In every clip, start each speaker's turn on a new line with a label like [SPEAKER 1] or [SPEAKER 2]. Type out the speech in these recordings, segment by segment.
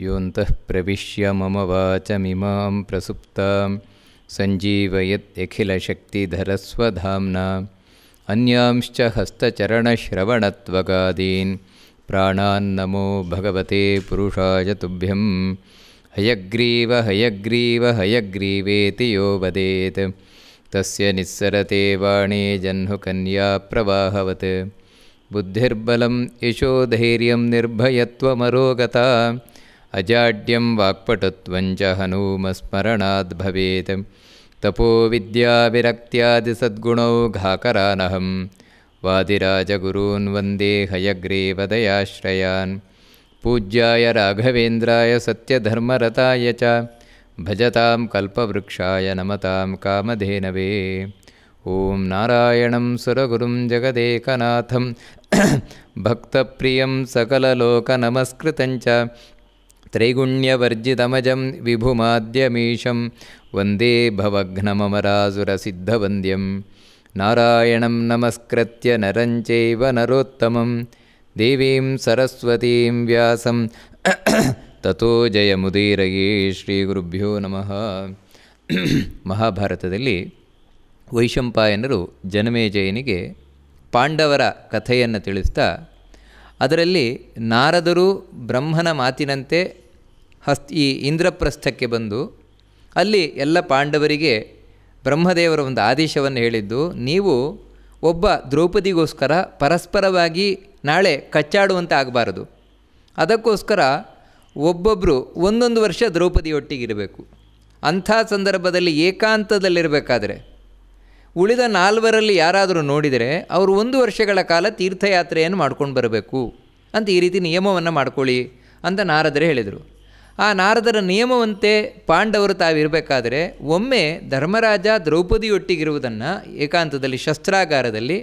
[SPEAKER 1] योऽन्तः प्रविश्य मम वाचमिमां प्रसुप्तां सञ्जीवयत्यखिलशक्तिधरस्वधाम्ना अन्यांश्च हस्तचरणश्रवणत्वगादीन् प्राणान्नमो भगवते पुरुषाय तुभ्यं हयग्रीव हयग्रीव हयग्रीवेति यो वदेत् तस्य निःसरते वाणी जह्नुकन्या प्रवाहवत् बुद्धिर्बलम् यशो धैर्यं निर्भयत्वमरोगता अजाड्यं वाक्पटुत्वं च हनूमस्मरणाद्भवेत् तपोविद्याविरक्त्यादिसद्गुणौ घाकरानहं वादिराजगुरून् वन्दे हयग्रीवदयाश्रयान् पूज्याय राघवेन्द्राय सत्यधर्मरताय च भजतां कल्पवृक्षाय नमतां कामधेनवे ॐ नारायणं सुरगुरुं जगदेकनाथं भक्तप्रियं सकललोकनमस्कृतं च ತ್ರೈಗುಣ್ಯವರ್ಜಿತಮಜ ವಿಭುಮ ವಂದೇ ಭವ್ನ ಮಮುರಸಿಂದ್ಯಂ ನಾರಾಯಣ ನಮಸ್ಕೃತ್ಯ ನರಂಚೈವನರೋತ್ತಮಂ ದೇವೀಂ ಸರಸ್ವತೀಂ ವ್ಯಾಸ ಮುದೀರಯೇ ಶ್ರೀ ಗುರುಭ್ಯೋ ನಮಃ ಮಹಾಭಾರತದಲ್ಲಿ ವೈಶಂಪಾಯನರು ಜನಮೇ
[SPEAKER 2] ಜಯನಿಗೆ ಪಾಂಡವರ ಕಥೆಯನ್ನು ತಿಳಿಸ್ತಾ ಅದರಲ್ಲಿ ನಾರದರು ಬ್ರಹ್ಮನ ಮಾತಿನಂತೆ ಹಸ್ತ್ ಈ ಇಂದ್ರಪ್ರಸ್ಥಕ್ಕೆ ಬಂದು ಅಲ್ಲಿ ಎಲ್ಲ ಪಾಂಡವರಿಗೆ ಬ್ರಹ್ಮದೇವರ ಒಂದು ಆದೇಶವನ್ನು ಹೇಳಿದ್ದು ನೀವು ಒಬ್ಬ ದ್ರೌಪದಿಗೋಸ್ಕರ ಪರಸ್ಪರವಾಗಿ ನಾಳೆ ಕಚ್ಚಾಡುವಂತೆ ಆಗಬಾರದು ಅದಕ್ಕೋಸ್ಕರ ಒಬ್ಬೊಬ್ಬರು ಒಂದೊಂದು ವರ್ಷ ದ್ರೌಪದಿಯೊಟ್ಟಿಗಿರಬೇಕು ಅಂಥ ಸಂದರ್ಭದಲ್ಲಿ ಏಕಾಂತದಲ್ಲಿರಬೇಕಾದರೆ ಉಳಿದ ನಾಲ್ವರಲ್ಲಿ ಯಾರಾದರೂ ನೋಡಿದರೆ ಅವರು ಒಂದು ವರ್ಷಗಳ ಕಾಲ ತೀರ್ಥಯಾತ್ರೆಯನ್ನು ಮಾಡ್ಕೊಂಡು ಬರಬೇಕು ಅಂತ ಈ ರೀತಿ ನಿಯಮವನ್ನು ಮಾಡ್ಕೊಳ್ಳಿ ಅಂತ ನಾರದರು ಹೇಳಿದರು ಆ ನಾರದರ ನಿಯಮವಂತೆ ಪಾಂಡವರು ತಾವಿರಬೇಕಾದರೆ ಒಮ್ಮೆ ಧರ್ಮರಾಜ ದ್ರೌಪದಿಯೊಟ್ಟಿಗಿರುವುದನ್ನು ಏಕಾಂತದಲ್ಲಿ ಶಸ್ತ್ರಾಗಾರದಲ್ಲಿ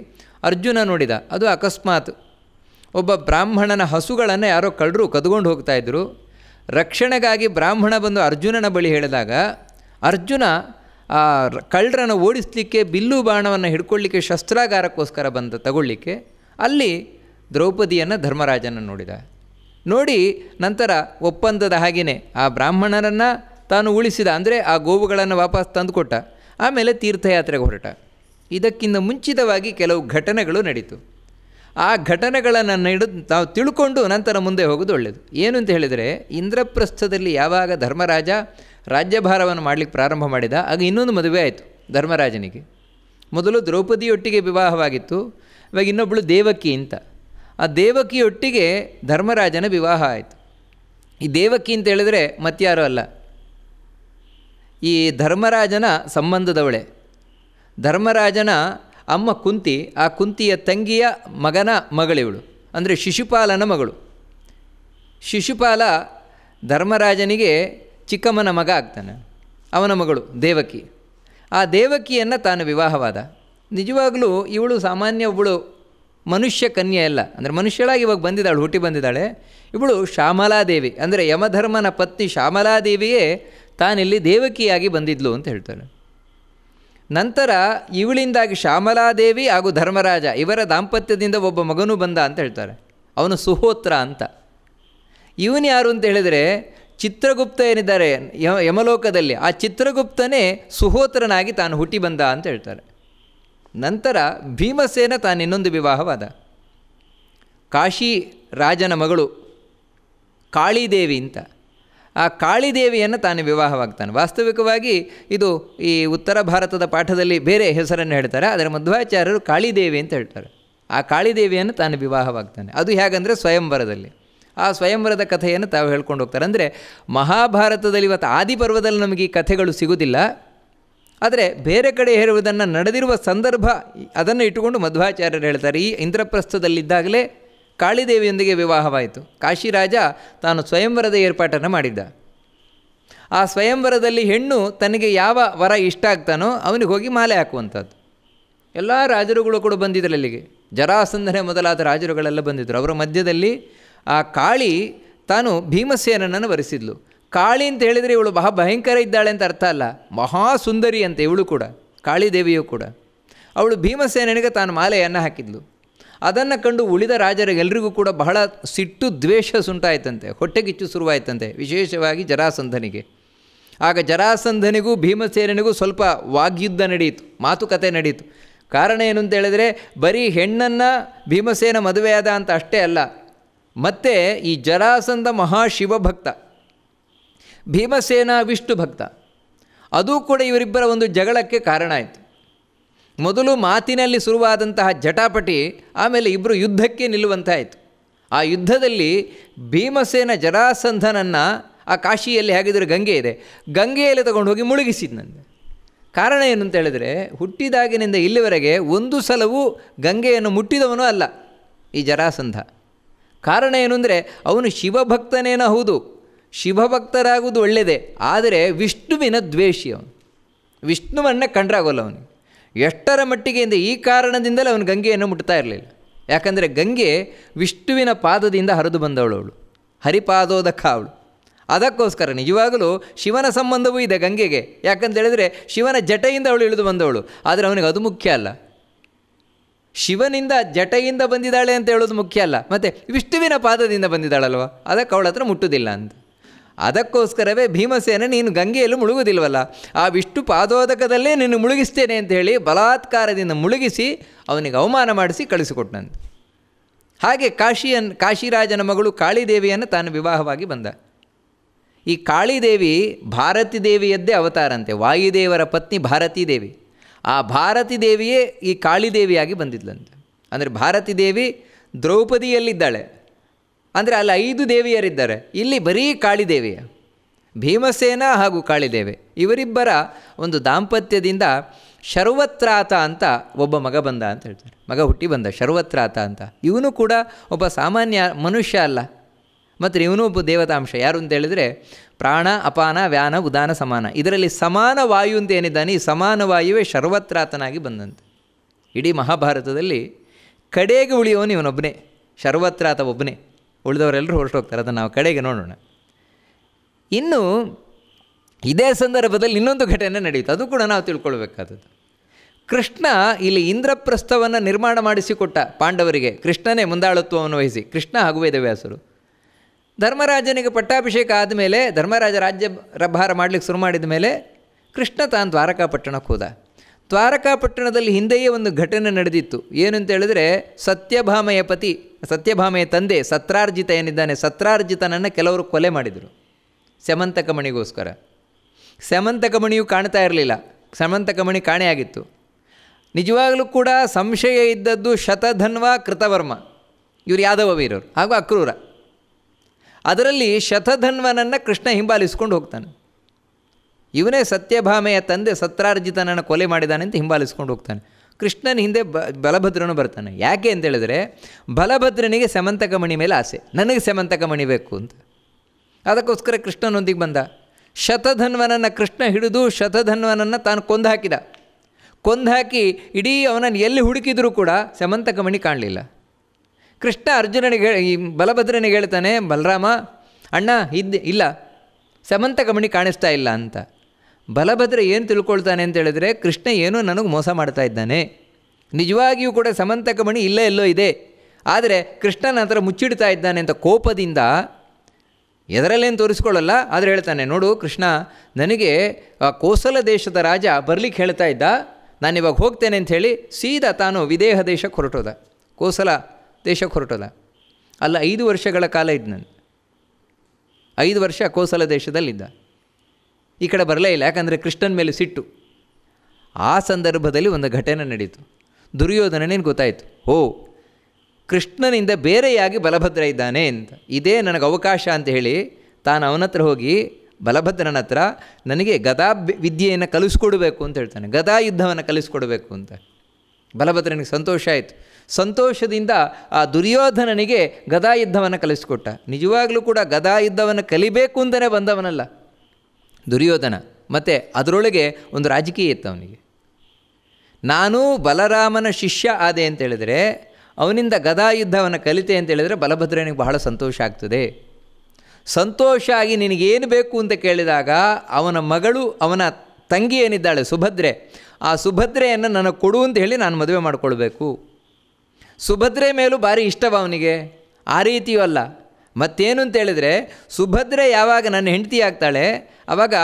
[SPEAKER 2] ಅರ್ಜುನ ನೋಡಿದ ಅದು ಅಕಸ್ಮಾತ್ ಒಬ್ಬ ಬ್ರಾಹ್ಮಣನ ಹಸುಗಳನ್ನು ಯಾರೋ ಕಳ್ಳರು ಕದ್ಕೊಂಡು ಹೋಗ್ತಾಯಿದ್ರು ರಕ್ಷಣೆಗಾಗಿ ಬ್ರಾಹ್ಮಣ ಬಂದು ಅರ್ಜುನನ ಬಳಿ ಹೇಳಿದಾಗ ಅರ್ಜುನ ಆ ಕಳ್ಳರನ್ನು ಓಡಿಸಲಿಕ್ಕೆ ಬಿಲ್ಲು ಬಾಣವನ್ನು ಹಿಡ್ಕೊಳ್ಳಿಕ್ಕೆ ಶಸ್ತ್ರಾಗಾರಕ್ಕೋಸ್ಕರ ಬಂದ ತಗೊಳ್ಳಿಕ್ಕೆ ಅಲ್ಲಿ ದ್ರೌಪದಿಯನ್ನು ಧರ್ಮರಾಜನ ನೋಡಿದ ನೋಡಿ ನಂತರ ಒಪ್ಪಂದದ ಹಾಗೆಯೇ ಆ ಬ್ರಾಹ್ಮಣರನ್ನು ತಾನು ಉಳಿಸಿದ ಅಂದರೆ ಆ ಗೋವುಗಳನ್ನು ವಾಪಸ್ ತಂದುಕೊಟ್ಟ ಆಮೇಲೆ ತೀರ್ಥಯಾತ್ರೆಗೆ ಹೊರಟ ಇದಕ್ಕಿಂತ ಮುಂಚಿತವಾಗಿ ಕೆಲವು ಘಟನೆಗಳು ನಡೀತು ಆ ಘಟನೆಗಳನ್ನು ನಡು ನಾವು ತಿಳ್ಕೊಂಡು ನಂತರ ಮುಂದೆ ಹೋಗೋದು ಒಳ್ಳೆಯದು ಏನು ಅಂತ ಹೇಳಿದರೆ ಇಂದ್ರಪ್ರಸ್ಥದಲ್ಲಿ ಯಾವಾಗ ಧರ್ಮರಾಜ ರಾಜ್ಯಭಾರವನ್ನು ಮಾಡಲಿಕ್ಕೆ ಪ್ರಾರಂಭ ಮಾಡಿದ ಆಗ ಇನ್ನೊಂದು ಮದುವೆ ಆಯಿತು ಧರ್ಮರಾಜನಿಗೆ ಮೊದಲು ದ್ರೌಪದಿಯೊಟ್ಟಿಗೆ ವಿವಾಹವಾಗಿತ್ತು ಇವಾಗ ಇನ್ನೊಬ್ಬಳು ದೇವಕಿ ಅಂತ ಆ ದೇವಕಿಯೊಟ್ಟಿಗೆ ಧರ್ಮರಾಜನ ವಿವಾಹ ಆಯಿತು ಈ ದೇವಕಿ ಅಂತ ಹೇಳಿದ್ರೆ ಮತ್ತಾರು ಅಲ್ಲ ಈ ಧರ್ಮರಾಜನ ಸಂಬಂಧದವಳೆ ಧರ್ಮರಾಜನ ಅಮ್ಮ ಕುಂತಿ ಆ ಕುಂತಿಯ ತಂಗಿಯ ಮಗನ ಮಗಳಿವಳು ಅಂದರೆ ಶಿಶುಪಾಲನ ಮಗಳು ಶಿಶುಪಾಲ ಧರ್ಮರಾಜನಿಗೆ ಚಿಕ್ಕಮ್ಮನ ಮಗ ಆಗ್ತಾನೆ ಅವನ ಮಗಳು ದೇವಕಿ ಆ ದೇವಕಿಯನ್ನು ತಾನು ವಿವಾಹವಾದ ನಿಜವಾಗಲೂ ಇವಳು ಸಾಮಾನ್ಯ ಒಬ್ಬಳು ಮನುಷ್ಯ ಕನ್ಯೆ ಅಲ್ಲ ಅಂದರೆ ಮನುಷ್ಯಳಾಗಿ ಇವಾಗ ಬಂದಿದ್ದಾಳು ಹುಟ್ಟಿ ಬಂದಿದ್ದಾಳೆ ಇವಳು ಶ್ಯಾಮಲಾದೇವಿ ಅಂದರೆ ಯಮಧರ್ಮನ ಪತ್ನಿ ಶ್ಯಾಮಲಾದೇವಿಯೇ ತಾನಿಲ್ಲಿ ದೇವಕಿಯಾಗಿ ಬಂದಿದ್ಲು ಅಂತ ಹೇಳ್ತಾಳೆ ನಂತರ ಇವಳಿಂದಾಗಿ ಶ್ಯಾಮಲಾದೇವಿ ಹಾಗೂ ಧರ್ಮರಾಜ ಇವರ ದಾಂಪತ್ಯದಿಂದ ಒಬ್ಬ ಮಗನೂ ಬಂದ ಅಂತ ಹೇಳ್ತಾರೆ ಅವನು ಸುಹೋತ್ರ ಅಂತ ಇವನು ಯಾರು ಅಂತ ಹೇಳಿದರೆ ಚಿತ್ರಗುಪ್ತ ಏನಿದ್ದಾರೆ ಯಮಲೋಕದಲ್ಲಿ ಆ ಚಿತ್ರಗುಪ್ತನೇ ಸುಹೋತ್ರನಾಗಿ ತಾನು ಹುಟ್ಟಿ ಬಂದ ಅಂತ ಹೇಳ್ತಾರೆ ನಂತರ ಭೀಮಸೇನ ತಾನು ಇನ್ನೊಂದು ವಿವಾಹವಾದ ಕಾಶಿ ರಾಜನ ಮಗಳು ಕಾಳಿದೇವಿ ಅಂತ ಆ ಕಾಳಿದೇವಿಯನ್ನು ತಾನು ವಿವಾಹವಾಗ್ತಾನೆ ವಾಸ್ತವಿಕವಾಗಿ ಇದು ಈ ಉತ್ತರ ಭಾರತದ ಪಾಠದಲ್ಲಿ ಬೇರೆ ಹೆಸರನ್ನು ಹೇಳ್ತಾರೆ ಆದರೆ ಮಧ್ವಾಚಾರ್ಯರು ಕಾಳಿದೇವಿ ಅಂತ ಹೇಳ್ತಾರೆ ಆ ಕಾಳಿದೇವಿಯನ್ನು ತಾನು ವಿವಾಹವಾಗ್ತಾನೆ ಅದು ಹೇಗಂದರೆ ಸ್ವಯಂವರದಲ್ಲಿ ಆ ಸ್ವಯಂವರದ ಕಥೆಯನ್ನು ತಾವು ಹೇಳ್ಕೊಂಡು ಹೋಗ್ತಾರೆ ಅಂದರೆ ಮಹಾಭಾರತದಲ್ಲಿ ಇವತ್ತು ಆದಿಪರ್ವದಲ್ಲಿ ನಮಗೆ ಈ ಕಥೆಗಳು ಸಿಗುವುದಿಲ್ಲ ಆದರೆ ಬೇರೆ ಕಡೆ ಹೇರುವುದನ್ನು ನಡೆದಿರುವ ಸಂದರ್ಭ ಅದನ್ನು ಇಟ್ಟುಕೊಂಡು ಮಧ್ವಾಚಾರ್ಯರು ಹೇಳ್ತಾರೆ ಈ ಇಂದ್ರಪ್ರಸ್ಥದಲ್ಲಿದ್ದಾಗಲೇ ಕಾಳಿದೇವಿಯೊಂದಿಗೆ ವಿವಾಹವಾಯಿತು ಕಾಶಿರಾಜ ತಾನು ಸ್ವಯಂವರದ ಏರ್ಪಾಟನ್ನು ಮಾಡಿದ್ದ ಆ ಸ್ವಯಂವರದಲ್ಲಿ ಹೆಣ್ಣು ತನಗೆ ಯಾವ ವರ ಇಷ್ಟ ಆಗ್ತಾನೋ ಅವನಿಗೆ ಹೋಗಿ ಮಾಲೆ ಹಾಕುವಂಥದ್ದು ಎಲ್ಲ ರಾಜರುಗಳು ಕೂಡ ಬಂದಿದ್ದರು ಅಲ್ಲಿಗೆ ಜರಾಸಂಧನೆ ಮೊದಲಾದ ರಾಜರುಗಳೆಲ್ಲ ಬಂದಿದ್ದರು ಅವರ ಮಧ್ಯದಲ್ಲಿ ಆ ಕಾಳಿ ತಾನು ಭೀಮಸೇನನ್ನು ವರೆಸಿದ್ಲು ಕಾಳಿ ಅಂತ ಹೇಳಿದರೆ ಇವಳು ಬಹಳ ಭಯಂಕರ ಇದ್ದಾಳೆ ಅಂತ ಅರ್ಥ ಅಲ್ಲ ಮಹಾ ಸುಂದರಿ ಅಂತ ಇವಳು ಕೂಡ ಕಾಳಿದೇವಿಯು ಕೂಡ ಅವಳು ಭೀಮಸೇನನಿಗೆ ತಾನು ಮಾಲೆಯನ್ನು ಹಾಕಿದ್ಲು ಅದನ್ನು ಕಂಡು ಉಳಿದ ರಾಜರಿಗೆಲ್ಲರಿಗೂ ಕೂಡ ಬಹಳ ಸಿಟ್ಟು ದ್ವೇಷ ಸುಂಟಾಯ್ತಂತೆ ಹೊಟ್ಟೆಗಿಚ್ಚು ಶುರುವಾಯ್ತಂತೆ ವಿಶೇಷವಾಗಿ ಜರಾಸಂಧನಿಗೆ ಆಗ ಜರಾಸಂಧನಿಗೂ ಭೀಮಸೇನಿಗೂ ಸ್ವಲ್ಪ ವಾಗ್ಯುದ್ಧ ನಡೆಯಿತು ಮಾತುಕತೆ ನಡೆಯಿತು ಕಾರಣ ಏನು ಅಂತ ಹೇಳಿದರೆ ಬರೀ ಹೆಣ್ಣನ್ನು ಭೀಮಸೇನ ಮದುವೆಯಾದ ಅಂತ ಅಷ್ಟೇ ಅಲ್ಲ ಮತ್ತು ಈ ಜರಾಸಂಧ ಭಕ್ತ ಭೀಮಸೇನ ವಿಷ್ಣು ಭಕ್ತ ಅದೂ ಕೂಡ ಇವರಿಬ್ಬರ ಒಂದು ಜಗಳಕ್ಕೆ ಕಾರಣ ಆಯಿತು ಮೊದಲು ಮಾತಿನಲ್ಲಿ ಶುರುವಾದಂತಹ ಜಟಾಪಟಿ ಆಮೇಲೆ ಇಬ್ಬರು ಯುದ್ಧಕ್ಕೆ ನಿಲ್ಲುವಂತಾಯಿತು ಆ ಯುದ್ಧದಲ್ಲಿ ಭೀಮಸೇನ ಜರಾಸಂಧನನ್ನು ಆ ಕಾಶಿಯಲ್ಲಿ ಹೇಗಿದ್ರೆ ಗಂಗೆ ಇದೆ ಗಂಗೆಯಲ್ಲಿ ತಗೊಂಡು ಹೋಗಿ ಮುಳುಗಿಸಿದ್ದು ನನಗೆ ಕಾರಣ ಏನು ಅಂತ ಹೇಳಿದರೆ ಹುಟ್ಟಿದಾಗಿನಿಂದ ಇಲ್ಲಿವರೆಗೆ ಒಂದು ಸಲವೂ ಗಂಗೆಯನ್ನು ಮುಟ್ಟಿದವನು ಅಲ್ಲ ಈ ಜರಾಸಂಧ ಕಾರಣ ಏನು ಅಂದರೆ ಅವನು ಶಿವಭಕ್ತನೇನ ಹೌದು ಶಿವಭಕ್ತರಾಗುವುದು ಒಳ್ಳೆಯದೇ ಆದರೆ ವಿಷ್ಣುವಿನ ದ್ವೇಷಿ ಅವನು ವಿಷ್ಣುವನ್ನೇ ಕಂಡ್ರಾಗೋಲ್ಲ ಅವನು ಎಷ್ಟರ ಮಟ್ಟಿಗೆ ಇಂದ ಈ ಕಾರಣದಿಂದಲೇ ಅವನು ಗಂಗೆಯನ್ನು ಮುಟ್ತಾ ಇರಲಿಲ್ಲ ಯಾಕಂದರೆ ಗಂಗೆ ವಿಷ್ಣುವಿನ ಪಾದದಿಂದ ಹರಿದು ಬಂದವಳವಳು ಹರಿಪಾದೋದಕ್ಕ ಅವಳು ಅದಕ್ಕೋಸ್ಕರ ನಿಜವಾಗಲೂ ಶಿವನ ಸಂಬಂಧವೂ ಇದೆ ಗಂಗೆಗೆ ಯಾಕಂತ ಹೇಳಿದರೆ ಶಿವನ ಜಟೆಯಿಂದ ಅವಳು ಇಳಿದು ಬಂದವಳು ಆದರೆ ಅವನಿಗೆ ಅದು ಮುಖ್ಯ ಅಲ್ಲ ಶಿವನಿಂದ ಜಟೆಯಿಂದ ಬಂದಿದ್ದಾಳೆ ಅಂತ ಹೇಳೋದು ಮುಖ್ಯ ಅಲ್ಲ ಮತ್ತು ವಿಷ್ಣುವಿನ ಪಾದದಿಂದ ಬಂದಿದ್ದಾಳಲ್ವ ಅದಕ್ಕೆ ಅವಳ ಹತ್ರ ಮುಟ್ಟುವುದಿಲ್ಲ ಅಂತ ಅದಕ್ಕೋಸ್ಕರವೇ ಭೀಮಸೇನ ನೀನು ಗಂಗೆಯಲ್ಲೂ ಮುಳುಗುವುದಿಲ್ವಲ್ಲ ಆ ವಿಷ್ಣು ಪಾದೋದಕದಲ್ಲೇ ನೀನು ಮುಳುಗಿಸ್ತೇನೆ ಅಂತ ಹೇಳಿ ಬಲಾತ್ಕಾರದಿಂದ ಮುಳುಗಿಸಿ ಅವನಿಗೆ ಅವಮಾನ ಮಾಡಿಸಿ ಕಳಿಸಿಕೊಟ್ಟನಂತೆ ಹಾಗೆ ಕಾಶಿಯನ್ ಕಾಶಿರಾಜನ ಮಗಳು ಕಾಳಿದೇವಿಯನ್ನು ತಾನು ವಿವಾಹವಾಗಿ ಬಂದ ಈ ಕಾಳಿದೇವಿ ಭಾರತೀ ದೇವಿಯದ್ದೇ ಅವತಾರಂತೆ ವಾಯುದೇವರ ಪತ್ನಿ ಭಾರತೀ ದೇವಿ ಆ ಭಾರತಿ ದೇವಿಯೇ ಈ ಕಾಳಿದೇವಿಯಾಗಿ ಬಂದಿದ್ಲಂತೆ ಅಂದರೆ ಭಾರತಿ ದೇವಿ ದ್ರೌಪದಿಯಲ್ಲಿದ್ದಾಳೆ ಅಂದರೆ ಅಲ್ಲಿ ಐದು ದೇವಿಯರಿದ್ದಾರೆ ಇಲ್ಲಿ ಬರೀ ಕಾಳಿದೇವಿಯ ಭೀಮಸೇನ ಹಾಗೂ ಕಾಳಿದೇವಿ ಇವರಿಬ್ಬರ ಒಂದು ದಾಂಪತ್ಯದಿಂದ ಶರ್ವತ್ರಾತ ಅಂತ ಒಬ್ಬ ಮಗ ಬಂದ ಅಂತ ಹೇಳ್ತಾರೆ ಮಗ ಹುಟ್ಟಿ ಬಂದ ಶರ್ವತ್ರಾತ ಅಂತ ಇವನು ಕೂಡ ಒಬ್ಬ ಸಾಮಾನ್ಯ ಮನುಷ್ಯ ಅಲ್ಲ ಮತ್ತು ಇವನು ಒಬ್ಬ ದೇವತಾಂಶ ಯಾರು ಅಂತ ಹೇಳಿದರೆ ಪ್ರಾಣ ಅಪಾನ ವ್ಯಾನ ಉದಾನ ಸಮಾನ ಇದರಲ್ಲಿ ಸಮಾನ ವಾಯು ಅಂತ ಏನಿದ್ದಾನೆ ಈ ಸಮಾನ ವಾಯುವೇ ಶರ್ವತ್ರಾತನಾಗಿ ಬಂದಂತೆ ಇಡೀ ಮಹಾಭಾರತದಲ್ಲಿ ಕಡೆಗೆ ಉಳಿಯೋನು ಇವನೊಬ್ಬನೇ ಶರ್ವತ್ರಾತ ಒಬ್ಬನೇ ಉಳಿದವರೆಲ್ಲರೂ ಹೋಗ್ತಾರೆ ಅದನ್ನು ನಾವು ಕಡೆಗೆ ನೋಡೋಣ ಇನ್ನು ಇದೇ ಸಂದರ್ಭದಲ್ಲಿ ಇನ್ನೊಂದು ಘಟನೆ ನಡೆಯುತ್ತೆ ಅದು ಕೂಡ ನಾವು ತಿಳ್ಕೊಳ್ಬೇಕಾದದ್ದು ಕೃಷ್ಣ ಇಲ್ಲಿ ಇಂದ್ರಪ್ರಸ್ಥವನ್ನು ನಿರ್ಮಾಣ ಮಾಡಿಸಿಕೊಟ್ಟ ಪಾಂಡವರಿಗೆ ಕೃಷ್ಣನೇ ಮುಂದಾಳತ್ವವನ್ನು ವಹಿಸಿ ಕೃಷ್ಣ ಹಾಗೂ ವೇದವ್ಯಾಸರು ಧರ್ಮರಾಜನಿಗೆ ಪಟ್ಟಾಭಿಷೇಕ ಆದಮೇಲೆ ಧರ್ಮರಾಜ ರಾಜ್ಯ ಭಾರ ಮಾಡಲಿಕ್ಕೆ ಶುರು ಮಾಡಿದ ಮೇಲೆ ಕೃಷ್ಣ ತಾನು ದ್ವಾರಕಾಪಟ್ಟಣಕ್ಕೆ ಹೋದ ದ್ವಾರಕಾಪಟ್ಟಣದಲ್ಲಿ ಹಿಂದೆಯೇ ಒಂದು ಘಟನೆ ನಡೆದಿತ್ತು ಏನು ಅಂತ ಹೇಳಿದ್ರೆ ಸತ್ಯಭಾಮೆಯ ಪತಿ ಸತ್ಯಭಾಮೆಯ ತಂದೆ ಸತ್ರಾರ್ಜಿತ ಏನಿದ್ದಾನೆ ಸತ್ರಾರ್ಜಿತನನ್ನು ಕೆಲವರು ಕೊಲೆ ಮಾಡಿದರು ಸ್ಯಮಂತಕಮಣಿಗೋಸ್ಕರ ಸ್ಯಮಂತಕಮಣಿಯು ಕಾಣ್ತಾ ಇರಲಿಲ್ಲ ಸಮಂತಕಮಣಿ ಕಾಣೆಯಾಗಿತ್ತು ನಿಜವಾಗಲೂ ಕೂಡ ಸಂಶಯ ಇದ್ದದ್ದು ಶತಧನ್ವ ಕೃತವರ್ಮ ಇವರು ಯಾದವ ವೀರರು ಹಾಗೂ ಅಕ್ರೂರ ಅದರಲ್ಲಿ ಶತಧನ್ವನನ್ನು ಕೃಷ್ಣ ಹಿಂಬಾಲಿಸ್ಕೊಂಡು ಹೋಗ್ತಾನೆ ಇವನೇ ಸತ್ಯಭಾಮೆಯ ತಂದೆ ಸತ್ರಾರ್ಜಿತನನ್ನು ಕೊಲೆ ಮಾಡಿದಾನೆ ಅಂತ ಹಿಂಬಾಲಿಸ್ಕೊಂಡು ಹೋಗ್ತಾನೆ ಕೃಷ್ಣನ ಹಿಂದೆ ಬ ಬಲಭದ್ರನು ಬರ್ತಾನೆ ಯಾಕೆ ಅಂತೇಳಿದರೆ ಬಲಭದ್ರನಿಗೆ ಸಮಂತಕಮಣಿ ಮೇಲೆ ಆಸೆ ನನಗೆ ಸಮಂತಕಮಣಿ ಬೇಕು ಅಂತ ಅದಕ್ಕೋಸ್ಕರ ಕೃಷ್ಣನೊಂದಿಗೆ ಬಂದ ಶತಧನ್ವನನ್ನು ಕೃಷ್ಣ ಹಿಡಿದು ಶತಧನ್ವನನ್ನು ತಾನು ಕೊಂದು ಹಾಕಿದ ಕೊಂದು ಹಾಕಿ ಇಡೀ ಅವನನ್ನು ಎಲ್ಲಿ ಹುಡುಕಿದರೂ ಕೂಡ ಸಮಂತಕಮಣಿ ಕಾಣಲಿಲ್ಲ ಕೃಷ್ಣ ಅರ್ಜುನನಿಗೆ ಈ ಬಲಭದ್ರನಿಗೆ ಹೇಳ್ತಾನೆ ಬಲರಾಮ ಅಣ್ಣ ಇದ್ದು ಇಲ್ಲ ಸಮಂತ ಕಾಣಿಸ್ತಾ ಇಲ್ಲ ಅಂತ ಬಲಭದ್ರ ಏನು ತಿಳ್ಕೊಳ್ತಾನೆ ಅಂತ ಹೇಳಿದ್ರೆ ಕೃಷ್ಣ ಏನೋ ನನಗೆ ಮೋಸ ಮಾಡ್ತಾ ಇದ್ದಾನೆ ನಿಜವಾಗಿಯೂ ಕೂಡ ಸಮಂತ ಕಮಣಿ ಇಲ್ಲೇ ಎಲ್ಲೋ ಇದೆ ಆದರೆ ನನ್ನ ಹತ್ರ ಮುಚ್ಚಿಡ್ತಾ ಇದ್ದಾನೆ ಅಂತ ಕೋಪದಿಂದ ಎದರಲ್ಲೇನು ತೋರಿಸ್ಕೊಳ್ಳಲ್ಲ ಆದರೆ ಹೇಳ್ತಾನೆ ನೋಡು ಕೃಷ್ಣ ನನಗೆ ಆ ಕೋಸಲ ದೇಶದ ರಾಜ ಬರ್ಲಿಕ್ಕೆ ಹೇಳ್ತಾ ಇದ್ದ ನಾನಿವಾಗ ಹೋಗ್ತೇನೆ ಅಂಥೇಳಿ ಸೀದಾ ತಾನು ವಿದೇಹ ದೇಶಕ್ಕೆ ಹೊರಟೋದ ಕೋಸಲ ದೇಶಕ್ಕೆ ಹೊರಟದ ಅಲ್ಲ ಐದು ವರ್ಷಗಳ ಕಾಲ ಇದ್ದು ನಾನು ಐದು ವರ್ಷ ಕೋಸಲ ದೇಶದಲ್ಲಿದ್ದ ಈ ಕಡೆ ಬರಲೇ ಇಲ್ಲ ಯಾಕಂದರೆ ಕೃಷ್ಣನ ಮೇಲೆ ಸಿಟ್ಟು ಆ ಸಂದರ್ಭದಲ್ಲಿ ಒಂದು ಘಟನೆ ನಡೀತು ದುರ್ಯೋಧನನೇನು ಗೊತ್ತಾಯಿತು ಓ ಕೃಷ್ಣನಿಂದ ಬೇರೆಯಾಗಿ ಬಲಭದ್ರ ಇದ್ದಾನೆ ಅಂತ ಇದೇ ನನಗೆ ಅವಕಾಶ ಅಂತ ಹೇಳಿ ತಾನು ಅವನ ಹತ್ರ ಹೋಗಿ ಬಲಭದ್ರನ ಹತ್ರ ನನಗೆ ಗದಾ ವಿದ್ಯೆಯನ್ನು ಕಲಿಸ್ಕೊಡಬೇಕು ಅಂತ ಹೇಳ್ತಾನೆ ಗದಾ ಯುದ್ಧವನ್ನು ಕಲಿಸ್ಕೊಡ್ಬೇಕು ಅಂತ ಬಲಭದ್ರನಿಗೆ ಸಂತೋಷ ಆಯಿತು ಸಂತೋಷದಿಂದ ಆ ದುರ್ಯೋಧನನಿಗೆ ಗದಾಯುದ್ಧವನ್ನು ಕಲಿಸಿಕೊಟ್ಟ ನಿಜವಾಗಲೂ ಕೂಡ ಗದಾಯುದ್ಧವನ್ನು ಕಲಿಬೇಕು ಅಂತಲೇ ಬಂದವನಲ್ಲ ದುರ್ಯೋಧನ ಮತ್ತು ಅದರೊಳಗೆ ಒಂದು ರಾಜಕೀಯ ಇತ್ತು ಅವನಿಗೆ ನಾನು ಬಲರಾಮನ ಶಿಷ್ಯ ಆದೆ ಅಂತೇಳಿದರೆ ಅವನಿಂದ ಗದಾಯುದ್ಧವನ್ನು ಯುದ್ಧವನ್ನು ಕಲಿತೆ ಅಂತೇಳಿದರೆ ಬಲಭದ್ರನಿಗೆ ಬಹಳ ಸಂತೋಷ ಆಗ್ತದೆ ಸಂತೋಷ ಆಗಿ ನಿನಗೇನು ಬೇಕು ಅಂತ ಕೇಳಿದಾಗ ಅವನ ಮಗಳು ಅವನ ತಂಗಿ ಏನಿದ್ದಾಳೆ ಸುಭದ್ರೆ ಆ ಸುಭದ್ರೆಯನ್ನು ನನಗೆ ಕೊಡು ಅಂತ ಹೇಳಿ ನಾನು ಮದುವೆ ಮಾಡಿಕೊಳ್ಬೇಕು ಸುಭದ್ರೆ ಮೇಲೂ ಭಾರಿ ಇಷ್ಟವ ಅವನಿಗೆ ಆ ರೀತಿಯೂ ಅಲ್ಲ ಮತ್ತೇನು ಅಂತೇಳಿದರೆ ಸುಭದ್ರೆ ಯಾವಾಗ ನನ್ನ ಹೆಂಡತಿ ಆಗ್ತಾಳೆ ಆವಾಗ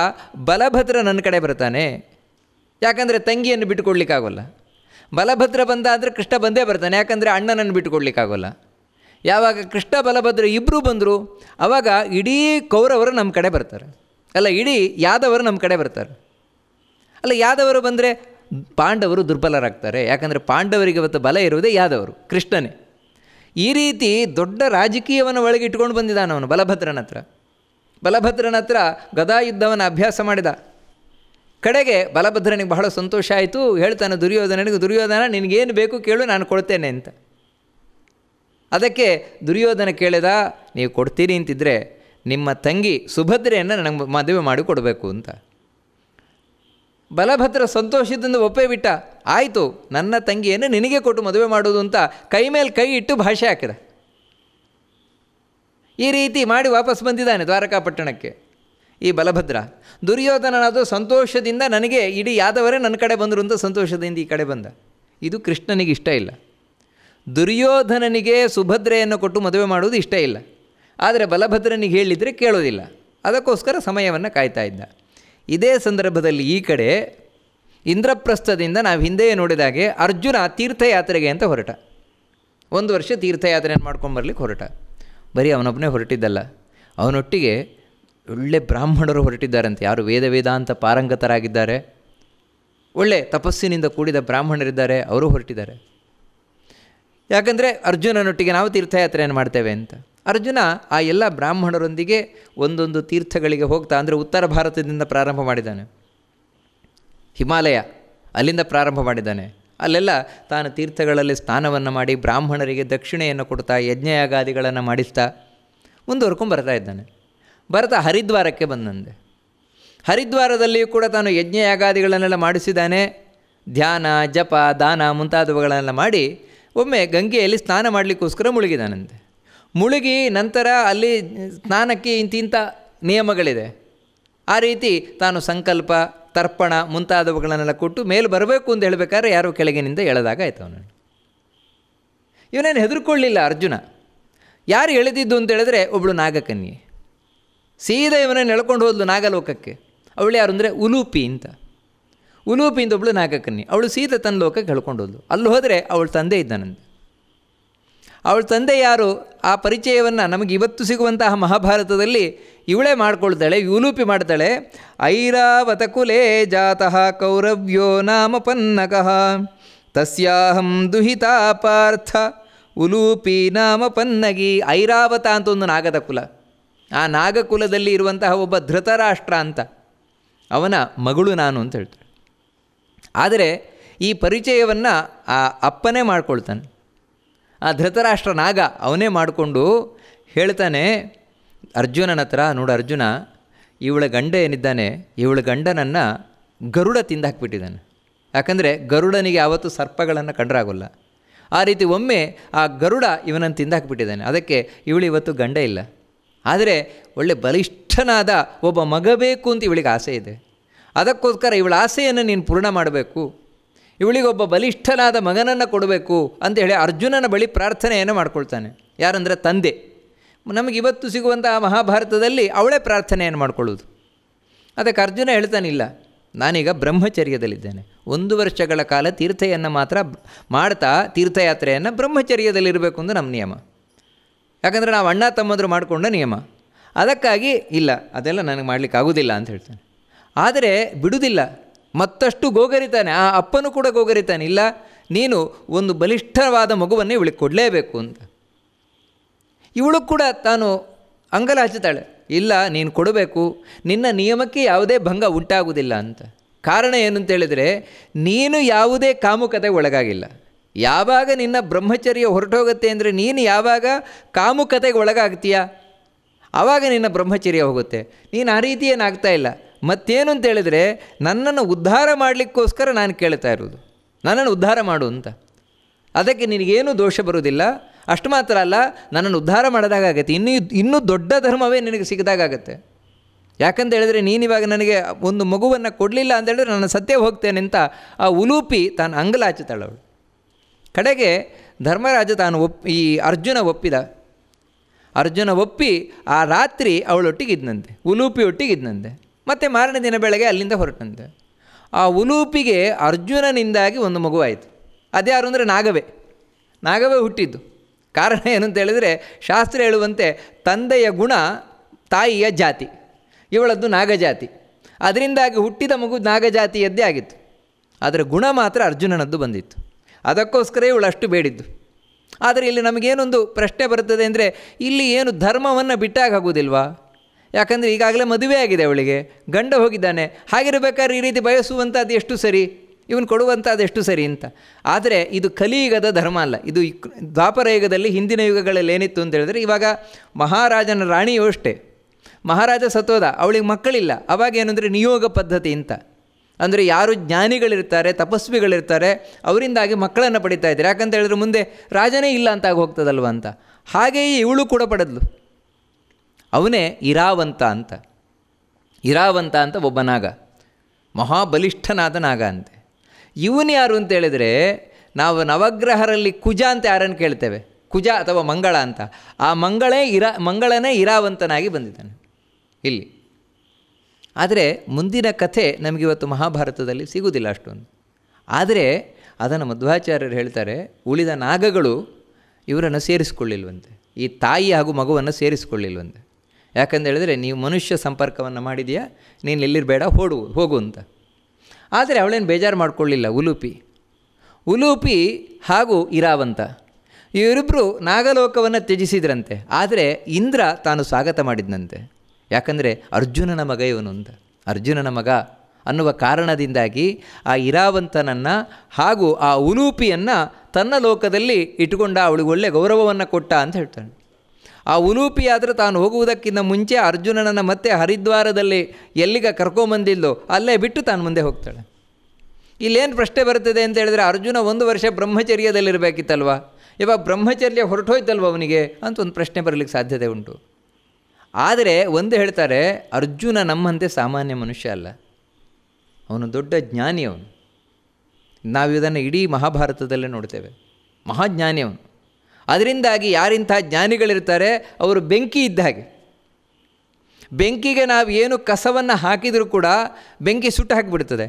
[SPEAKER 2] ಬಲಭದ್ರ ನನ್ನ ಕಡೆ ಬರ್ತಾನೆ ಯಾಕಂದರೆ ತಂಗಿಯನ್ನು ಬಿಟ್ಟುಕೊಡ್ಲಿಕ್ಕಾಗೋಲ್ಲ ಬಲಭದ್ರ ಬಂದ ಕೃಷ್ಣ ಬಂದೇ ಬರ್ತಾನೆ ಯಾಕಂದರೆ ಅಣ್ಣನನ್ನು ಬಿಟ್ಟುಕೊಡ್ಲಿಕ್ಕಾಗೋಲ್ಲ ಯಾವಾಗ ಕೃಷ್ಣ ಬಲಭದ್ರ ಇಬ್ಬರೂ ಬಂದರು ಆವಾಗ ಇಡೀ ಕೌರವರು ನಮ್ಮ ಕಡೆ ಬರ್ತಾರೆ ಅಲ್ಲ ಇಡೀ ಯಾದವರು ನಮ್ಮ ಕಡೆ ಬರ್ತಾರೆ ಅಲ್ಲ ಯಾದವರು ಬಂದರೆ ಪಾಂಡವರು ದುರ್ಬಲರಾಗ್ತಾರೆ ಯಾಕಂದರೆ ಪಾಂಡವರಿಗೆ ಇವತ್ತು ಬಲ ಇರುವುದೇ ಯಾದವರು ಕೃಷ್ಣನೇ ಈ ರೀತಿ ದೊಡ್ಡ ರಾಜಕೀಯವನ್ನು ಒಳಗೆ ಇಟ್ಕೊಂಡು ಅವನು ಬಲಭದ್ರನ ಹತ್ರ ಬಲಭದ್ರನ ಹತ್ರ ಗದಾಯುದ್ಧವನ್ನು ಅಭ್ಯಾಸ ಮಾಡಿದ ಕಡೆಗೆ ಬಲಭದ್ರನಿಗೆ ಬಹಳ ಸಂತೋಷ ಆಯಿತು ಹೇಳ್ತಾನೆ ದುರ್ಯೋಧನನಿಗೆ ದುರ್ಯೋಧನ ನಿನಗೇನು ಬೇಕು ಕೇಳು ನಾನು ಕೊಡ್ತೇನೆ ಅಂತ ಅದಕ್ಕೆ ದುರ್ಯೋಧನ ಕೇಳಿದ ನೀವು ಕೊಡ್ತೀರಿ ಅಂತಿದ್ರೆ ನಿಮ್ಮ ತಂಗಿ ಸುಭದ್ರೆಯನ್ನು ನನಗೆ ಮದುವೆ ಮಾಡಿ ಕೊಡಬೇಕು ಅಂತ ಬಲಭದ್ರ ಸಂತೋಷದಿಂದ ಒಪ್ಪೇ ಬಿಟ್ಟ ಆಯಿತು ನನ್ನ ತಂಗಿಯನ್ನು ನಿನಗೆ ಕೊಟ್ಟು ಮದುವೆ ಮಾಡೋದು ಅಂತ ಕೈ ಮೇಲೆ ಕೈ ಇಟ್ಟು ಭಾಷೆ ಹಾಕಿದ ಈ ರೀತಿ ಮಾಡಿ ವಾಪಸ್ ಬಂದಿದ್ದಾನೆ ದ್ವಾರಕಾಪಟ್ಟಣಕ್ಕೆ ಈ ಬಲಭದ್ರ ದುರ್ಯೋಧನನಾದರೂ ಸಂತೋಷದಿಂದ ನನಗೆ ಇಡೀ ಯಾದವರೇ ನನ್ನ ಕಡೆ ಬಂದರು ಅಂತ ಸಂತೋಷದಿಂದ ಈ ಕಡೆ ಬಂದ ಇದು ಕೃಷ್ಣನಿಗೆ ಇಷ್ಟ ಇಲ್ಲ ದುರ್ಯೋಧನನಿಗೆ ಸುಭದ್ರೆಯನ್ನು ಕೊಟ್ಟು ಮದುವೆ ಮಾಡೋದು ಇಷ್ಟ ಇಲ್ಲ ಆದರೆ ಬಲಭದ್ರನಿಗೆ ಹೇಳಿದರೆ ಕೇಳೋದಿಲ್ಲ ಅದಕ್ಕೋಸ್ಕರ ಸಮಯವನ್ನು ಕಾಯ್ತಾ ಇದ್ದ ಇದೇ ಸಂದರ್ಭದಲ್ಲಿ ಈ ಕಡೆ ಇಂದ್ರಪ್ರಸ್ಥದಿಂದ ನಾವು ಹಿಂದೆಯೇ ನೋಡಿದಾಗೆ ಅರ್ಜುನ ತೀರ್ಥಯಾತ್ರೆಗೆ ಅಂತ ಹೊರಟ ಒಂದು ವರ್ಷ ತೀರ್ಥಯಾತ್ರೆಯನ್ನು ಮಾಡ್ಕೊಂಬರ್ಲಿಕ್ಕೆ ಹೊರಟ ಬರೀ ಅವನೊಬ್ಬನೇ ಹೊರಟಿದ್ದಲ್ಲ ಅವನೊಟ್ಟಿಗೆ ಒಳ್ಳೆ ಬ್ರಾಹ್ಮಣರು ಹೊರಟಿದ್ದಾರಂತೆ ಯಾರು ವೇದ ವೇದಾಂತ ಪಾರಂಗತರಾಗಿದ್ದಾರೆ ಒಳ್ಳೆ ತಪಸ್ಸಿನಿಂದ ಕೂಡಿದ ಬ್ರಾಹ್ಮಣರಿದ್ದಾರೆ ಅವರು ಹೊರಟಿದ್ದಾರೆ ಯಾಕಂದರೆ ಅರ್ಜುನನೊಟ್ಟಿಗೆ ನಾವು ತೀರ್ಥಯಾತ್ರೆಯನ್ನು ಮಾಡ್ತೇವೆ ಅಂತ ಅರ್ಜುನ ಆ ಎಲ್ಲ ಬ್ರಾಹ್ಮಣರೊಂದಿಗೆ ಒಂದೊಂದು ತೀರ್ಥಗಳಿಗೆ ಹೋಗ್ತಾ ಅಂದರೆ ಉತ್ತರ ಭಾರತದಿಂದ ಪ್ರಾರಂಭ ಮಾಡಿದ್ದಾನೆ ಹಿಮಾಲಯ ಅಲ್ಲಿಂದ ಪ್ರಾರಂಭ ಮಾಡಿದ್ದಾನೆ ಅಲ್ಲೆಲ್ಲ ತಾನು ತೀರ್ಥಗಳಲ್ಲಿ ಸ್ನಾನವನ್ನು ಮಾಡಿ ಬ್ರಾಹ್ಮಣರಿಗೆ ದಕ್ಷಿಣೆಯನ್ನು ಕೊಡ್ತಾ ಯಜ್ಞಯಾಗಾದಿಗಳನ್ನು ಮಾಡಿಸ್ತಾ ಮುಂದುವರ್ಕೊಂಡು ಬರ್ತಾ ಇದ್ದಾನೆ ಭರತ ಹರಿದ್ವಾರಕ್ಕೆ ಬಂದಂದೆ ಹರಿದ್ವಾರದಲ್ಲಿಯೂ ಕೂಡ ತಾನು ಯಜ್ಞಯಾಗಾದಿಗಳನ್ನೆಲ್ಲ ಮಾಡಿಸಿದ್ದಾನೆ ಧ್ಯಾನ ಜಪ ದಾನ ಮುಂತಾದವುಗಳನ್ನೆಲ್ಲ ಮಾಡಿ ಒಮ್ಮೆ ಗಂಗೆಯಲ್ಲಿ ಸ್ನಾನ ಮಾಡಲಿಕ್ಕೋಸ್ಕರ ಮುಳುಗಿದಾನಂತೆ ಮುಳುಗಿ ನಂತರ ಅಲ್ಲಿ ಸ್ನಾನಕ್ಕೆ ಇಂತಿಂಥ ನಿಯಮಗಳಿದೆ ಆ ರೀತಿ ತಾನು ಸಂಕಲ್ಪ ತರ್ಪಣ ಮುಂತಾದವುಗಳನ್ನೆಲ್ಲ ಕೊಟ್ಟು ಮೇಲೆ ಬರಬೇಕು ಅಂತ ಹೇಳಬೇಕಾದ್ರೆ ಯಾರೋ ಕೆಳಗಿನಿಂದ ಎಳೆದಾಗ ಆಯ್ತು ಅವನು ಇವನೇನು ಹೆದರ್ಕೊಳ್ಳಿಲ್ಲ ಅರ್ಜುನ ಯಾರು ಎಳೆದಿದ್ದು ಅಂತ ಹೇಳಿದ್ರೆ ಒಬ್ಬಳು ನಾಗಕನ್ಯೆ ಸೀದಾ ಇವನನ್ನು ಎಳ್ಕೊಂಡು ಹೋದ್ಲು ನಾಗಲೋಕಕ್ಕೆ ಅವಳು ಯಾರು ಅಂದರೆ ಉಲೂಪಿ ಅಂತ ಉಲೂಪಿ ಅಂತ ಒಬ್ಬಳು ನಾಗಕನ್ಯೆ ಅವಳು ಸೀದಾ ತನ್ನ ಲೋಕಕ್ಕೆ ಹೇಳ್ಕೊಂಡು ಹೋದ್ಲು ಅಲ್ಲಿ ಹೋದರೆ ಅವಳು ತಂದೆ ಇದ್ದಾನಂತೆ ಅವಳ ತಂದೆ ಯಾರು ಆ ಪರಿಚಯವನ್ನು ನಮಗೆ ಇವತ್ತು ಸಿಗುವಂತಹ ಮಹಾಭಾರತದಲ್ಲಿ ಇವಳೇ ಮಾಡ್ಕೊಳ್ತಾಳೆ ಯೂಲೂಪಿ ಮಾಡ್ತಾಳೆ ಐರಾವತ ಕುಲೇ ಜಾತಃ ಕೌರವ್ಯೋ ನಾಮ ಪನ್ನಕಃ ತಸ್ಯಾಹಂ ದುಹಿತಾ ಪಾರ್ಥ ಉಲೂಪಿ ನಾಮ ಪನ್ನಗಿ ಐರಾವತ ಅಂತ ಒಂದು ನಾಗದ ಕುಲ ಆ ನಾಗಕುಲದಲ್ಲಿ ಇರುವಂತಹ ಒಬ್ಬ ಧೃತರಾಷ್ಟ್ರ ಅಂತ ಅವನ ಮಗಳು ನಾನು ಅಂತ ಹೇಳ್ತಾಳೆ ಆದರೆ ಈ ಪರಿಚಯವನ್ನು ಆ ಅಪ್ಪನೇ ಮಾಡ್ಕೊಳ್ತಾನೆ ಆ ಧೃತರಾಷ್ಟ್ರ ನಾಗ ಅವನೇ ಮಾಡಿಕೊಂಡು ಹೇಳ್ತಾನೆ ಅರ್ಜುನನ ಹತ್ರ ನೋಡು ಅರ್ಜುನ ಇವಳ ಗಂಡ ಏನಿದ್ದಾನೆ ಇವಳ ಗಂಡನನ್ನು ಗರುಡ ತಿಂದಾಕ್ಬಿಟ್ಟಿದ್ದಾನೆ ಯಾಕಂದರೆ ಗರುಡನಿಗೆ ಯಾವತ್ತು ಸರ್ಪಗಳನ್ನು ಕಂಡ್ರಾಗೋಲ್ಲ ಆ ರೀತಿ ಒಮ್ಮೆ ಆ ಗರುಡ ಇವನನ್ನು ತಿಂದಾಕ್ಬಿಟ್ಟಿದ್ದಾನೆ ಅದಕ್ಕೆ ಇವಳು ಇವತ್ತು ಗಂಡ ಇಲ್ಲ ಆದರೆ ಒಳ್ಳೆ ಬಲಿಷ್ಠನಾದ ಒಬ್ಬ ಮಗ ಬೇಕು ಅಂತ ಇವಳಿಗೆ ಆಸೆ ಇದೆ ಅದಕ್ಕೋಸ್ಕರ ಇವಳ ಆಸೆಯನ್ನು ನೀನು ಪೂರ್ಣ ಮಾಡಬೇಕು ಇವಳಿಗೊಬ್ಬ ಬಲಿಷ್ಠನಾದ ಮಗನನ್ನು ಕೊಡಬೇಕು ಅಂತ ಹೇಳಿ ಅರ್ಜುನನ ಬಳಿ ಪ್ರಾರ್ಥನೆಯನ್ನು ಮಾಡ್ಕೊಳ್ತಾನೆ ಯಾರಂದರೆ ತಂದೆ ನಮಗೆ ನಮಗಿವತ್ತು ಸಿಗುವಂತಹ ಮಹಾಭಾರತದಲ್ಲಿ ಅವಳೇ ಪ್ರಾರ್ಥನೆಯನ್ನು ಮಾಡ್ಕೊಳ್ಳೋದು ಅದಕ್ಕೆ ಅರ್ಜುನ ಹೇಳ್ತಾನಿಲ್ಲ ನಾನೀಗ ಬ್ರಹ್ಮಚರ್ಯದಲ್ಲಿದ್ದೇನೆ ಒಂದು ವರ್ಷಗಳ ಕಾಲ ತೀರ್ಥೆಯನ್ನು ಮಾತ್ರ ಮಾಡ್ತಾ ತೀರ್ಥಯಾತ್ರೆಯನ್ನು ಬ್ರಹ್ಮಚರ್ಯದಲ್ಲಿರಬೇಕು ಅಂತ ನಮ್ಮ ನಿಯಮ ಯಾಕಂದರೆ ನಾವು ಅಣ್ಣ ತಮ್ಮಂದರು ಮಾಡಿಕೊಂಡ ನಿಯಮ ಅದಕ್ಕಾಗಿ ಇಲ್ಲ ಅದೆಲ್ಲ ನನಗೆ ಮಾಡಲಿಕ್ಕಾಗೋದಿಲ್ಲ ಅಂತ ಹೇಳ್ತಾನೆ ಆದರೆ ಬಿಡುವುದಿಲ್ಲ ಮತ್ತಷ್ಟು ಗೋಗರಿತಾನೆ ಆ ಅಪ್ಪನು ಕೂಡ ಗೋಗರಿತಾನೆ ಇಲ್ಲ ನೀನು ಒಂದು ಬಲಿಷ್ಠವಾದ ಮಗುವನ್ನೇ ಇವಳಿಗೆ ಕೊಡಲೇಬೇಕು ಅಂತ ಇವಳು ಕೂಡ ತಾನು ಅಂಗಲ ಹಚ್ಚುತ್ತಾಳೆ ಇಲ್ಲ ನೀನು ಕೊಡಬೇಕು ನಿನ್ನ ನಿಯಮಕ್ಕೆ ಯಾವುದೇ ಭಂಗ ಉಂಟಾಗುವುದಿಲ್ಲ ಅಂತ ಕಾರಣ ಏನು ಹೇಳಿದರೆ ನೀನು ಯಾವುದೇ ಕಾಮುಕತೆಗೆ ಒಳಗಾಗಿಲ್ಲ ಯಾವಾಗ ನಿನ್ನ ಬ್ರಹ್ಮಚರ್ಯ ಹೋಗುತ್ತೆ ಅಂದರೆ ನೀನು ಯಾವಾಗ ಕಾಮುಕತೆಗೆ ಒಳಗಾಗ್ತೀಯಾ ಆವಾಗ ನಿನ್ನ ಬ್ರಹ್ಮಚರ್ಯ ಹೋಗುತ್ತೆ ನೀನು ಆ ರೀತಿ ಏನಾಗ್ತಾ ಇಲ್ಲ ಮತ್ತೇನು ಅಂತ ಹೇಳಿದರೆ ನನ್ನನ್ನು ಉದ್ಧಾರ ಮಾಡಲಿಕ್ಕೋಸ್ಕರ ನಾನು ಕೇಳ್ತಾ ಇರೋದು ನನ್ನನ್ನು ಉದ್ಧಾರ ಮಾಡು ಅಂತ ಅದಕ್ಕೆ ನಿನಗೇನು ದೋಷ ಬರುವುದಿಲ್ಲ ಅಷ್ಟು ಮಾತ್ರ ಅಲ್ಲ ನನ್ನನ್ನು ಉದ್ಧಾರ ಮಾಡಿದಾಗತ್ತೆ ಇನ್ನೂ ಇನ್ನೂ ದೊಡ್ಡ ಧರ್ಮವೇ ನಿನಗೆ ಸಿಗದಾಗತ್ತೆ ಯಾಕಂತ ಹೇಳಿದರೆ ನೀನಿವಾಗ ನನಗೆ ಒಂದು ಮಗುವನ್ನು ಕೊಡಲಿಲ್ಲ ಅಂತ ಹೇಳಿದ್ರೆ ನಾನು ಸತ್ಯ ಹೋಗ್ತೇನೆ ಅಂತ ಆ ಉಲೂಪಿ ತಾನು ಅವಳು ಕಡೆಗೆ ಧರ್ಮರಾಜ ತಾನು ಒಪ್ ಈ ಅರ್ಜುನ ಒಪ್ಪಿದ ಅರ್ಜುನ ಒಪ್ಪಿ ಆ ರಾತ್ರಿ ಅವಳೊಟ್ಟಿಗಿದ್ನಂತೆ ಉಲೂಪಿ ಇದ್ದಂತೆ ಮತ್ತು ಮಾರನೇ ದಿನ ಬೆಳಗ್ಗೆ ಅಲ್ಲಿಂದ ಹೊರಟಂತೆ ಆ ಉಲೂಪಿಗೆ ಅರ್ಜುನನಿಂದಾಗಿ ಒಂದು ಮಗುವಾಯಿತು ಅದ್ಯಾರು ಅಂದರೆ ನಾಗವೇ ನಾಗವೇ ಹುಟ್ಟಿದ್ದು ಕಾರಣ ಏನಂತ ಹೇಳಿದರೆ ಶಾಸ್ತ್ರ ಹೇಳುವಂತೆ ತಂದೆಯ ಗುಣ ತಾಯಿಯ ಜಾತಿ ಇವಳದ್ದು ನಾಗಜಾತಿ ಅದರಿಂದಾಗಿ ಹುಟ್ಟಿದ ಮಗು ನಾಗಜಾತಿಯದ್ದೇ ಆಗಿತ್ತು ಆದರೆ ಗುಣ ಮಾತ್ರ ಅರ್ಜುನನದ್ದು ಬಂದಿತ್ತು ಅದಕ್ಕೋಸ್ಕರ ಇವಳು ಅಷ್ಟು ಬೇಡಿದ್ದು ಆದರೆ ಇಲ್ಲಿ ನಮಗೇನೊಂದು ಪ್ರಶ್ನೆ ಬರುತ್ತದೆ ಅಂದರೆ ಇಲ್ಲಿ ಏನು ಧರ್ಮವನ್ನು ಬಿಟ್ಟಾಗ ಆಗುವುದಿಲ್ವಾ ಯಾಕಂದರೆ ಈಗಾಗಲೇ ಮದುವೆ ಆಗಿದೆ ಅವಳಿಗೆ ಗಂಡ ಹೋಗಿದ್ದಾನೆ ಹಾಗಿರಬೇಕಾದ್ರೆ ಈ ರೀತಿ ಬಯಸುವಂಥದ್ದು ಎಷ್ಟು ಸರಿ ಇವನು ಕೊಡುವಂಥದ್ದು ಎಷ್ಟು ಸರಿ ಅಂತ ಆದರೆ ಇದು ಕಲಿಯುಗದ ಧರ್ಮ ಅಲ್ಲ ಇದು ದ್ವಾಪರ ಯುಗದಲ್ಲಿ ಹಿಂದಿನ ಯುಗಗಳಲ್ಲಿ ಏನಿತ್ತು ಅಂತ ಹೇಳಿದ್ರೆ ಇವಾಗ ಮಹಾರಾಜನ ರಾಣಿಯೂ ಅಷ್ಟೇ ಮಹಾರಾಜ ಸತೋದ ಅವಳಿಗೆ ಮಕ್ಕಳಿಲ್ಲ ಅವಾಗ ಏನಂದರೆ ನಿಯೋಗ ಪದ್ಧತಿ ಅಂತ ಅಂದರೆ ಯಾರು ಜ್ಞಾನಿಗಳಿರ್ತಾರೆ ತಪಸ್ವಿಗಳಿರ್ತಾರೆ ಅವರಿಂದಾಗಿ ಮಕ್ಕಳನ್ನು ಪಡಿತಾ ಇದ್ದಾರೆ ಯಾಕಂತ ಹೇಳಿದ್ರೆ ಮುಂದೆ ರಾಜನೇ ಇಲ್ಲ ಅಂತಾಗಿ ಹೋಗ್ತದಲ್ವ ಅಂತ ಹಾಗೆಯೇ ಇವಳು ಕೂಡ ಪಡೆದ್ಲು ಅವನೇ ಇರಾವಂತ ಅಂತ ಇರಾವಂತ ಅಂತ ಒಬ್ಬ ನಾಗ ಮಹಾಬಲಿಷ್ಠನಾದ ನಾಗ ಅಂತೆ ಇವನು ಯಾರು ಅಂತೇಳಿದರೆ ನಾವು ನವಗ್ರಹರಲ್ಲಿ ಕುಜ ಅಂತ ಯಾರನ್ನು ಕೇಳ್ತೇವೆ ಕುಜ ಅಥವಾ ಮಂಗಳ ಅಂತ ಆ ಮಂಗಳೇ ಇರ ಮಂಗಳನೇ ಇರಾವಂತನಾಗಿ ಬಂದಿದ್ದಾನೆ ಇಲ್ಲಿ ಆದರೆ ಮುಂದಿನ ಕಥೆ ನಮಗಿವತ್ತು ಮಹಾಭಾರತದಲ್ಲಿ ಸಿಗುವುದಿಲ್ಲ ಅಷ್ಟೊಂದು ಆದರೆ ಅದನ್ನು ಮಧ್ವಾಚಾರ್ಯರು ಹೇಳ್ತಾರೆ ಉಳಿದ ನಾಗಗಳು ಇವರನ್ನು ಸೇರಿಸಿಕೊಳ್ಳಿಲ್ವಂತೆ ಈ ತಾಯಿ ಹಾಗೂ ಮಗುವನ್ನು ಸೇರಿಸಿಕೊಳ್ಳಿಲ್ವಂತೆ ಯಾಕಂತ ನೀವು ಮನುಷ್ಯ ಸಂಪರ್ಕವನ್ನು ಮಾಡಿದೆಯಾ ನೀನು ಎಲ್ಲಿರಬೇಡ ಬೇಡ ಹೋಡು ಹೋಗು ಅಂತ ಆದರೆ ಅವಳೇನು ಬೇಜಾರು ಮಾಡಿಕೊಳ್ಳಿಲ್ಲ ಉಲೂಪಿ ಉಲೂಪಿ ಹಾಗೂ ಇರಾವಂತ ಇವರಿಬ್ಬರು ನಾಗಲೋಕವನ್ನು ತ್ಯಜಿಸಿದ್ರಂತೆ ಆದರೆ ಇಂದ್ರ ತಾನು ಸ್ವಾಗತ ಮಾಡಿದ್ನಂತೆ ಯಾಕಂದರೆ ಅರ್ಜುನನ ಮಗ ಇವನು ಅಂತ ಅರ್ಜುನನ ಮಗ ಅನ್ನುವ ಕಾರಣದಿಂದಾಗಿ ಆ ಇರಾವಂತನನ್ನು ಹಾಗೂ ಆ ಉಲೂಪಿಯನ್ನು ತನ್ನ ಲೋಕದಲ್ಲಿ ಇಟ್ಟುಕೊಂಡ ಅವಳಿಗೆ ಒಳ್ಳೆ ಗೌರವವನ್ನು ಕೊಟ್ಟ ಅಂತ ಹೇಳ್ತಾನೆ ಆ ಆದ್ರೆ ತಾನು ಹೋಗುವುದಕ್ಕಿಂತ ಮುಂಚೆ ಅರ್ಜುನನನ್ನು ಮತ್ತೆ ಹರಿದ್ವಾರದಲ್ಲಿ ಎಲ್ಲಿಗ ಕರ್ಕೊಂಬಂದಿಲ್ಲೋ ಅಲ್ಲೇ ಬಿಟ್ಟು ತಾನು ಮುಂದೆ ಹೋಗ್ತಾಳೆ ಇಲ್ಲೇನು ಪ್ರಶ್ನೆ ಬರ್ತದೆ ಅಂತ ಹೇಳಿದ್ರೆ ಅರ್ಜುನ ಒಂದು ವರ್ಷ ಬ್ರಹ್ಮಚರ್ಯದಲ್ಲಿರಬೇಕಿತ್ತಲ್ವ ಇವಾಗ ಬ್ರಹ್ಮಚರ್ಯ ಹೊರಟೋಯ್ತಲ್ವ ಅವನಿಗೆ ಅಂತ ಒಂದು ಪ್ರಶ್ನೆ ಬರಲಿಕ್ಕೆ ಸಾಧ್ಯತೆ ಉಂಟು ಆದರೆ ಒಂದು ಹೇಳ್ತಾರೆ ಅರ್ಜುನ ನಮ್ಮಂತೆ ಸಾಮಾನ್ಯ ಮನುಷ್ಯ ಅಲ್ಲ ಅವನು ದೊಡ್ಡ ಜ್ಞಾನಿ ಅವನು ನಾವು ಇದನ್ನು ಇಡೀ ಮಹಾಭಾರತದಲ್ಲೇ ನೋಡ್ತೇವೆ ಮಹಾಜ್ಞಾನಿ ಅವನು ಅದರಿಂದಾಗಿ ಯಾರಿಂಥ ಜ್ಞಾನಿಗಳಿರ್ತಾರೆ ಅವರು ಬೆಂಕಿ ಇದ್ದ ಹಾಗೆ ಬೆಂಕಿಗೆ ನಾವು ಏನು ಕಸವನ್ನು ಹಾಕಿದರೂ ಕೂಡ ಬೆಂಕಿ ಸುಟ್ಟು ಹಾಕಿಬಿಡ್ತದೆ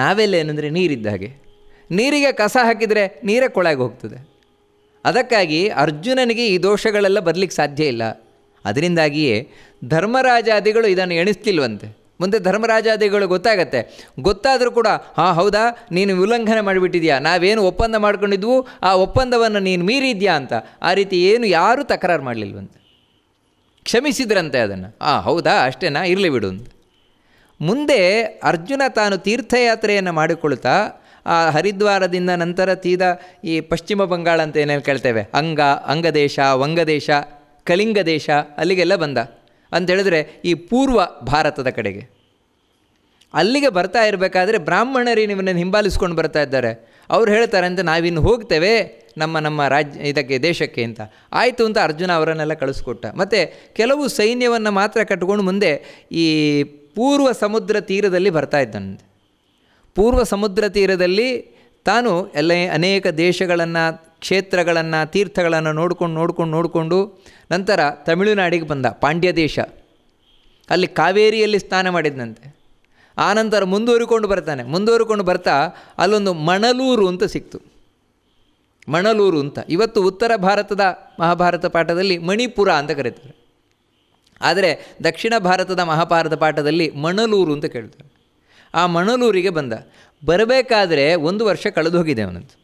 [SPEAKER 2] ನಾವೆಲ್ಲ ಏನಂದರೆ ನೀರಿದ್ದ ಹಾಗೆ ನೀರಿಗೆ ಕಸ ಹಾಕಿದರೆ ನೀರೇ ಕೊಳಗೆ ಹೋಗ್ತದೆ ಅದಕ್ಕಾಗಿ ಅರ್ಜುನನಿಗೆ ಈ ದೋಷಗಳೆಲ್ಲ ಬರಲಿಕ್ಕೆ ಸಾಧ್ಯ ಇಲ್ಲ ಅದರಿಂದಾಗಿಯೇ ಧರ್ಮರಾಜಾದಿಗಳು ಇದನ್ನು ಎಣಿಸ್ತಿಲ್ವಂತೆ ಮುಂದೆ ಧರ್ಮರಾಜಾದಿಗಳು ಗೊತ್ತಾಗತ್ತೆ ಗೊತ್ತಾದರೂ ಕೂಡ ಹಾಂ ಹೌದಾ ನೀನು ಉಲ್ಲಂಘನೆ ಮಾಡಿಬಿಟ್ಟಿದ್ಯಾ ನಾವೇನು ಒಪ್ಪಂದ ಮಾಡ್ಕೊಂಡಿದ್ವು ಆ ಒಪ್ಪಂದವನ್ನು ನೀನು ಮೀರಿದ್ಯಾ ಅಂತ ಆ ರೀತಿ ಏನು ಯಾರೂ ತಕರಾರು ಮಾಡಲಿಲ್ವಂತೆ ಕ್ಷಮಿಸಿದ್ರಂತೆ ಅದನ್ನು ಆ ಹೌದಾ ಅಷ್ಟೇನಾ ಇರಲಿ ಬಿಡು ಅಂತ ಮುಂದೆ ಅರ್ಜುನ ತಾನು ತೀರ್ಥಯಾತ್ರೆಯನ್ನು ಮಾಡಿಕೊಳ್ತಾ ಆ ಹರಿದ್ವಾರದಿಂದ ನಂತರ ತೀದ ಈ ಪಶ್ಚಿಮ ಬಂಗಾಳ ಅಂತ ಏನೇನು ಕೇಳ್ತೇವೆ ಅಂಗ ಅಂಗದೇಶ ವಂಗದೇಶ ಕಲಿಂಗ ದೇಶ ಅಲ್ಲಿಗೆಲ್ಲ ಬಂದ ಅಂತೇಳಿದ್ರೆ ಈ ಪೂರ್ವ ಭಾರತದ ಕಡೆಗೆ ಅಲ್ಲಿಗೆ ಬರ್ತಾ ಇರಬೇಕಾದ್ರೆ ಬ್ರಾಹ್ಮಣರು ನಿಮ್ಮನ್ನು ಹಿಂಬಾಲಿಸ್ಕೊಂಡು ಬರ್ತಾ ಇದ್ದಾರೆ ಅವ್ರು ಹೇಳ್ತಾರೆ ಅಂತ ನಾವಿನ್ನು ಹೋಗ್ತೇವೆ ನಮ್ಮ ನಮ್ಮ ರಾಜ್ಯ ಇದಕ್ಕೆ ದೇಶಕ್ಕೆ ಅಂತ ಆಯಿತು ಅಂತ ಅರ್ಜುನ ಅವರನ್ನೆಲ್ಲ ಕಳಿಸ್ಕೊಟ್ಟ ಮತ್ತು ಕೆಲವು ಸೈನ್ಯವನ್ನು ಮಾತ್ರ ಕಟ್ಕೊಂಡು ಮುಂದೆ ಈ ಪೂರ್ವ ಸಮುದ್ರ ತೀರದಲ್ಲಿ ಬರ್ತಾ ಇದ್ದಂತೆ ಪೂರ್ವ ಸಮುದ್ರ ತೀರದಲ್ಲಿ ತಾನು ಎಲ್ಲ ಅನೇಕ ದೇಶಗಳನ್ನು ಕ್ಷೇತ್ರಗಳನ್ನು ತೀರ್ಥಗಳನ್ನು ನೋಡ್ಕೊಂಡು ನೋಡ್ಕೊಂಡು ನೋಡಿಕೊಂಡು ನಂತರ ತಮಿಳುನಾಡಿಗೆ ಬಂದ ಪಾಂಡ್ಯ ದೇಶ ಅಲ್ಲಿ ಕಾವೇರಿಯಲ್ಲಿ ಸ್ನಾನ ಮಾಡಿದ್ನಂತೆ ಆನಂತರ ಮುಂದುವರಿಕೊಂಡು ಬರ್ತಾನೆ ಮುಂದುವರಿಕೊಂಡು ಬರ್ತಾ ಅಲ್ಲೊಂದು ಮಣಲೂರು ಅಂತ ಸಿಕ್ತು ಮಣಲೂರು ಅಂತ ಇವತ್ತು ಉತ್ತರ ಭಾರತದ ಮಹಾಭಾರತ ಪಾಠದಲ್ಲಿ ಮಣಿಪುರ ಅಂತ ಕರೀತಾರೆ ಆದರೆ ದಕ್ಷಿಣ ಭಾರತದ ಮಹಾಭಾರತ ಪಾಠದಲ್ಲಿ ಮಣಲೂರು ಅಂತ ಕೇಳ್ತಾರೆ ಆ ಮಣಲೂರಿಗೆ ಬಂದ ಬರಬೇಕಾದ್ರೆ ಒಂದು ವರ್ಷ ಕಳೆದು ಹೋಗಿದೆ ಅವನದ್ದು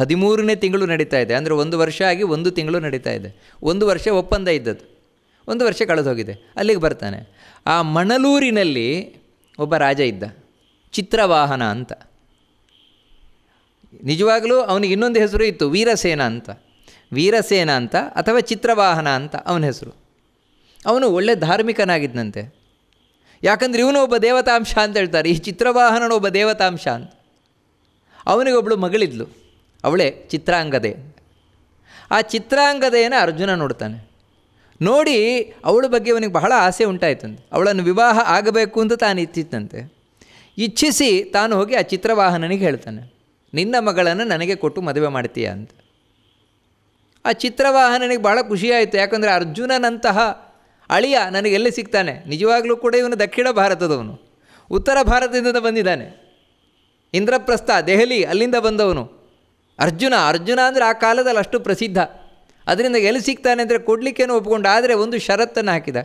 [SPEAKER 2] ಹದಿಮೂರನೇ ತಿಂಗಳು ನಡೀತಾ ಇದೆ ಅಂದರೆ ಒಂದು ವರ್ಷ ಆಗಿ ಒಂದು ತಿಂಗಳು ನಡೀತಾ ಇದೆ ಒಂದು ವರ್ಷ ಒಪ್ಪಂದ ಇದ್ದದ್ದು ಒಂದು ವರ್ಷ ಕಳೆದು ಹೋಗಿದೆ ಅಲ್ಲಿಗೆ ಬರ್ತಾನೆ ಆ ಮಣಲೂರಿನಲ್ಲಿ ಒಬ್ಬ ರಾಜ ಇದ್ದ ಚಿತ್ರವಾಹನ ಅಂತ ನಿಜವಾಗಲೂ ಅವನಿಗೆ ಇನ್ನೊಂದು ಹೆಸರು ಇತ್ತು ವೀರಸೇನ ಅಂತ ವೀರಸೇನ ಅಂತ ಅಥವಾ ಚಿತ್ರವಾಹನ ಅಂತ ಅವನ ಹೆಸರು ಅವನು ಒಳ್ಳೆ ಧಾರ್ಮಿಕನಾಗಿದ್ದನಂತೆ ಯಾಕಂದ್ರೆ ಇವನು ಒಬ್ಬ ದೇವತಾಂಶ ಅಂತ ಹೇಳ್ತಾರೆ ಈ ಚಿತ್ರವಾಹನನ ಒಬ್ಬ ದೇವತಾಂಶ ಅಂತ ಅವನಿಗೊಬ್ಬಳು ಮಗಳಿದ್ಲು ಅವಳೇ ಚಿತ್ರಾಂಗದೆ ಆ ಚಿತ್ರಾಂಗದೆಯನ್ನು ಅರ್ಜುನ ನೋಡ್ತಾನೆ ನೋಡಿ ಅವಳ ಬಗ್ಗೆ ಅವನಿಗೆ ಬಹಳ ಆಸೆ ಉಂಟಾಯ್ತಂತೆ ಅವಳನ್ನು ವಿವಾಹ ಆಗಬೇಕು ಅಂತ ತಾನು ಇತ್ತಿತ್ತಂತೆ ಇಚ್ಛಿಸಿ ತಾನು ಹೋಗಿ ಆ ಚಿತ್ರವಾಹನನಿಗೆ ಹೇಳ್ತಾನೆ ನಿನ್ನ ಮಗಳನ್ನು ನನಗೆ ಕೊಟ್ಟು ಮದುವೆ ಮಾಡ್ತೀಯ ಅಂತ ಆ ಚಿತ್ರವಾಹನನಿಗೆ ಭಾಳ ಖುಷಿಯಾಯಿತು ಯಾಕಂದರೆ ಅರ್ಜುನನಂತಹ ಅಳಿಯ ನನಗೆ ಎಲ್ಲಿ ಸಿಗ್ತಾನೆ ನಿಜವಾಗಲೂ ಕೂಡ ಇವನು ದಕ್ಷಿಣ ಭಾರತದವನು ಉತ್ತರ ಭಾರತದಿಂದ ಬಂದಿದ್ದಾನೆ ಇಂದ್ರಪ್ರಸ್ಥ ದೆಹಲಿ ಅಲ್ಲಿಂದ ಬಂದವನು ಅರ್ಜುನ ಅರ್ಜುನ ಅಂದರೆ ಆ ಕಾಲದಲ್ಲಿ ಅಷ್ಟು ಪ್ರಸಿದ್ಧ ಅದರಿಂದ ಎಲ್ಲಿ ಸಿಗ್ತಾನೆ ಅಂದರೆ ಕೊಡಲಿಕ್ಕೇನು ಒಪ್ಕೊಂಡು ಆದರೆ ಒಂದು ಷರತ್ತನ್ನು ಹಾಕಿದ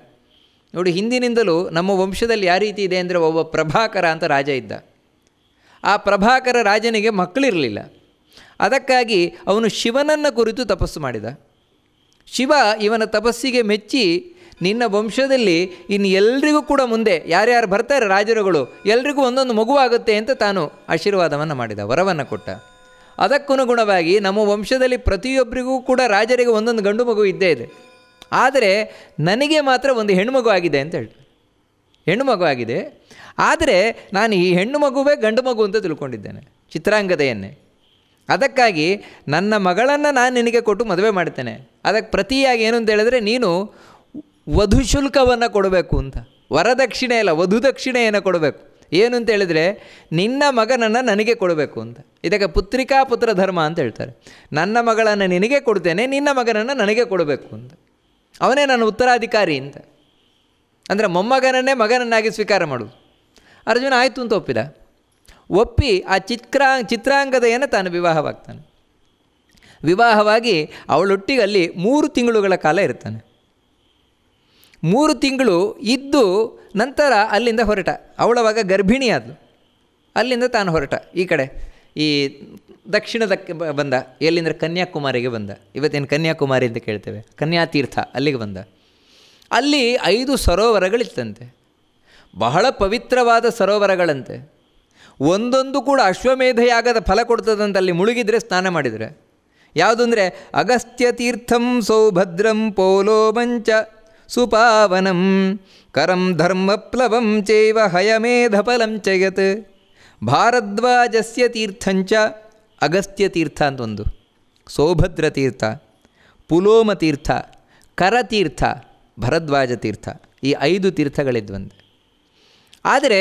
[SPEAKER 2] ನೋಡಿ ಹಿಂದಿನಿಂದಲೂ ನಮ್ಮ ವಂಶದಲ್ಲಿ ಯಾವ ರೀತಿ ಇದೆ ಅಂದರೆ ಒಬ್ಬ ಪ್ರಭಾಕರ ಅಂತ ರಾಜ ಇದ್ದ ಆ ಪ್ರಭಾಕರ ರಾಜನಿಗೆ ಮಕ್ಕಳಿರಲಿಲ್ಲ ಅದಕ್ಕಾಗಿ ಅವನು ಶಿವನನ್ನು ಕುರಿತು ತಪಸ್ಸು ಮಾಡಿದ ಶಿವ ಇವನ ತಪಸ್ಸಿಗೆ ಮೆಚ್ಚಿ ನಿನ್ನ ವಂಶದಲ್ಲಿ ಇನ್ನು ಎಲ್ರಿಗೂ ಕೂಡ ಮುಂದೆ ಯಾರ್ಯಾರು ಬರ್ತಾರೆ ರಾಜರುಗಳು ಎಲ್ರಿಗೂ ಒಂದೊಂದು ಮಗುವಾಗುತ್ತೆ ಅಂತ ತಾನು ಆಶೀರ್ವಾದವನ್ನು ಮಾಡಿದ ವರವನ್ನು ಕೊಟ್ಟ ಅದಕ್ಕನುಗುಣವಾಗಿ ನಮ್ಮ ವಂಶದಲ್ಲಿ ಪ್ರತಿಯೊಬ್ಬರಿಗೂ ಕೂಡ ರಾಜರಿಗೆ ಒಂದೊಂದು ಗಂಡು ಮಗು ಇದ್ದೇ ಇದೆ ಆದರೆ ನನಗೆ ಮಾತ್ರ ಒಂದು ಹೆಣ್ಣು ಮಗು ಆಗಿದೆ ಅಂತ ಹೇಳಿ ಮಗು ಆಗಿದೆ ಆದರೆ ನಾನು ಈ ಹೆಣ್ಣು ಮಗುವೇ ಗಂಡು ಮಗು ಅಂತ ತಿಳ್ಕೊಂಡಿದ್ದೇನೆ ಚಿತ್ರಾಂಗದೆಯನ್ನೇ ಅದಕ್ಕಾಗಿ ನನ್ನ ಮಗಳನ್ನು ನಾನು ನಿನಗೆ ಕೊಟ್ಟು ಮದುವೆ ಮಾಡ್ತೇನೆ ಅದಕ್ಕೆ ಪ್ರತಿಯಾಗಿ ಏನು ಅಂತ ಹೇಳಿದ್ರೆ ನೀನು ವಧು ಶುಲ್ಕವನ್ನು ಕೊಡಬೇಕು ಅಂತ ವರದಕ್ಷಿಣೆ ಅಲ್ಲ ವಧು ದಕ್ಷಿಣೆಯನ್ನು ಕೊಡಬೇಕು ಏನು ಅಂತ ಹೇಳಿದರೆ ನಿನ್ನ ಮಗನನ್ನು ನನಗೆ ಕೊಡಬೇಕು ಅಂತ ಇದಕ್ಕೆ ಪುತ್ರಿಕಾ ಪುತ್ರ ಧರ್ಮ ಅಂತ ಹೇಳ್ತಾರೆ ನನ್ನ ಮಗಳನ್ನು ನಿನಗೆ ಕೊಡ್ತೇನೆ ನಿನ್ನ ಮಗನನ್ನು ನನಗೆ ಕೊಡಬೇಕು ಅಂತ ಅವನೇ ನನ್ನ ಉತ್ತರಾಧಿಕಾರಿ ಅಂತ ಅಂದರೆ ಮೊಮ್ಮಗನನ್ನೇ ಮಗನನ್ನಾಗಿ ಸ್ವೀಕಾರ ಮಾಡು ಅರ್ಜುನ ಆಯಿತು ಅಂತ ಒಪ್ಪಿದ ಒಪ್ಪಿ ಆ ಚಿತ್ರಾ ಚಿತ್ರಾಂಗದೆಯನ್ನು ತಾನು ವಿವಾಹವಾಗ್ತಾನೆ ವಿವಾಹವಾಗಿ ಅವಳೊಟ್ಟಿಗೆ ಅಲ್ಲಿ ಮೂರು ತಿಂಗಳುಗಳ ಕಾಲ ಇರ್ತಾನೆ ಮೂರು ತಿಂಗಳು ಇದ್ದು ನಂತರ ಅಲ್ಲಿಂದ ಹೊರಟ ಅವಳವಾಗ ಗರ್ಭಿಣಿಯಾದಳು ಅಲ್ಲಿಂದ ತಾನು ಹೊರಟ ಈ ಕಡೆ ಈ ದಕ್ಷಿಣದಕ್ಕೆ ಬಂದ ಎಲ್ಲಿಂದ್ರೆ ಕನ್ಯಾಕುಮಾರಿಗೆ ಬಂದ ಇವತ್ತೇನು ಕನ್ಯಾಕುಮಾರಿ ಅಂತ ಕೇಳ್ತೇವೆ ಕನ್ಯಾತೀರ್ಥ ಅಲ್ಲಿಗೆ ಬಂದ ಅಲ್ಲಿ ಐದು ಸರೋವರಗಳಿತ್ತಂತೆ ಬಹಳ ಪವಿತ್ರವಾದ ಸರೋವರಗಳಂತೆ ಒಂದೊಂದು ಕೂಡ ಅಶ್ವಮೇಧೆಯಾಗದ ಫಲ ಕೊಡ್ತದಂತೆ ಅಲ್ಲಿ ಮುಳುಗಿದರೆ ಸ್ನಾನ ಮಾಡಿದರೆ ಯಾವುದು ಅಂದರೆ ಅಗಸ್ತ್ಯ ತೀರ್ಥಂ ಸೌಭದ್ರಂ ಮಂಚ ಸುಪಾವನಂ ಕರಂ ಧರ್ಮಪ್ಲವಂ ಚೈವ ಹಯಮೇಧಫಲಂ ಭಾರದ್ವಾಜಸ್ಯ ತೀರ್ಥಂಚ ಅಗಸ್ತ್ಯತೀರ್ಥ ಅಂತ ಒಂದು ಸೋಭದ್ರತೀರ್ಥ ಪುಲೋಮತೀರ್ಥ ಕರತೀರ್ಥ ಭರದ್ವಾಜ ತೀರ್ಥ ಈ ಐದು ತೀರ್ಥಗಳಿದ್ವಂತೆ ಆದರೆ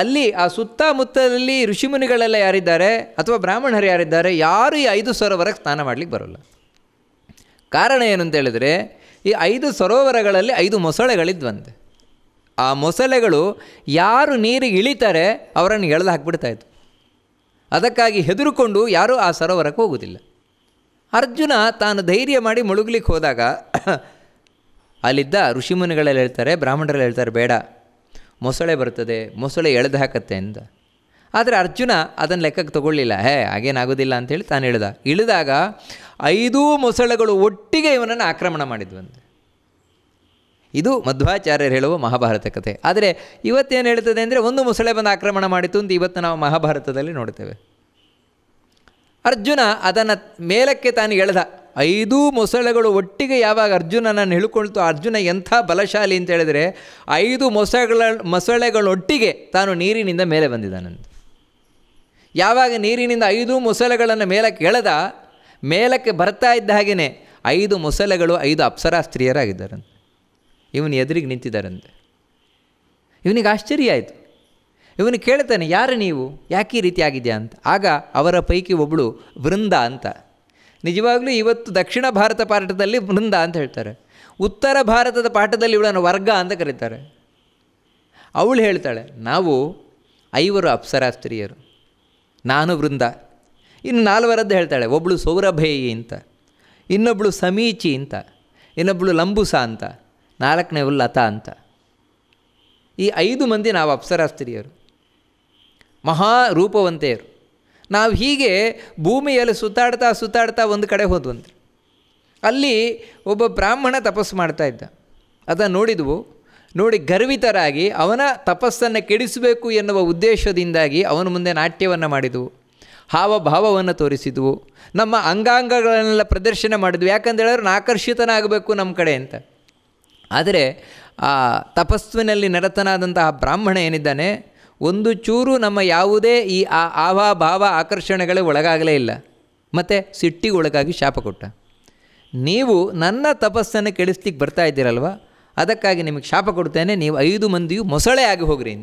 [SPEAKER 2] ಅಲ್ಲಿ ಆ ಸುತ್ತಮುತ್ತಲಲ್ಲಿ ಋಷಿಮುನಿಗಳೆಲ್ಲ ಯಾರಿದ್ದಾರೆ ಅಥವಾ ಬ್ರಾಹ್ಮಣರು ಯಾರಿದ್ದಾರೆ ಯಾರು ಈ ಐದು ಸರೋವರಕ್ಕೆ ಸ್ನಾನ ಮಾಡಲಿಕ್ಕೆ ಬರೋಲ್ಲ ಕಾರಣ ಏನು ಅಂತ ಹೇಳಿದರೆ ಈ ಐದು ಸರೋವರಗಳಲ್ಲಿ ಐದು ಮೊಸಳೆಗಳಿದ್ವಂತೆ ಆ ಮೊಸಳೆಗಳು ಯಾರು ನೀರಿಗೆ ಇಳಿತಾರೆ ಅವರನ್ನು ಎಳೆದು ಇತ್ತು ಅದಕ್ಕಾಗಿ ಹೆದರುಕೊಂಡು ಯಾರೂ ಆ ಸರೋವರಕ್ಕೆ ಹೋಗುವುದಿಲ್ಲ ಅರ್ಜುನ ತಾನು ಧೈರ್ಯ ಮಾಡಿ ಮುಳುಗ್ಲಿಕ್ಕೆ ಹೋದಾಗ ಅಲ್ಲಿದ್ದ ಋಷಿಮುನಿಗಳಲ್ಲಿ ಹೇಳ್ತಾರೆ ಬ್ರಾಹ್ಮಣರಲ್ಲಿ ಹೇಳ್ತಾರೆ ಬೇಡ ಮೊಸಳೆ ಬರ್ತದೆ ಮೊಸಳೆ ಎಳೆದು ಹಾಕತ್ತೆ ಅಂತ ಆದರೆ ಅರ್ಜುನ ಅದನ್ನು ಲೆಕ್ಕಕ್ಕೆ ತಗೊಳ್ಳಿಲ್ಲ ಹೇ ಹಾಗೇನಾಗೋದಿಲ್ಲ ಅಂಥೇಳಿ ತಾನು ಇಳ್ದ ಇಳಿದಾಗ ಐದೂ ಮೊಸಳೆಗಳು ಒಟ್ಟಿಗೆ ಇವನನ್ನು ಆಕ್ರಮಣ ಮಾಡಿದ್ವಂತೆ ಇದು ಮಧ್ವಾಚಾರ್ಯರು ಹೇಳುವ ಮಹಾಭಾರತ ಕಥೆ ಆದರೆ ಇವತ್ತೇನು ಹೇಳ್ತದೆ ಅಂದರೆ ಒಂದು ಮೊಸಳೆ ಬಂದು ಆಕ್ರಮಣ ಮಾಡಿತು ಅಂತ ಇವತ್ತು ನಾವು ಮಹಾಭಾರತದಲ್ಲಿ ನೋಡ್ತೇವೆ ಅರ್ಜುನ ಅದನ್ನು ಮೇಲಕ್ಕೆ ತಾನು ಎಳೆದ ಐದೂ ಮೊಸಳೆಗಳು ಒಟ್ಟಿಗೆ ಯಾವಾಗ ಅರ್ಜುನನನ್ನು ಹೇಳ್ಕೊಳ್ತು ಅರ್ಜುನ ಎಂಥ ಬಲಶಾಲಿ ಅಂತ ಹೇಳಿದರೆ ಐದು ಮೊಸಳೆಗಳ ಮೊಸಳೆಗಳೊಟ್ಟಿಗೆ ತಾನು ನೀರಿನಿಂದ ಮೇಲೆ ಬಂದಿದ್ದಾನಂತ ಯಾವಾಗ ನೀರಿನಿಂದ ಐದು ಮೊಸಳೆಗಳನ್ನು ಮೇಲಕ್ಕೆ ಎಳೆದ ಮೇಲಕ್ಕೆ ಬರ್ತಾ ಇದ್ದ ಹಾಗೆಯೇ ಐದು ಮೊಸಲೆಗಳು ಐದು ಅಪ್ಸರಾ ಸ್ತ್ರೀಯರಾಗಿದ್ದಾರಂತೆ ಇವನು ಎದುರಿಗೆ ನಿಂತಿದ್ದಾರಂತೆ ಇವನಿಗೆ ಆಶ್ಚರ್ಯ ಆಯಿತು ಇವನು ಕೇಳ್ತಾನೆ ಯಾರು ನೀವು ಯಾಕೆ ಈ ರೀತಿ ಆಗಿದೆಯಾ ಅಂತ ಆಗ ಅವರ ಪೈಕಿ ಒಬ್ಬಳು ವೃಂದ ಅಂತ ನಿಜವಾಗಲೂ ಇವತ್ತು ದಕ್ಷಿಣ ಭಾರತ ಪಾಠದಲ್ಲಿ ವೃಂದ ಅಂತ ಹೇಳ್ತಾರೆ ಉತ್ತರ ಭಾರತದ ಪಾಠದಲ್ಲಿ ಇವಳನ್ನು ವರ್ಗ ಅಂತ ಕರೀತಾರೆ ಅವಳು ಹೇಳ್ತಾಳೆ ನಾವು ಐವರು ಅಪ್ಸರಾ ಸ್ತ್ರೀಯರು ನಾನು ವೃಂದ ಇನ್ನು ನಾಲ್ವರದ್ದು ಹೇಳ್ತಾಳೆ ಒಬ್ಬಳು ಸೌರಭೇಯಿ ಅಂತ ಇನ್ನೊಬ್ಬಳು ಸಮೀಚಿ ಅಂತ ಇನ್ನೊಬ್ಬಳು ಲಂಬುಸ ಅಂತ ನಾಲ್ಕನೇವಳು ಲತಾ ಅಂತ ಈ ಐದು ಮಂದಿ ನಾವು ಅಪ್ಸರಾಸ್ತ್ರೀಯರು ಮಹಾ ರೂಪವಂತೆಯರು ನಾವು ಹೀಗೆ ಭೂಮಿಯಲ್ಲಿ ಸುತ್ತಾಡ್ತಾ ಸುತ್ತಾಡ್ತಾ ಒಂದು ಕಡೆ ಹೋದ್ವಂತೆ ಅಲ್ಲಿ ಒಬ್ಬ ಬ್ರಾಹ್ಮಣ ತಪಸ್ಸು ಮಾಡ್ತಾ ಇದ್ದ ಅದನ್ನು ನೋಡಿದವು ನೋಡಿ ಗರ್ವಿತರಾಗಿ ಅವನ ತಪಸ್ಸನ್ನು ಕೆಡಿಸಬೇಕು ಎನ್ನುವ ಉದ್ದೇಶದಿಂದಾಗಿ ಅವನ ಮುಂದೆ ನಾಟ್ಯವನ್ನು ಮಾಡಿದವು ಹಾವಭಾವವನ್ನು ತೋರಿಸಿದ್ವು ನಮ್ಮ ಅಂಗಾಂಗಗಳನ್ನೆಲ್ಲ ಪ್ರದರ್ಶನ ಮಾಡಿದ್ವಿ ಯಾಕಂತ ಹೇಳಿದ್ರೆ ಆಕರ್ಷಿತನಾಗಬೇಕು ನಮ್ಮ ಕಡೆ ಅಂತ ಆದರೆ ಆ ತಪಸ್ವಿನಲ್ಲಿ ನಿರತನಾದಂತಹ ಬ್ರಾಹ್ಮಣ ಏನಿದ್ದಾನೆ ಒಂದು ಚೂರು ನಮ್ಮ ಯಾವುದೇ ಈ ಆ ಆವಾಭಾವ ಆಕರ್ಷಣೆಗಳೇ ಒಳಗಾಗಲೇ ಇಲ್ಲ ಮತ್ತು ಸಿಟ್ಟಿಗೆ ಒಳಗಾಗಿ ಶಾಪ ಕೊಟ್ಟ ನೀವು ನನ್ನ ತಪಸ್ಸನ್ನು ಕೆಡಿಸ್ಲಿಕ್ಕೆ ಬರ್ತಾ ಇದ್ದೀರಲ್ವ ಅದಕ್ಕಾಗಿ ನಿಮಗೆ ಶಾಪ ಕೊಡ್ತೇನೆ ನೀವು ಐದು ಮಂದಿಯು ಮೊಸಳೆ ಆಗಿ ಹೋಗ್ರಿ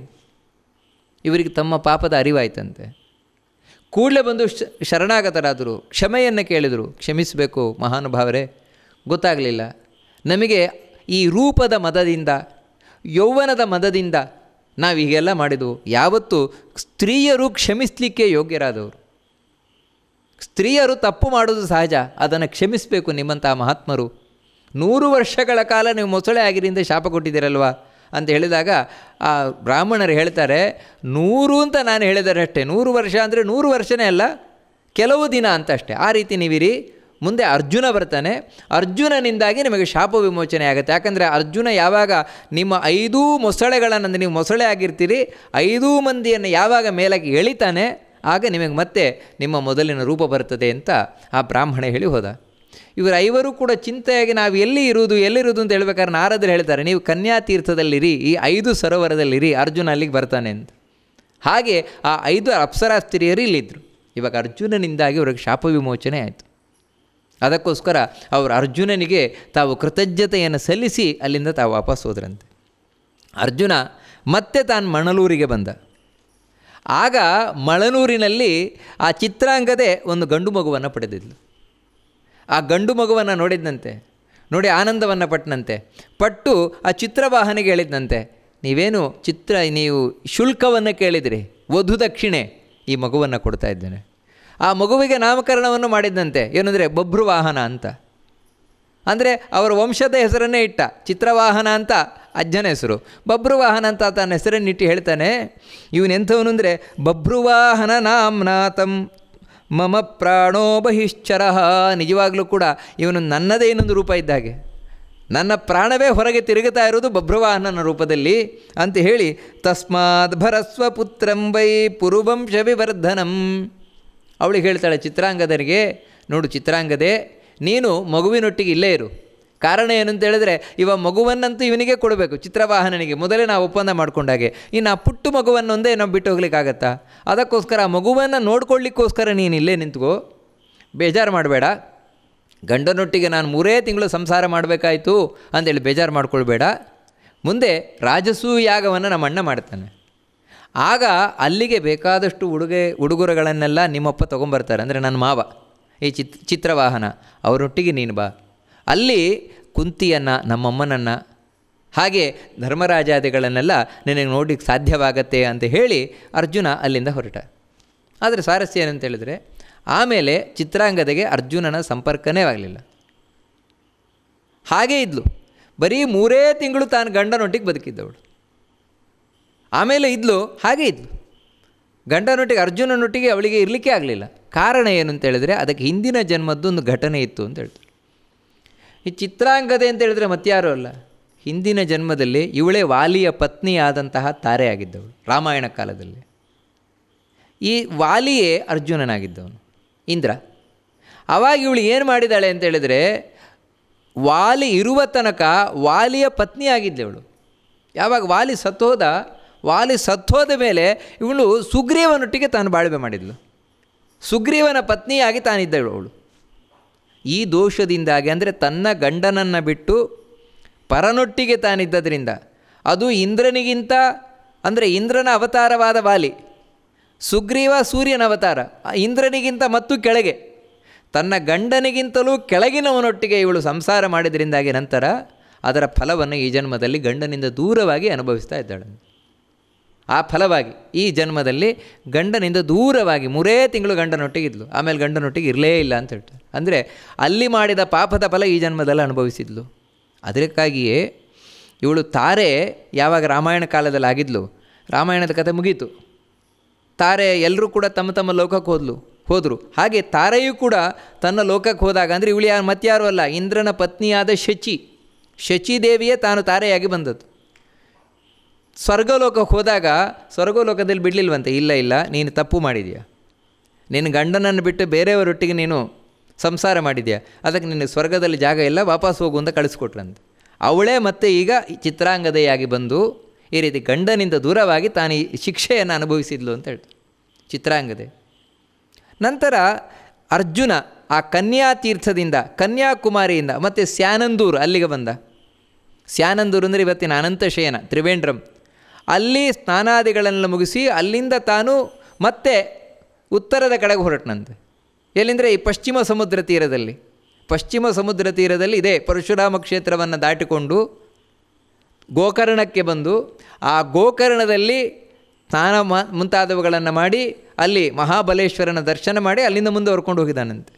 [SPEAKER 2] ಇವರಿಗೆ ತಮ್ಮ ಪಾಪದ ಅರಿವಾಯ್ತಂತೆ ಕೂಡಲೇ ಬಂದು ಶರಣಾಗತರಾದರು ಕ್ಷಮೆಯನ್ನು ಕೇಳಿದರು ಕ್ಷಮಿಸಬೇಕು ಮಹಾನುಭಾವರೇ ಗೊತ್ತಾಗಲಿಲ್ಲ ನಮಗೆ ಈ ರೂಪದ ಮದದಿಂದ ಯೌವನದ ಮದದಿಂದ ಹೀಗೆಲ್ಲ ಮಾಡಿದವು ಯಾವತ್ತೂ ಸ್ತ್ರೀಯರು ಕ್ಷಮಿಸಲಿಕ್ಕೆ ಯೋಗ್ಯರಾದವರು ಸ್ತ್ರೀಯರು ತಪ್ಪು ಮಾಡೋದು ಸಹಜ ಅದನ್ನು ಕ್ಷಮಿಸಬೇಕು ನಿಮ್ಮಂಥ ಮಹಾತ್ಮರು ನೂರು ವರ್ಷಗಳ ಕಾಲ ನೀವು ಮೊಸಳೆ ಆಗಿರಿಂದ ಶಾಪ ಕೊಟ್ಟಿದ್ದೀರಲ್ವಾ ಅಂತ ಹೇಳಿದಾಗ ಆ ಬ್ರಾಹ್ಮಣರು ಹೇಳ್ತಾರೆ ನೂರು ಅಂತ ನಾನು ಹೇಳಿದರೆ ಅಷ್ಟೇ ನೂರು ವರ್ಷ ಅಂದರೆ ನೂರು ವರ್ಷನೇ ಅಲ್ಲ ಕೆಲವು ದಿನ ಅಂತ ಅಷ್ಟೇ ಆ ರೀತಿ ನೀವಿರಿ ಮುಂದೆ ಅರ್ಜುನ ಬರ್ತಾನೆ ಅರ್ಜುನನಿಂದಾಗಿ ನಿಮಗೆ ಶಾಪ ವಿಮೋಚನೆ ಆಗುತ್ತೆ ಯಾಕಂದರೆ ಅರ್ಜುನ ಯಾವಾಗ ನಿಮ್ಮ ಐದೂ ಮೊಸಳೆಗಳನ್ನು ನೀವು ಮೊಸಳೆ ಆಗಿರ್ತೀರಿ ಐದೂ ಮಂದಿಯನ್ನು ಯಾವಾಗ ಮೇಲಾಗಿ ಎಳಿತಾನೆ ಆಗ ನಿಮಗೆ ಮತ್ತೆ ನಿಮ್ಮ ಮೊದಲಿನ ರೂಪ ಬರ್ತದೆ ಅಂತ ಆ ಬ್ರಾಹ್ಮಣ ಹೇಳಿ ಹೋದ ಇವರ ಐವರು ಕೂಡ ಚಿಂತೆಯಾಗಿ ನಾವು ಎಲ್ಲಿ ಇರುವುದು ಎಲ್ಲಿರುವುದು ಅಂತ ಹೇಳ್ಬೇಕಾದ್ರೆ ನಾರದರು ಹೇಳ್ತಾರೆ ನೀವು ಕನ್ಯಾತೀರ್ಥದಲ್ಲಿರಿ ಈ ಐದು ಸರೋವರದಲ್ಲಿರಿ ಅರ್ಜುನ ಅಲ್ಲಿಗೆ ಬರ್ತಾನೆ ಅಂತ ಹಾಗೆ ಆ ಐದು ಅಪ್ಸರಾಸ್ತ್ರೀಯರು ಇಲ್ಲಿದ್ದರು ಇವಾಗ ಅರ್ಜುನನಿಂದಾಗಿ ಅವ್ರಿಗೆ ಶಾಪ ವಿಮೋಚನೆ ಆಯಿತು ಅದಕ್ಕೋಸ್ಕರ ಅವರು ಅರ್ಜುನನಿಗೆ ತಾವು ಕೃತಜ್ಞತೆಯನ್ನು ಸಲ್ಲಿಸಿ ಅಲ್ಲಿಂದ ತಾವು ವಾಪಸ್ ಹೋದ್ರಂತೆ ಅರ್ಜುನ ಮತ್ತೆ ತಾನು ಮಣಲೂರಿಗೆ ಬಂದ ಆಗ ಮಳನೂರಿನಲ್ಲಿ ಆ ಚಿತ್ರಾಂಗದೆ ಒಂದು ಗಂಡು ಮಗುವನ್ನು ಪಡೆದಿದ್ಲು ಆ ಗಂಡು ಮಗುವನ್ನು ನೋಡಿದ್ದಂತೆ ನೋಡಿ ಆನಂದವನ್ನು ಪಟ್ಟನಂತೆ ಪಟ್ಟು ಆ ಚಿತ್ರವಾಹನಿಗೆ ಹೇಳಿದ್ನಂತೆ ನೀವೇನು ಚಿತ್ರ ನೀವು ಶುಲ್ಕವನ್ನು ಕೇಳಿದಿರಿ ವಧು ದಕ್ಷಿಣೆ ಈ ಮಗುವನ್ನು ಕೊಡ್ತಾ ಇದ್ದೇನೆ ಆ ಮಗುವಿಗೆ ನಾಮಕರಣವನ್ನು ಮಾಡಿದ್ದಂತೆ ಏನಂದರೆ ಬಭ್ರುವಾಹನ ಅಂತ ಅಂದರೆ ಅವರ ವಂಶದ ಹೆಸರನ್ನೇ ಇಟ್ಟ ಚಿತ್ರವಾಹನ ಅಂತ ಅಜ್ಜನ ಹೆಸರು ಬಬ್ರುವಾಹನ ಅಂತ ತನ್ನ ಹೆಸರನ್ನಿಟ್ಟು ಹೇಳ್ತಾನೆ ಇವನೆಂಥವನು ಅಂದರೆ ಬಬ್ರುವಾಹನ ನಾಮ್ನಾತಂ ಮಮ ಪ್ರಾಣೋ ಬಹಿಶ್ಚರ ನಿಜವಾಗಲೂ ಕೂಡ ಇವನು ನನ್ನದೇ ಇನ್ನೊಂದು ರೂಪ ಇದ್ದಾಗೆ ನನ್ನ ಪ್ರಾಣವೇ ಹೊರಗೆ ತಿರುಗುತ್ತಾ ಇರುವುದು ಬಭ್ರವಾಹನನ ರೂಪದಲ್ಲಿ ಅಂತ ಹೇಳಿ ತಸ್ಮಾತ್ ಭರಸ್ವ ಪುತ್ರಂಬೈ ಪುರುವಂಶವಿವರ್ಧನಂ ಅವಳಿಗೆ ಹೇಳ್ತಾಳೆ ಚಿತ್ರಾಂಗದರಿಗೆ ನೋಡು ಚಿತ್ರಾಂಗದೆ ನೀನು ಮಗುವಿನೊಟ್ಟಿಗೆ ಇಲ್ಲೇ ಇರು ಕಾರಣ ಏನಂತ ಹೇಳಿದ್ರೆ ಇವ ಮಗುವನ್ನಂತೂ ಇವನಿಗೆ ಕೊಡಬೇಕು ಚಿತ್ರವಾಹನನಿಗೆ ಮೊದಲೇ ನಾವು ಒಪ್ಪಂದ ಮಾಡ್ಕೊಂಡಾಗೆ ಇನ್ನು ಆ ಪುಟ್ಟು ಮಗುವನ್ನೊಂದೇ ನಾವು ಬಿಟ್ಟು ಹೋಗ್ಲಿಕ್ಕಾಗತ್ತಾ ಅದಕ್ಕೋಸ್ಕರ ಆ ಮಗುವನ್ನು ನೋಡ್ಕೊಳ್ಳಿಕ್ಕೋಸ್ಕರ ನೀನು ಇಲ್ಲೇ ನಿಂತ್ಕೋ ಬೇಜಾರು ಮಾಡಬೇಡ ಗಂಡನೊಟ್ಟಿಗೆ ನಾನು ಮೂರೇ ತಿಂಗಳು ಸಂಸಾರ ಮಾಡಬೇಕಾಯಿತು ಅಂತೇಳಿ ಬೇಜಾರು ಮಾಡ್ಕೊಳ್ಬೇಡ ಮುಂದೆ ರಾಜಸೂ ಯಾಗವನ್ನು ನಮ್ಮ ಅಣ್ಣ ಮಾಡ್ತಾನೆ ಆಗ ಅಲ್ಲಿಗೆ ಬೇಕಾದಷ್ಟು ಉಡುಗೆ ಉಡುಗೊರೆಗಳನ್ನೆಲ್ಲ ನಿಮ್ಮಪ್ಪ ತೊಗೊಂಬರ್ತಾರೆ ಅಂದರೆ ನನ್ನ ಮಾವ ಈ ಚಿತ್ ಚಿತ್ರವಾಹನ ಅವರೊಟ್ಟಿಗೆ ನೀನು ಬಾ ಅಲ್ಲಿ ಕುಂತಿಯನ್ನು ನಮ್ಮಮ್ಮನನ್ನು ಹಾಗೆ ಧರ್ಮರಾಜಾದಿಗಳನ್ನೆಲ್ಲ ನಿನಗೆ ನೋಡಲಿಕ್ಕೆ ಸಾಧ್ಯವಾಗತ್ತೆ ಅಂತ ಹೇಳಿ ಅರ್ಜುನ ಅಲ್ಲಿಂದ ಹೊರಟ ಆದರೆ ಸ್ವಾರಸ್ಯ ಏನಂತ ಹೇಳಿದರೆ ಆಮೇಲೆ ಚಿತ್ರಾಂಗದಗೆ ಅರ್ಜುನನ ಸಂಪರ್ಕನೇ ಆಗಲಿಲ್ಲ ಹಾಗೇ ಇದ್ಲು ಬರೀ ಮೂರೇ ತಿಂಗಳು ತಾನು ಗಂಡನೊಟ್ಟಿಗೆ ಬದುಕಿದ್ದವಳು ಆಮೇಲೆ ಇದ್ಲು ಹಾಗೇ ಇದ್ಲು ಗಂಡನೊಟ್ಟಿಗೆ ಅರ್ಜುನನೊಟ್ಟಿಗೆ ಅವಳಿಗೆ ಇರಲಿಕ್ಕೆ ಆಗಲಿಲ್ಲ ಕಾರಣ ಏನು ಅಂತ ಹೇಳಿದರೆ ಅದಕ್ಕೆ ಹಿಂದಿನ ಜನ್ಮದ್ದು ಒಂದು ಘಟನೆ ಇತ್ತು ಅಂತ ಹೇಳ್ತು ಈ ಚಿತ್ರಾಂಗದೆ ಅಂತ ಹೇಳಿದರೆ ಯಾರೂ ಅಲ್ಲ ಹಿಂದಿನ ಜನ್ಮದಲ್ಲಿ ಇವಳೇ ವಾಲಿಯ ಪತ್ನಿಯಾದಂತಹ ತಾರೆ ಆಗಿದ್ದವಳು ರಾಮಾಯಣ ಕಾಲದಲ್ಲಿ ಈ ವಾಲಿಯೇ ಅರ್ಜುನನಾಗಿದ್ದವನು ಇಂದ್ರ ಅವಾಗ ಇವಳು ಏನು ಮಾಡಿದ್ದಾಳೆ ಅಂತ ಹೇಳಿದರೆ ವಾಲಿ ಇರುವ ತನಕ ವಾಲಿಯ ಪತ್ನಿ ಆಗಿದ್ದವಳು ಯಾವಾಗ ವಾಲಿ ಸತ್ತೋದ ವಾಲಿ ಸತ್ತೋದ ಮೇಲೆ ಇವಳು ಸುಗ್ರೀವನೊಟ್ಟಿಗೆ ತಾನು ಬಾಳ್ವೆ ಮಾಡಿದ್ಳು ಸುಗ್ರೀವನ ಪತ್ನಿಯಾಗಿ ತಾನಿದ್ದಳು ಅವಳು ಈ ದೋಷದಿಂದಾಗಿ ಅಂದರೆ ತನ್ನ ಗಂಡನನ್ನು ಬಿಟ್ಟು ಪರನೊಟ್ಟಿಗೆ ತಾನಿದ್ದರಿಂದ ಅದು ಇಂದ್ರನಿಗಿಂತ ಅಂದರೆ ಇಂದ್ರನ ಅವತಾರವಾದ ವಾಲಿ ಸುಗ್ರೀವ ಸೂರ್ಯನ ಅವತಾರ ಇಂದ್ರನಿಗಿಂತ ಮತ್ತು ಕೆಳಗೆ ತನ್ನ ಗಂಡನಿಗಿಂತಲೂ ಕೆಳಗಿನವನೊಟ್ಟಿಗೆ ಇವಳು ಸಂಸಾರ ಮಾಡಿದ್ರಿಂದಾಗಿ ನಂತರ ಅದರ ಫಲವನ್ನು ಈ ಜನ್ಮದಲ್ಲಿ ಗಂಡನಿಂದ ದೂರವಾಗಿ ಅನುಭವಿಸ್ತಾ ಇದ್ದಾಳೆ ಆ ಫಲವಾಗಿ ಈ ಜನ್ಮದಲ್ಲಿ ಗಂಡನಿಂದ ದೂರವಾಗಿ ಮೂರೇ ತಿಂಗಳು ಗಂಡನೊಟ್ಟಿಗೆ ಇದ್ಲು ಆಮೇಲೆ ಗಂಡನೊಟ್ಟಿಗೆ ಇರಲೇ ಇಲ್ಲ ಅಂತ ಹೇಳ್ತಾರೆ ಅಂದರೆ ಅಲ್ಲಿ ಮಾಡಿದ ಪಾಪದ ಫಲ ಈ ಜನ್ಮದಲ್ಲಿ ಅನುಭವಿಸಿದ್ಲು ಅದಕ್ಕಾಗಿಯೇ ಇವಳು ತಾರೆ ಯಾವಾಗ ರಾಮಾಯಣ ಕಾಲದಲ್ಲಿ ಆಗಿದ್ಲು ರಾಮಾಯಣದ ಕತೆ ಮುಗೀತು ತಾರೆ ಎಲ್ಲರೂ ಕೂಡ ತಮ್ಮ ತಮ್ಮ ಲೋಕಕ್ಕೆ ಹೋದ್ಲು ಹೋದರು ಹಾಗೆ ತಾರೆಯೂ ಕೂಡ ತನ್ನ ಲೋಕಕ್ಕೆ ಹೋದಾಗ ಅಂದರೆ ಇವಳು ಯಾರು ಯಾರು ಅಲ್ಲ ಇಂದ್ರನ ಪತ್ನಿಯಾದ ಶಚಿ ಶಚಿದೇವಿಯೇ ತಾನು ತಾರೆಯಾಗಿ ಬಂದದ್ದು ಸ್ವರ್ಗಲೋಕಕ್ಕೆ ಹೋದಾಗ ಸ್ವರ್ಗಲೋಕದಲ್ಲಿ ಬಿಡಲಿಲ್ವಂತೆ ಇಲ್ಲ ಇಲ್ಲ ನೀನು ತಪ್ಪು ಮಾಡಿದೀಯ ನಿನ್ನ ಗಂಡನನ್ನು ಬಿಟ್ಟು ಬೇರೆಯವರೊಟ್ಟಿಗೆ ನೀನು ಸಂಸಾರ ಮಾಡಿದೆಯಾ ಅದಕ್ಕೆ ನಿನಗೆ ಸ್ವರ್ಗದಲ್ಲಿ ಜಾಗ ಎಲ್ಲ ವಾಪಸ್ ಹೋಗು ಅಂತ ಕಳಿಸ್ಕೊಟ್ರಂತೆ ಅವಳೇ ಮತ್ತೆ ಈಗ ಚಿತ್ರಾಂಗದೆಯಾಗಿ ಬಂದು ಈ ರೀತಿ ಗಂಡನಿಂದ ದೂರವಾಗಿ ತಾನು ಶಿಕ್ಷೆಯನ್ನು ಅನುಭವಿಸಿದ್ಲು ಅಂತ ಹೇಳ್ತು ಚಿತ್ರಾಂಗದೆ ನಂತರ ಅರ್ಜುನ ಆ ಕನ್ಯಾತೀರ್ಥದಿಂದ ಕನ್ಯಾಕುಮಾರಿಯಿಂದ ಮತ್ತು ಸ್ಯಾನಂದೂರು ಅಲ್ಲಿಗೆ ಬಂದ ಸ್ಯಾನಂದೂರು ಅಂದರೆ ಇವತ್ತಿನ ಅನಂತಶಯನ ತ್ರಿವೇಂದ್ರಂ ಅಲ್ಲಿ ಸ್ನಾನಾದಿಗಳನ್ನು ಮುಗಿಸಿ ಅಲ್ಲಿಂದ ತಾನು ಮತ್ತೆ ಉತ್ತರದ ಕಡೆಗೆ ಹೊರಟನಂತೆ ಎಲ್ಲಿಂದರೆ ಈ ಪಶ್ಚಿಮ ಸಮುದ್ರ ತೀರದಲ್ಲಿ ಪಶ್ಚಿಮ ಸಮುದ್ರ ತೀರದಲ್ಲಿ ಇದೆ ಪರಶುರಾಮ ಕ್ಷೇತ್ರವನ್ನು ದಾಟಿಕೊಂಡು ಗೋಕರ್ಣಕ್ಕೆ ಬಂದು ಆ ಗೋಕರ್ಣದಲ್ಲಿ ಸ್ನಾನ ಮ ಮುಂತಾದವುಗಳನ್ನು ಮಾಡಿ ಅಲ್ಲಿ ಮಹಾಬಲೇಶ್ವರನ ದರ್ಶನ ಮಾಡಿ ಅಲ್ಲಿಂದ ಮುಂದೆ ಹೊರ್ಕೊಂಡು ಹೋಗಿದ್ದಾನಂತೆ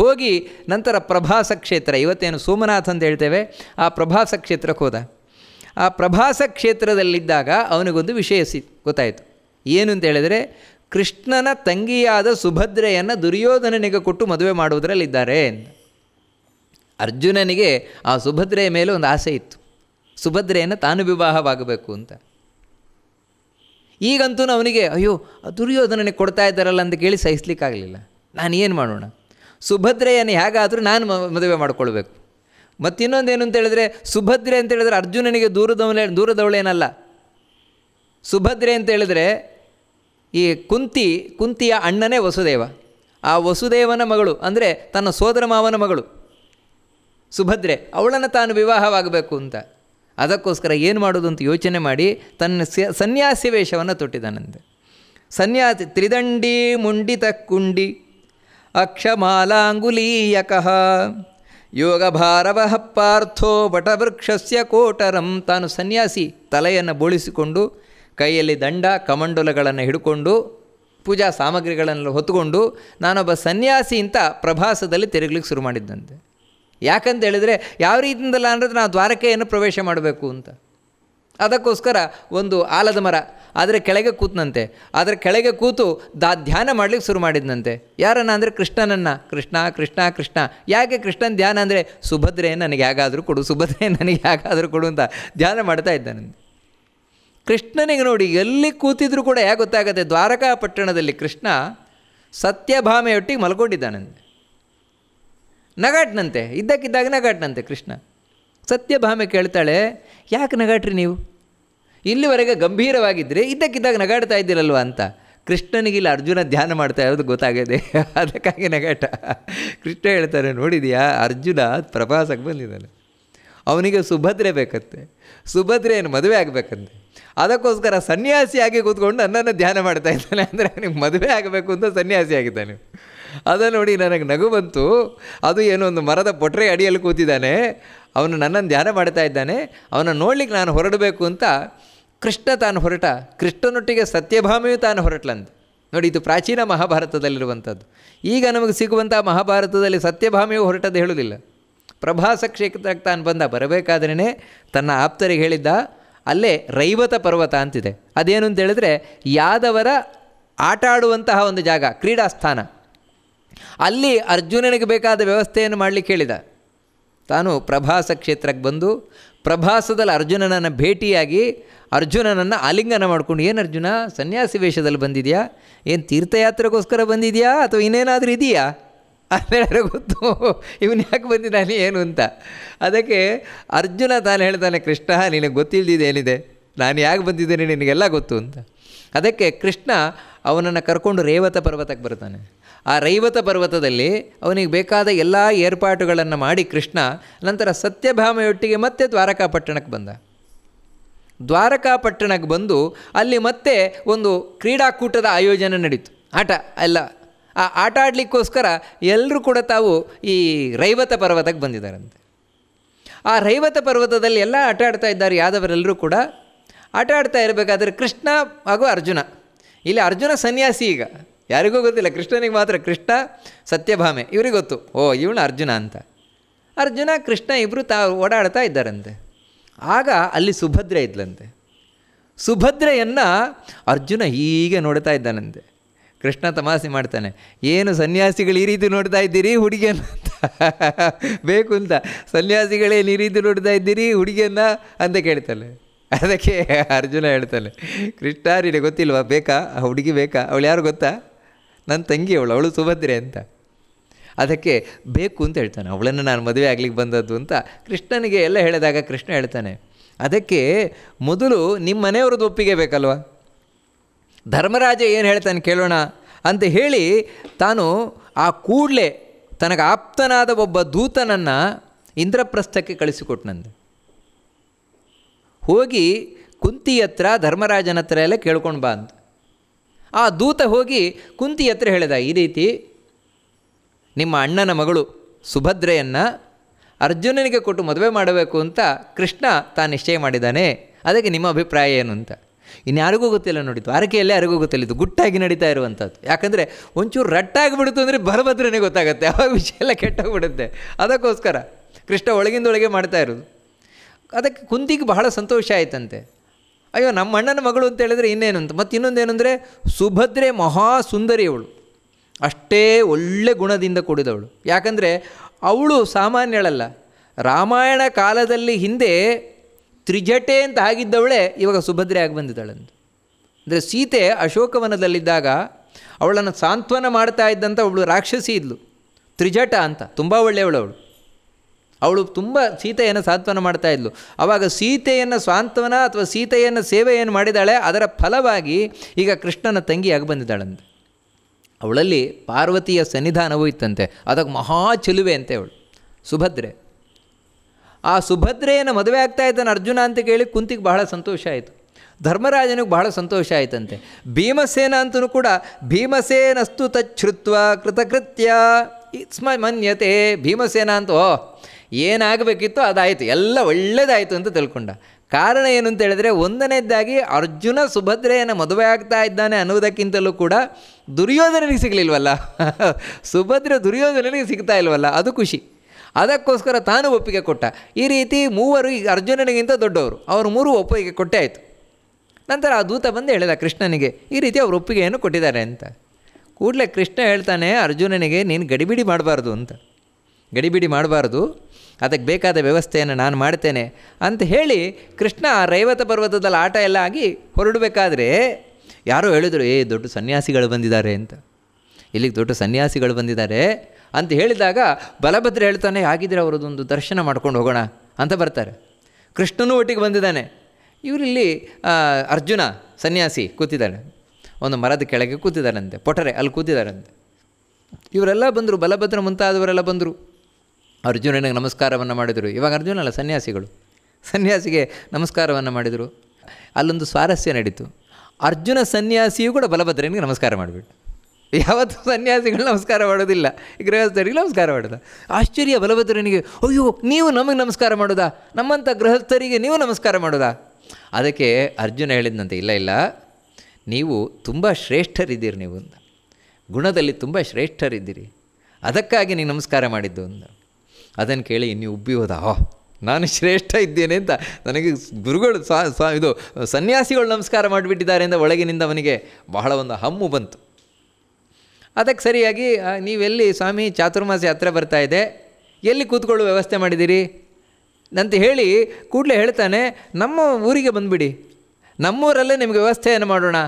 [SPEAKER 2] ಹೋಗಿ ನಂತರ ಪ್ರಭಾಸ ಕ್ಷೇತ್ರ ಇವತ್ತೇನು ಸೋಮನಾಥ್ ಅಂತ ಹೇಳ್ತೇವೆ ಆ ಪ್ರಭಾಸ ಕ್ಷೇತ್ರಕ್ಕೆ ಹೋದ ಆ ಪ್ರಭಾಸ ಕ್ಷೇತ್ರದಲ್ಲಿದ್ದಾಗ ಅವನಿಗೊಂದು ವಿಷಯ ಸಿ ಗೊತ್ತಾಯಿತು ಏನು ಅಂತ ಹೇಳಿದರೆ ಕೃಷ್ಣನ ತಂಗಿಯಾದ ಸುಭದ್ರೆಯನ್ನು ದುರ್ಯೋಧನನಿಗೆ ಕೊಟ್ಟು ಮದುವೆ ಮಾಡುವುದರಲ್ಲಿದ್ದಾರೆ ಅರ್ಜುನನಿಗೆ ಆ ಸುಭದ್ರೆಯ ಮೇಲೆ ಒಂದು ಆಸೆ ಇತ್ತು ಸುಭದ್ರೆಯನ್ನು ತಾನು ವಿವಾಹವಾಗಬೇಕು ಅಂತ ಈಗಂತೂ ಅವನಿಗೆ ಅಯ್ಯೋ ದುರ್ಯೋಧನನಿಗೆ ಕೊಡ್ತಾ ಇದ್ದಾರಲ್ಲ ಅಂತ ಕೇಳಿ ಸಹಿಸ್ಲಿಕ್ಕಾಗಲಿಲ್ಲ ನಾನು ಏನು ಮಾಡೋಣ ಸುಭದ್ರೆಯನ್ನು ಹೇಗಾದರೂ ನಾನು ಮದುವೆ ಮಾಡಿಕೊಳ್ಬೇಕು ಮತ್ತಿನ್ನೊಂದೇನು ಅಂತ ಹೇಳಿದ್ರೆ ಸುಭದ್ರೆ ಅಂತ ಹೇಳಿದ್ರೆ ಅರ್ಜುನನಿಗೆ ದೂರದವಳೆ ದೂರದವಳೇನಲ್ಲ ಸುಭದ್ರೆ ಅಂತ ಹೇಳಿದ್ರೆ ಈ ಕುಂತಿ ಕುಂತಿಯ ಅಣ್ಣನೇ ವಸುದೇವ ಆ ವಸುದೇವನ ಮಗಳು ಅಂದರೆ ತನ್ನ ಸೋದರ ಮಾವನ ಮಗಳು ಸುಭದ್ರೆ ಅವಳನ್ನು ತಾನು ವಿವಾಹವಾಗಬೇಕು ಅಂತ ಅದಕ್ಕೋಸ್ಕರ ಏನು ಮಾಡೋದು ಅಂತ ಯೋಚನೆ ಮಾಡಿ ತನ್ನ ಸನ್ಯಾಸಿ ವೇಷವನ್ನು ತೊಟ್ಟಿದ್ದಾನಂತೆ ಸನ್ಯಾಸಿ ತ್ರಿದಂಡಿ ಮುಂಡಿತ ಕುಂಡಿ ಅಕ್ಷಮಾಲಾಂಗುಲೀಯಕಃ ಯೋಗ ಭಾರವಹ ಪಾರ್ಥೋ ವಟವೃಕ್ಷಸ್ಯ ಕೋಟರಂ ತಾನು ಸನ್ಯಾಸಿ ತಲೆಯನ್ನು ಬೋಳಿಸಿಕೊಂಡು ಕೈಯಲ್ಲಿ ದಂಡ ಕಮಂಡಲಗಳನ್ನು ಹಿಡ್ಕೊಂಡು ಪೂಜಾ ಸಾಮಗ್ರಿಗಳನ್ನೆಲ್ಲ ಹೊತ್ತುಕೊಂಡು ನಾನೊಬ್ಬ ಸನ್ಯಾಸಿ ಅಂತ ಪ್ರಭಾಸದಲ್ಲಿ ತಿರುಗ್ಲಿಕ್ಕೆ ಶುರು ಮಾಡಿದ್ದಂತೆ ಯಾಕಂತ ಹೇಳಿದರೆ ಯಾವ ರೀತಿಯಿಂದಲ್ಲ ಅಂದರೆ ನಾವು ದ್ವಾರಕೆಯನ್ನು ಪ್ರವೇಶ ಮಾಡಬೇಕು ಅಂತ ಅದಕ್ಕೋಸ್ಕರ ಒಂದು ಆಲದ ಮರ ಅದರ ಕೆಳಗೆ ಕೂತನಂತೆ ಅದರ ಕೆಳಗೆ ಕೂತು ದಾ ಧ್ಯಾನ ಮಾಡಲಿಕ್ಕೆ ಶುರು ಮಾಡಿದ್ನಂತೆ ಯಾರನ್ನ ಅಂದರೆ ಕೃಷ್ಣನನ್ನು ಕೃಷ್ಣ ಕೃಷ್ಣ ಕೃಷ್ಣ ಯಾಕೆ ಕೃಷ್ಣನ ಧ್ಯಾನ ಅಂದರೆ ಸುಭದ್ರೆ ನನಗೆ ಹೇಗಾದರೂ ಕೊಡು ಸುಭದ್ರೆ ನನಗೆ ಹೇಗಾದರೂ ಕೊಡು ಅಂತ ಧ್ಯಾನ ಮಾಡ್ತಾ ಇದ್ದಾನಂತೆ ಕೃಷ್ಣನಿಗೆ ನೋಡಿ ಎಲ್ಲಿ ಕೂತಿದ್ರು ಕೂಡ ಯಾಕೆ ಗೊತ್ತಾಗುತ್ತೆ ದ್ವಾರಕಾ ಪಟ್ಟಣದಲ್ಲಿ ಕೃಷ್ಣ ಸತ್ಯಭಾಮೆಯೊಟ್ಟಿಗೆ ಮಲ್ಕೊಂಡಿದ್ದಾನಂತೆ ನಗಾಟ್ನಂತೆ ಇದ್ದಕ್ಕಿದ್ದಾಗ ನಗಾಟ್ನಂತೆ ಕೃಷ್ಣ ಸತ್ಯಭಾಮೆ ಕೇಳ್ತಾಳೆ ಯಾಕೆ ನಗಾಟ್ರಿ ನೀವು ಇಲ್ಲಿವರೆಗೆ ಗಂಭೀರವಾಗಿದ್ದರೆ ಇದ್ದಕ್ಕಿದ್ದಾಗ ನಗಾಡ್ತಾ ಇದ್ದೀರಲ್ವ ಅಂತ ಕೃಷ್ಣನಿಗಿಲ್ಲ ಅರ್ಜುನ ಧ್ಯಾನ ಮಾಡ್ತಾ ಇರೋದು ಗೊತ್ತಾಗಿದೆ ಅದಕ್ಕಾಗಿ ನಗಾಟ ಕೃಷ್ಣ ಹೇಳ್ತಾರೆ ನೋಡಿದೆಯಾ ಅರ್ಜುನ ಪ್ರಭಾಸಕ್ಕೆ ಬಂದಿದ್ದಾನೆ ಅವನಿಗೆ ಸುಭದ್ರೆ ಬೇಕಂತೆ ಸುಭದ್ರೆಯನ್ನು ಮದುವೆ ಆಗಬೇಕಂತೆ ಅದಕ್ಕೋಸ್ಕರ ಸನ್ಯಾಸಿಯಾಗಿ ಕೂತ್ಕೊಂಡು ನನ್ನನ್ನು ಧ್ಯಾನ ಮಾಡ್ತಾ ಇದ್ದಾನೆ ಅಂದರೆ ನಿಮ್ಗೆ ಮದುವೆ ಆಗಬೇಕು ಅಂತ ಸನ್ಯಾಸಿ ಆಗಿದ್ದಾನೆ ಅದನ್ನು ನೋಡಿ ನನಗೆ ನಗು ಬಂತು ಅದು ಏನೋ ಒಂದು ಮರದ ಪೊಟ್ರೆ ಅಡಿಯಲ್ಲಿ ಕೂತಿದ್ದಾನೆ ಅವನು ನನ್ನನ್ನು ಧ್ಯಾನ ಮಾಡ್ತಾ ಇದ್ದಾನೆ ಅವನ ನೋಡ್ಲಿಕ್ಕೆ ನಾನು ಹೊರಡಬೇಕು ಅಂತ ಕೃಷ್ಣ ತಾನು ಹೊರಟ ಕೃಷ್ಣನೊಟ್ಟಿಗೆ ಸತ್ಯಭಾಮೆಯು ತಾನು ಹೊರಟ್ಲಂದು ನೋಡಿ ಇದು ಪ್ರಾಚೀನ ಮಹಾಭಾರತದಲ್ಲಿರುವಂಥದ್ದು ಈಗ ನಮಗೆ ಸಿಗುವಂಥ ಮಹಾಭಾರತದಲ್ಲಿ ಸತ್ಯಭಾಮೆಯು ಹೊರಟದ್ದು ಹೇಳುವುದಿಲ್ಲ ಪ್ರಭಾಸ ಕ್ಷೇತ್ರಕ್ಕೆ ತಾನು ಬಂದ ಬರಬೇಕಾದ್ರೇ ತನ್ನ ಆಪ್ತರಿಗೆ ಹೇಳಿದ್ದ ಅಲ್ಲೇ ರೈವತ ಪರ್ವತ ಅಂತಿದೆ ಅದೇನು ಅಂತ ಹೇಳಿದ್ರೆ ಯಾದವರ ಆಡುವಂತಹ ಒಂದು ಜಾಗ ಕ್ರೀಡಾ ಸ್ಥಾನ ಅಲ್ಲಿ ಅರ್ಜುನನಿಗೆ ಬೇಕಾದ ವ್ಯವಸ್ಥೆಯನ್ನು ಮಾಡಲಿಕ್ಕೆ ಹೇಳಿದ ತಾನು ಪ್ರಭಾಸ ಕ್ಷೇತ್ರಕ್ಕೆ ಬಂದು ಪ್ರಭಾಸದಲ್ಲಿ ಅರ್ಜುನನನ್ನು ಭೇಟಿಯಾಗಿ ಅರ್ಜುನನನ್ನು ಆಲಿಂಗನ ಮಾಡ್ಕೊಂಡು ಏನು ಅರ್ಜುನ ಸನ್ಯಾಸಿ ವೇಷದಲ್ಲಿ ಬಂದಿದೆಯಾ ಏನು ತೀರ್ಥಯಾತ್ರೆಗೋಸ್ಕರ ಬಂದಿದೆಯಾ ಅಥವಾ ಇನ್ನೇನಾದರೂ ಇದೆಯಾ ಅದೇ ಗೊತ್ತು ಇವನು ಯಾಕೆ ಬಂದಿದ್ದಾನೆ ಏನು ಅಂತ ಅದಕ್ಕೆ ಅರ್ಜುನ ತಾನು ಹೇಳ್ತಾನೆ ಕೃಷ್ಣ ನಿನಗೆ ಗೊತ್ತಿಲ್ಲದಿದೆ ಏನಿದೆ ನಾನು ಯಾಕೆ ಬಂದಿದ್ದೇನೆ ನಿನಗೆಲ್ಲ ಗೊತ್ತು ಅಂತ ಅದಕ್ಕೆ ಕೃಷ್ಣ ಅವನನ್ನು ಕರ್ಕೊಂಡು ರೇವತ ಪರ್ವತಕ್ಕೆ ಬರ್ತಾನೆ ಆ ರೈವತ ಪರ್ವತದಲ್ಲಿ ಅವನಿಗೆ ಬೇಕಾದ ಎಲ್ಲ ಏರ್ಪಾಟುಗಳನ್ನು ಮಾಡಿ ಕೃಷ್ಣ ನಂತರ ಸತ್ಯಭಾಮೆಯೊಟ್ಟಿಗೆ ಮತ್ತೆ ದ್ವಾರಕಾಪಟ್ಟಣಕ್ಕೆ ಬಂದ ದ್ವಾರಕಾಪಟ್ಟಣಕ್ಕೆ ಬಂದು ಅಲ್ಲಿ ಮತ್ತೆ ಒಂದು ಕ್ರೀಡಾಕೂಟದ ಆಯೋಜನೆ ನಡೀತು ಆಟ ಎಲ್ಲ ಆ ಆಟ ಆಡಲಿಕ್ಕೋಸ್ಕರ ಎಲ್ಲರೂ ಕೂಡ ತಾವು ಈ ರೈವತ ಪರ್ವತಕ್ಕೆ ಬಂದಿದ್ದಾರಂತೆ ಆ ರೈವತ ಪರ್ವತದಲ್ಲಿ ಎಲ್ಲ ಆಟ ಆಡ್ತಾ ಇದ್ದಾರೆ ಯಾದವರೆಲ್ಲರೂ ಕೂಡ ಆಟ ಆಡ್ತಾ ಇರಬೇಕಾದ್ರೆ ಕೃಷ್ಣ ಹಾಗೂ ಅರ್ಜುನ ಇಲ್ಲಿ ಅರ್ಜುನ ಸನ್ಯಾಸಿ ಈಗ ಯಾರಿಗೂ ಗೊತ್ತಿಲ್ಲ ಕೃಷ್ಣನಿಗೆ ಮಾತ್ರ ಕೃಷ್ಣ ಸತ್ಯಭಾಮೆ ಇವ್ರಿಗೆ ಗೊತ್ತು ಓ ಇವನು ಅರ್ಜುನ ಅಂತ ಅರ್ಜುನ ಕೃಷ್ಣ ಇಬ್ಬರು ತಾವು ಓಡಾಡ್ತಾ ಇದ್ದಾರಂತೆ ಆಗ ಅಲ್ಲಿ ಸುಭದ್ರೆ ಇದ್ಲಂತೆ ಸುಭದ್ರೆಯನ್ನು ಅರ್ಜುನ ಹೀಗೆ ನೋಡ್ತಾ ಇದ್ದಾನಂತೆ ಕೃಷ್ಣ ತಮಾಸೆ ಮಾಡ್ತಾನೆ ಏನು ಸನ್ಯಾಸಿಗಳು ಈ ರೀತಿ ನೋಡ್ತಾ ಇದ್ದೀರಿ ಹುಡುಗಿಯನ್ನು ಅಂತ ಬೇಕು ಅಂತ ಸನ್ಯಾಸಿಗಳೇ ಈ ರೀತಿ ನೋಡ್ತಾ ಇದ್ದೀರಿ ಹುಡುಗಿಯನ್ನ ಅಂತ ಕೇಳ್ತಾನೆ ಅದಕ್ಕೆ ಅರ್ಜುನ ಹೇಳ್ತಾನೆ ಕೃಷ್ಣ ನಿನಗೆ ಗೊತ್ತಿಲ್ವಾ ಬೇಕಾ ಆ ಹುಡುಗಿ ಬೇಕಾ ಅವಳು ಯಾರು ಗೊತ್ತಾ ನನ್ನ ತಂಗಿ ಅವಳು ಅವಳು ಸುಭದ್ರೆ ಅಂತ ಅದಕ್ಕೆ ಬೇಕು ಅಂತ ಹೇಳ್ತಾನೆ ಅವಳನ್ನು ನಾನು ಮದುವೆ ಆಗ್ಲಿಕ್ಕೆ ಬಂದದ್ದು ಅಂತ ಕೃಷ್ಣನಿಗೆ ಎಲ್ಲ ಹೇಳಿದಾಗ ಕೃಷ್ಣ ಹೇಳ್ತಾನೆ ಅದಕ್ಕೆ ಮೊದಲು ನಿಮ್ಮ ಮನೆಯವ್ರದ್ದು ಒಪ್ಪಿಗೆ ಬೇಕಲ್ವಾ ಧರ್ಮರಾಜ ಏನು ಹೇಳ್ತಾನೆ ಕೇಳೋಣ ಅಂತ ಹೇಳಿ ತಾನು ಆ ಕೂಡಲೇ ತನಗೆ ಆಪ್ತನಾದ ಒಬ್ಬ ದೂತನನ್ನು ಇಂದ್ರಪ್ರಸ್ಥಕ್ಕೆ ಕಳಿಸಿಕೊಟ್ನಂದು ಹೋಗಿ ಕುಂತಿ ಹತ್ರ ಧರ್ಮರಾಜನ ಹತ್ರ ಎಲ್ಲ ಕೇಳ್ಕೊಂಡು ಬಾ ಅಂತ ಆ ದೂತ ಹೋಗಿ ಕುಂತಿ ಹತ್ರ ಹೇಳಿದ ಈ ರೀತಿ ನಿಮ್ಮ ಅಣ್ಣನ ಮಗಳು ಸುಭದ್ರೆಯನ್ನು ಅರ್ಜುನನಿಗೆ ಕೊಟ್ಟು ಮದುವೆ ಮಾಡಬೇಕು ಅಂತ ಕೃಷ್ಣ ತಾನು ನಿಶ್ಚಯ ಮಾಡಿದ್ದಾನೆ ಅದಕ್ಕೆ ನಿಮ್ಮ ಅಭಿಪ್ರಾಯ ಏನು ಅಂತ ಇನ್ಯಾರಿಗೂ ಗೊತ್ತಿಲ್ಲ ನೋಡಿ ದ್ವಾರಕೆಯಲ್ಲೇ ಯಾರಿಗೂ ಗೊತ್ತಿಲ್ಲ ಇದು ಗುಟ್ಟಾಗಿ ನಡೀತಾ ಇರುವಂಥದ್ದು ಯಾಕಂದರೆ ಒಂಚೂರು ಬಿಡುತ್ತೆ ಅಂದರೆ ಬಲಭದ್ರನೇ ಗೊತ್ತಾಗುತ್ತೆ ಆವಾಗ ವಿಷಯ ಎಲ್ಲ ಕೆಟ್ಟೋಗ್ಬಿಡುತ್ತೆ ಅದಕ್ಕೋಸ್ಕರ ಕೃಷ್ಣ ಒಳಗಿಂದೊಳಗೆ ಮಾಡ್ತಾ ಇರೋದು ಅದಕ್ಕೆ ಕುಂತಿಗೆ ಬಹಳ ಸಂತೋಷ ಆಯ್ತಂತೆ ಅಯ್ಯೋ ನಮ್ಮ ಅಣ್ಣನ ಮಗಳು ಅಂತ ಹೇಳಿದ್ರೆ ಇನ್ನೇನು ಅಂತ ಮತ್ತು ಇನ್ನೊಂದೇನು ಸುಭದ್ರೆ ಮಹಾ ಅವಳು ಅಷ್ಟೇ ಒಳ್ಳೆ ಗುಣದಿಂದ ಕೂಡಿದವಳು ಯಾಕಂದರೆ ಅವಳು ಸಾಮಾನ್ಯಳಲ್ಲ ರಾಮಾಯಣ ಕಾಲದಲ್ಲಿ ಹಿಂದೆ ತ್ರಿಜಟೆ ಅಂತ ಆಗಿದ್ದವಳೆ ಇವಾಗ ಸುಭದ್ರೆಯಾಗಿ ಬಂದಿದ್ದಾಳಂದು ಅಂದರೆ ಸೀತೆ ಅಶೋಕವನದಲ್ಲಿದ್ದಾಗ ಅವಳನ್ನು ಸಾಂತ್ವನ ಮಾಡ್ತಾ ಇದ್ದಂಥ ಅವಳು ರಾಕ್ಷಸಿ ಇದ್ಲು ತ್ರಿಜಟ ಅಂತ ತುಂಬ ಒಳ್ಳೆಯವಳು ಅವಳು ಅವಳು ತುಂಬ ಸೀತೆಯನ್ನು ಸಾಂತ್ವನ ಮಾಡ್ತಾ ಇದ್ಲು ಆವಾಗ ಸೀತೆಯನ್ನು ಸಾಂತ್ವನ ಅಥವಾ ಸೀತೆಯನ್ನು ಸೇವೆಯನ್ನು ಮಾಡಿದಾಳೆ ಅದರ ಫಲವಾಗಿ ಈಗ ಕೃಷ್ಣನ ತಂಗಿಯಾಗಿ ಬಂದಿದ್ದಾಳಂದು ಅವಳಲ್ಲಿ ಪಾರ್ವತಿಯ ಸನ್ನಿಧಾನವೂ ಇತ್ತಂತೆ ಅದಕ್ಕೆ ಮಹಾ ಚೆಲುವೆ ಅಂತೆ ಅವಳು ಸುಭದ್ರೆ ಆ ಸುಭದ್ರೆಯನ್ನು ಮದುವೆ ಆಗ್ತಾ ಇದ್ದಾನೆ ಅರ್ಜುನ ಅಂತ ಕೇಳಿ ಕುಂತಿಗೆ ಬಹಳ ಸಂತೋಷ ಆಯಿತು ಧರ್ಮರಾಜನಿಗೆ ಬಹಳ ಸಂತೋಷ ಆಯಿತಂತೆ ಭೀಮಸೇನ ಅಂತೂ ಕೂಡ ಭೀಮಸೇನಸ್ತು ತಚ್ಛೃತ್ವ ಕೃತಕೃತ್ಯ ಸ್ಮ ಮನ್ಯತೆ ಭೀಮಸೇನ ಅಂತ ಓ ಏನಾಗಬೇಕಿತ್ತು ಅದಾಯಿತು ಎಲ್ಲ ಒಳ್ಳೇದಾಯಿತು ಅಂತ ತಿಳ್ಕೊಂಡ ಕಾರಣ ಏನು ಅಂತ ಹೇಳಿದ್ರೆ ಒಂದನೇದಾಗಿ ಅರ್ಜುನ ಸುಭದ್ರೆಯನ್ನು ಮದುವೆ ಆಗ್ತಾ ಇದ್ದಾನೆ ಅನ್ನುವುದಕ್ಕಿಂತಲೂ ಕೂಡ ದುರ್ಯೋಧನನಿಗೆ ಸಿಗಲಿಲ್ವಲ್ಲ ಸುಭದ್ರೆ ದುರ್ಯೋಧನನಿಗೆ ಸಿಗ್ತಾ ಇಲ್ವಲ್ಲ ಅದು ಖುಷಿ ಅದಕ್ಕೋಸ್ಕರ ತಾನು ಒಪ್ಪಿಗೆ ಕೊಟ್ಟ ಈ ರೀತಿ ಮೂವರು ಈಗ ಅರ್ಜುನನಿಗಿಂತ ದೊಡ್ಡವರು ಅವರು ಮೂರು ಒಪ್ಪಿಗೆ ಕೊಟ್ಟೆ ಆಯಿತು ನಂತರ ಆ ದೂತ ಬಂದು ಹೇಳಿದ ಕೃಷ್ಣನಿಗೆ ಈ ರೀತಿ ಅವರು ಒಪ್ಪಿಗೆಯನ್ನು ಕೊಟ್ಟಿದ್ದಾರೆ ಅಂತ ಕೂಡಲೇ ಕೃಷ್ಣ ಹೇಳ್ತಾನೆ ಅರ್ಜುನನಿಗೆ ನೀನು ಗಡಿಬಿಡಿ ಮಾಡಬಾರ್ದು ಅಂತ ಗಡಿಬಿಡಿ ಮಾಡಬಾರ್ದು ಅದಕ್ಕೆ ಬೇಕಾದ ವ್ಯವಸ್ಥೆಯನ್ನು ನಾನು ಮಾಡ್ತೇನೆ ಅಂತ ಹೇಳಿ ಕೃಷ್ಣ ರೈವತ ಪರ್ವತದಲ್ಲಿ ಆಟ ಎಲ್ಲ ಆಗಿ ಹೊರಡಬೇಕಾದ್ರೆ ಯಾರೋ ಹೇಳಿದರು ಏ ದೊಡ್ಡ ಸನ್ಯಾಸಿಗಳು ಬಂದಿದ್ದಾರೆ ಅಂತ ಇಲ್ಲಿಗೆ ದೊಡ್ಡ ಸನ್ಯಾಸಿಗಳು ಬಂದಿದ್ದಾರೆ ಅಂತ ಹೇಳಿದಾಗ ಬಲಭದ್ರ ಹೇಳ್ತಾನೆ ಹಾಗಿದ್ರೆ ಅವರದೊಂದು ದರ್ಶನ ಮಾಡ್ಕೊಂಡು ಹೋಗೋಣ ಅಂತ ಬರ್ತಾರೆ ಕೃಷ್ಣನೂ ಒಟ್ಟಿಗೆ ಬಂದಿದ್ದಾನೆ ಇವರಿಲ್ಲಿ ಅರ್ಜುನ ಸನ್ಯಾಸಿ ಕೂತಿದ್ದಾನೆ ಒಂದು ಮರದ ಕೆಳಗೆ ಕೂತಿದ್ದಾರಂತೆ ಪೊಟರೆ ಅಲ್ಲಿ ಕೂತಿದ್ದಾರಂತೆ ಇವರೆಲ್ಲ ಬಂದರು ಬಲಭದ್ರ ಮುಂತಾದವರೆಲ್ಲ ಬಂದರು ಅರ್ಜುನನಿಗೆ ನಮಸ್ಕಾರವನ್ನು ಮಾಡಿದರು ಇವಾಗ ಅರ್ಜುನ ಅಲ್ಲ ಸನ್ಯಾಸಿಗಳು ಸನ್ಯಾಸಿಗೆ ನಮಸ್ಕಾರವನ್ನು ಮಾಡಿದರು ಅಲ್ಲೊಂದು ಸ್ವಾರಸ್ಯ ನಡೀತು ಅರ್ಜುನ ಸನ್ಯಾಸಿಯೂ ಕೂಡ ಬಲಭದ್ರನಿಗೆ ನಮಸ್ಕಾರ ಮಾಡಿಬಿಟ್ಟು ಯಾವತ್ತೂ ಸನ್ಯಾಸಿಗಳು ನಮಸ್ಕಾರ ಮಾಡೋದಿಲ್ಲ ಗೃಹಸ್ಥರಿಗೆ ನಮಸ್ಕಾರ ಮಾಡೋದ ಆಶ್ಚರ್ಯ ಬಲಭದ್ರನಿಗೆ ಅಯ್ಯೋ ನೀವು ನಮಗೆ ನಮಸ್ಕಾರ ಮಾಡೋದಾ ನಮ್ಮಂಥ ಗೃಹಸ್ಥರಿಗೆ ನೀವು ನಮಸ್ಕಾರ ಮಾಡೋದಾ ಅದಕ್ಕೆ ಅರ್ಜುನ ಹೇಳಿದಂತೆ ಇಲ್ಲ ಇಲ್ಲ ನೀವು ತುಂಬ ಶ್ರೇಷ್ಠರಿದ್ದೀರಿ ನೀವು ಗುಣದಲ್ಲಿ ತುಂಬ ಶ್ರೇಷ್ಠರಿದ್ದೀರಿ ಅದಕ್ಕಾಗಿ ನೀವು ನಮಸ್ಕಾರ ಮಾಡಿದ್ದು ಅಂತ ಅದನ್ನು ಕೇಳಿ ನೀವು ಉಬ್ಬಿ ಹೋದ ನಾನು ಶ್ರೇಷ್ಠ ಇದ್ದೇನೆ ಅಂತ ನನಗೆ ಗುರುಗಳು ಸ್ವಾ ಸ್ವಾ ಇದು ಸನ್ಯಾಸಿಗಳು ನಮಸ್ಕಾರ ಮಾಡಿಬಿಟ್ಟಿದ್ದಾರೆ ಅಂತ ಒಳಗಿನಿಂದ ಅವನಿಗೆ ಬಹಳ ಒಂದು ಹಮ್ಮು ಬಂತು ಅದಕ್ಕೆ ಸರಿಯಾಗಿ ನೀವೆಲ್ಲಿ ಸ್ವಾಮಿ ಚಾತುರ್ಮಾಸ ಯಾತ್ರೆ ಬರ್ತಾ ಇದೆ ಎಲ್ಲಿ ಕೂತ್ಕೊಳ್ಳೋ ವ್ಯವಸ್ಥೆ ಮಾಡಿದ್ದೀರಿ ಅಂತ ಹೇಳಿ ಕೂಡಲೇ ಹೇಳ್ತಾನೆ ನಮ್ಮ ಊರಿಗೆ ಬಂದುಬಿಡಿ ನಮ್ಮೂರಲ್ಲೇ ನಿಮಗೆ ವ್ಯವಸ್ಥೆಯನ್ನು ಮಾಡೋಣ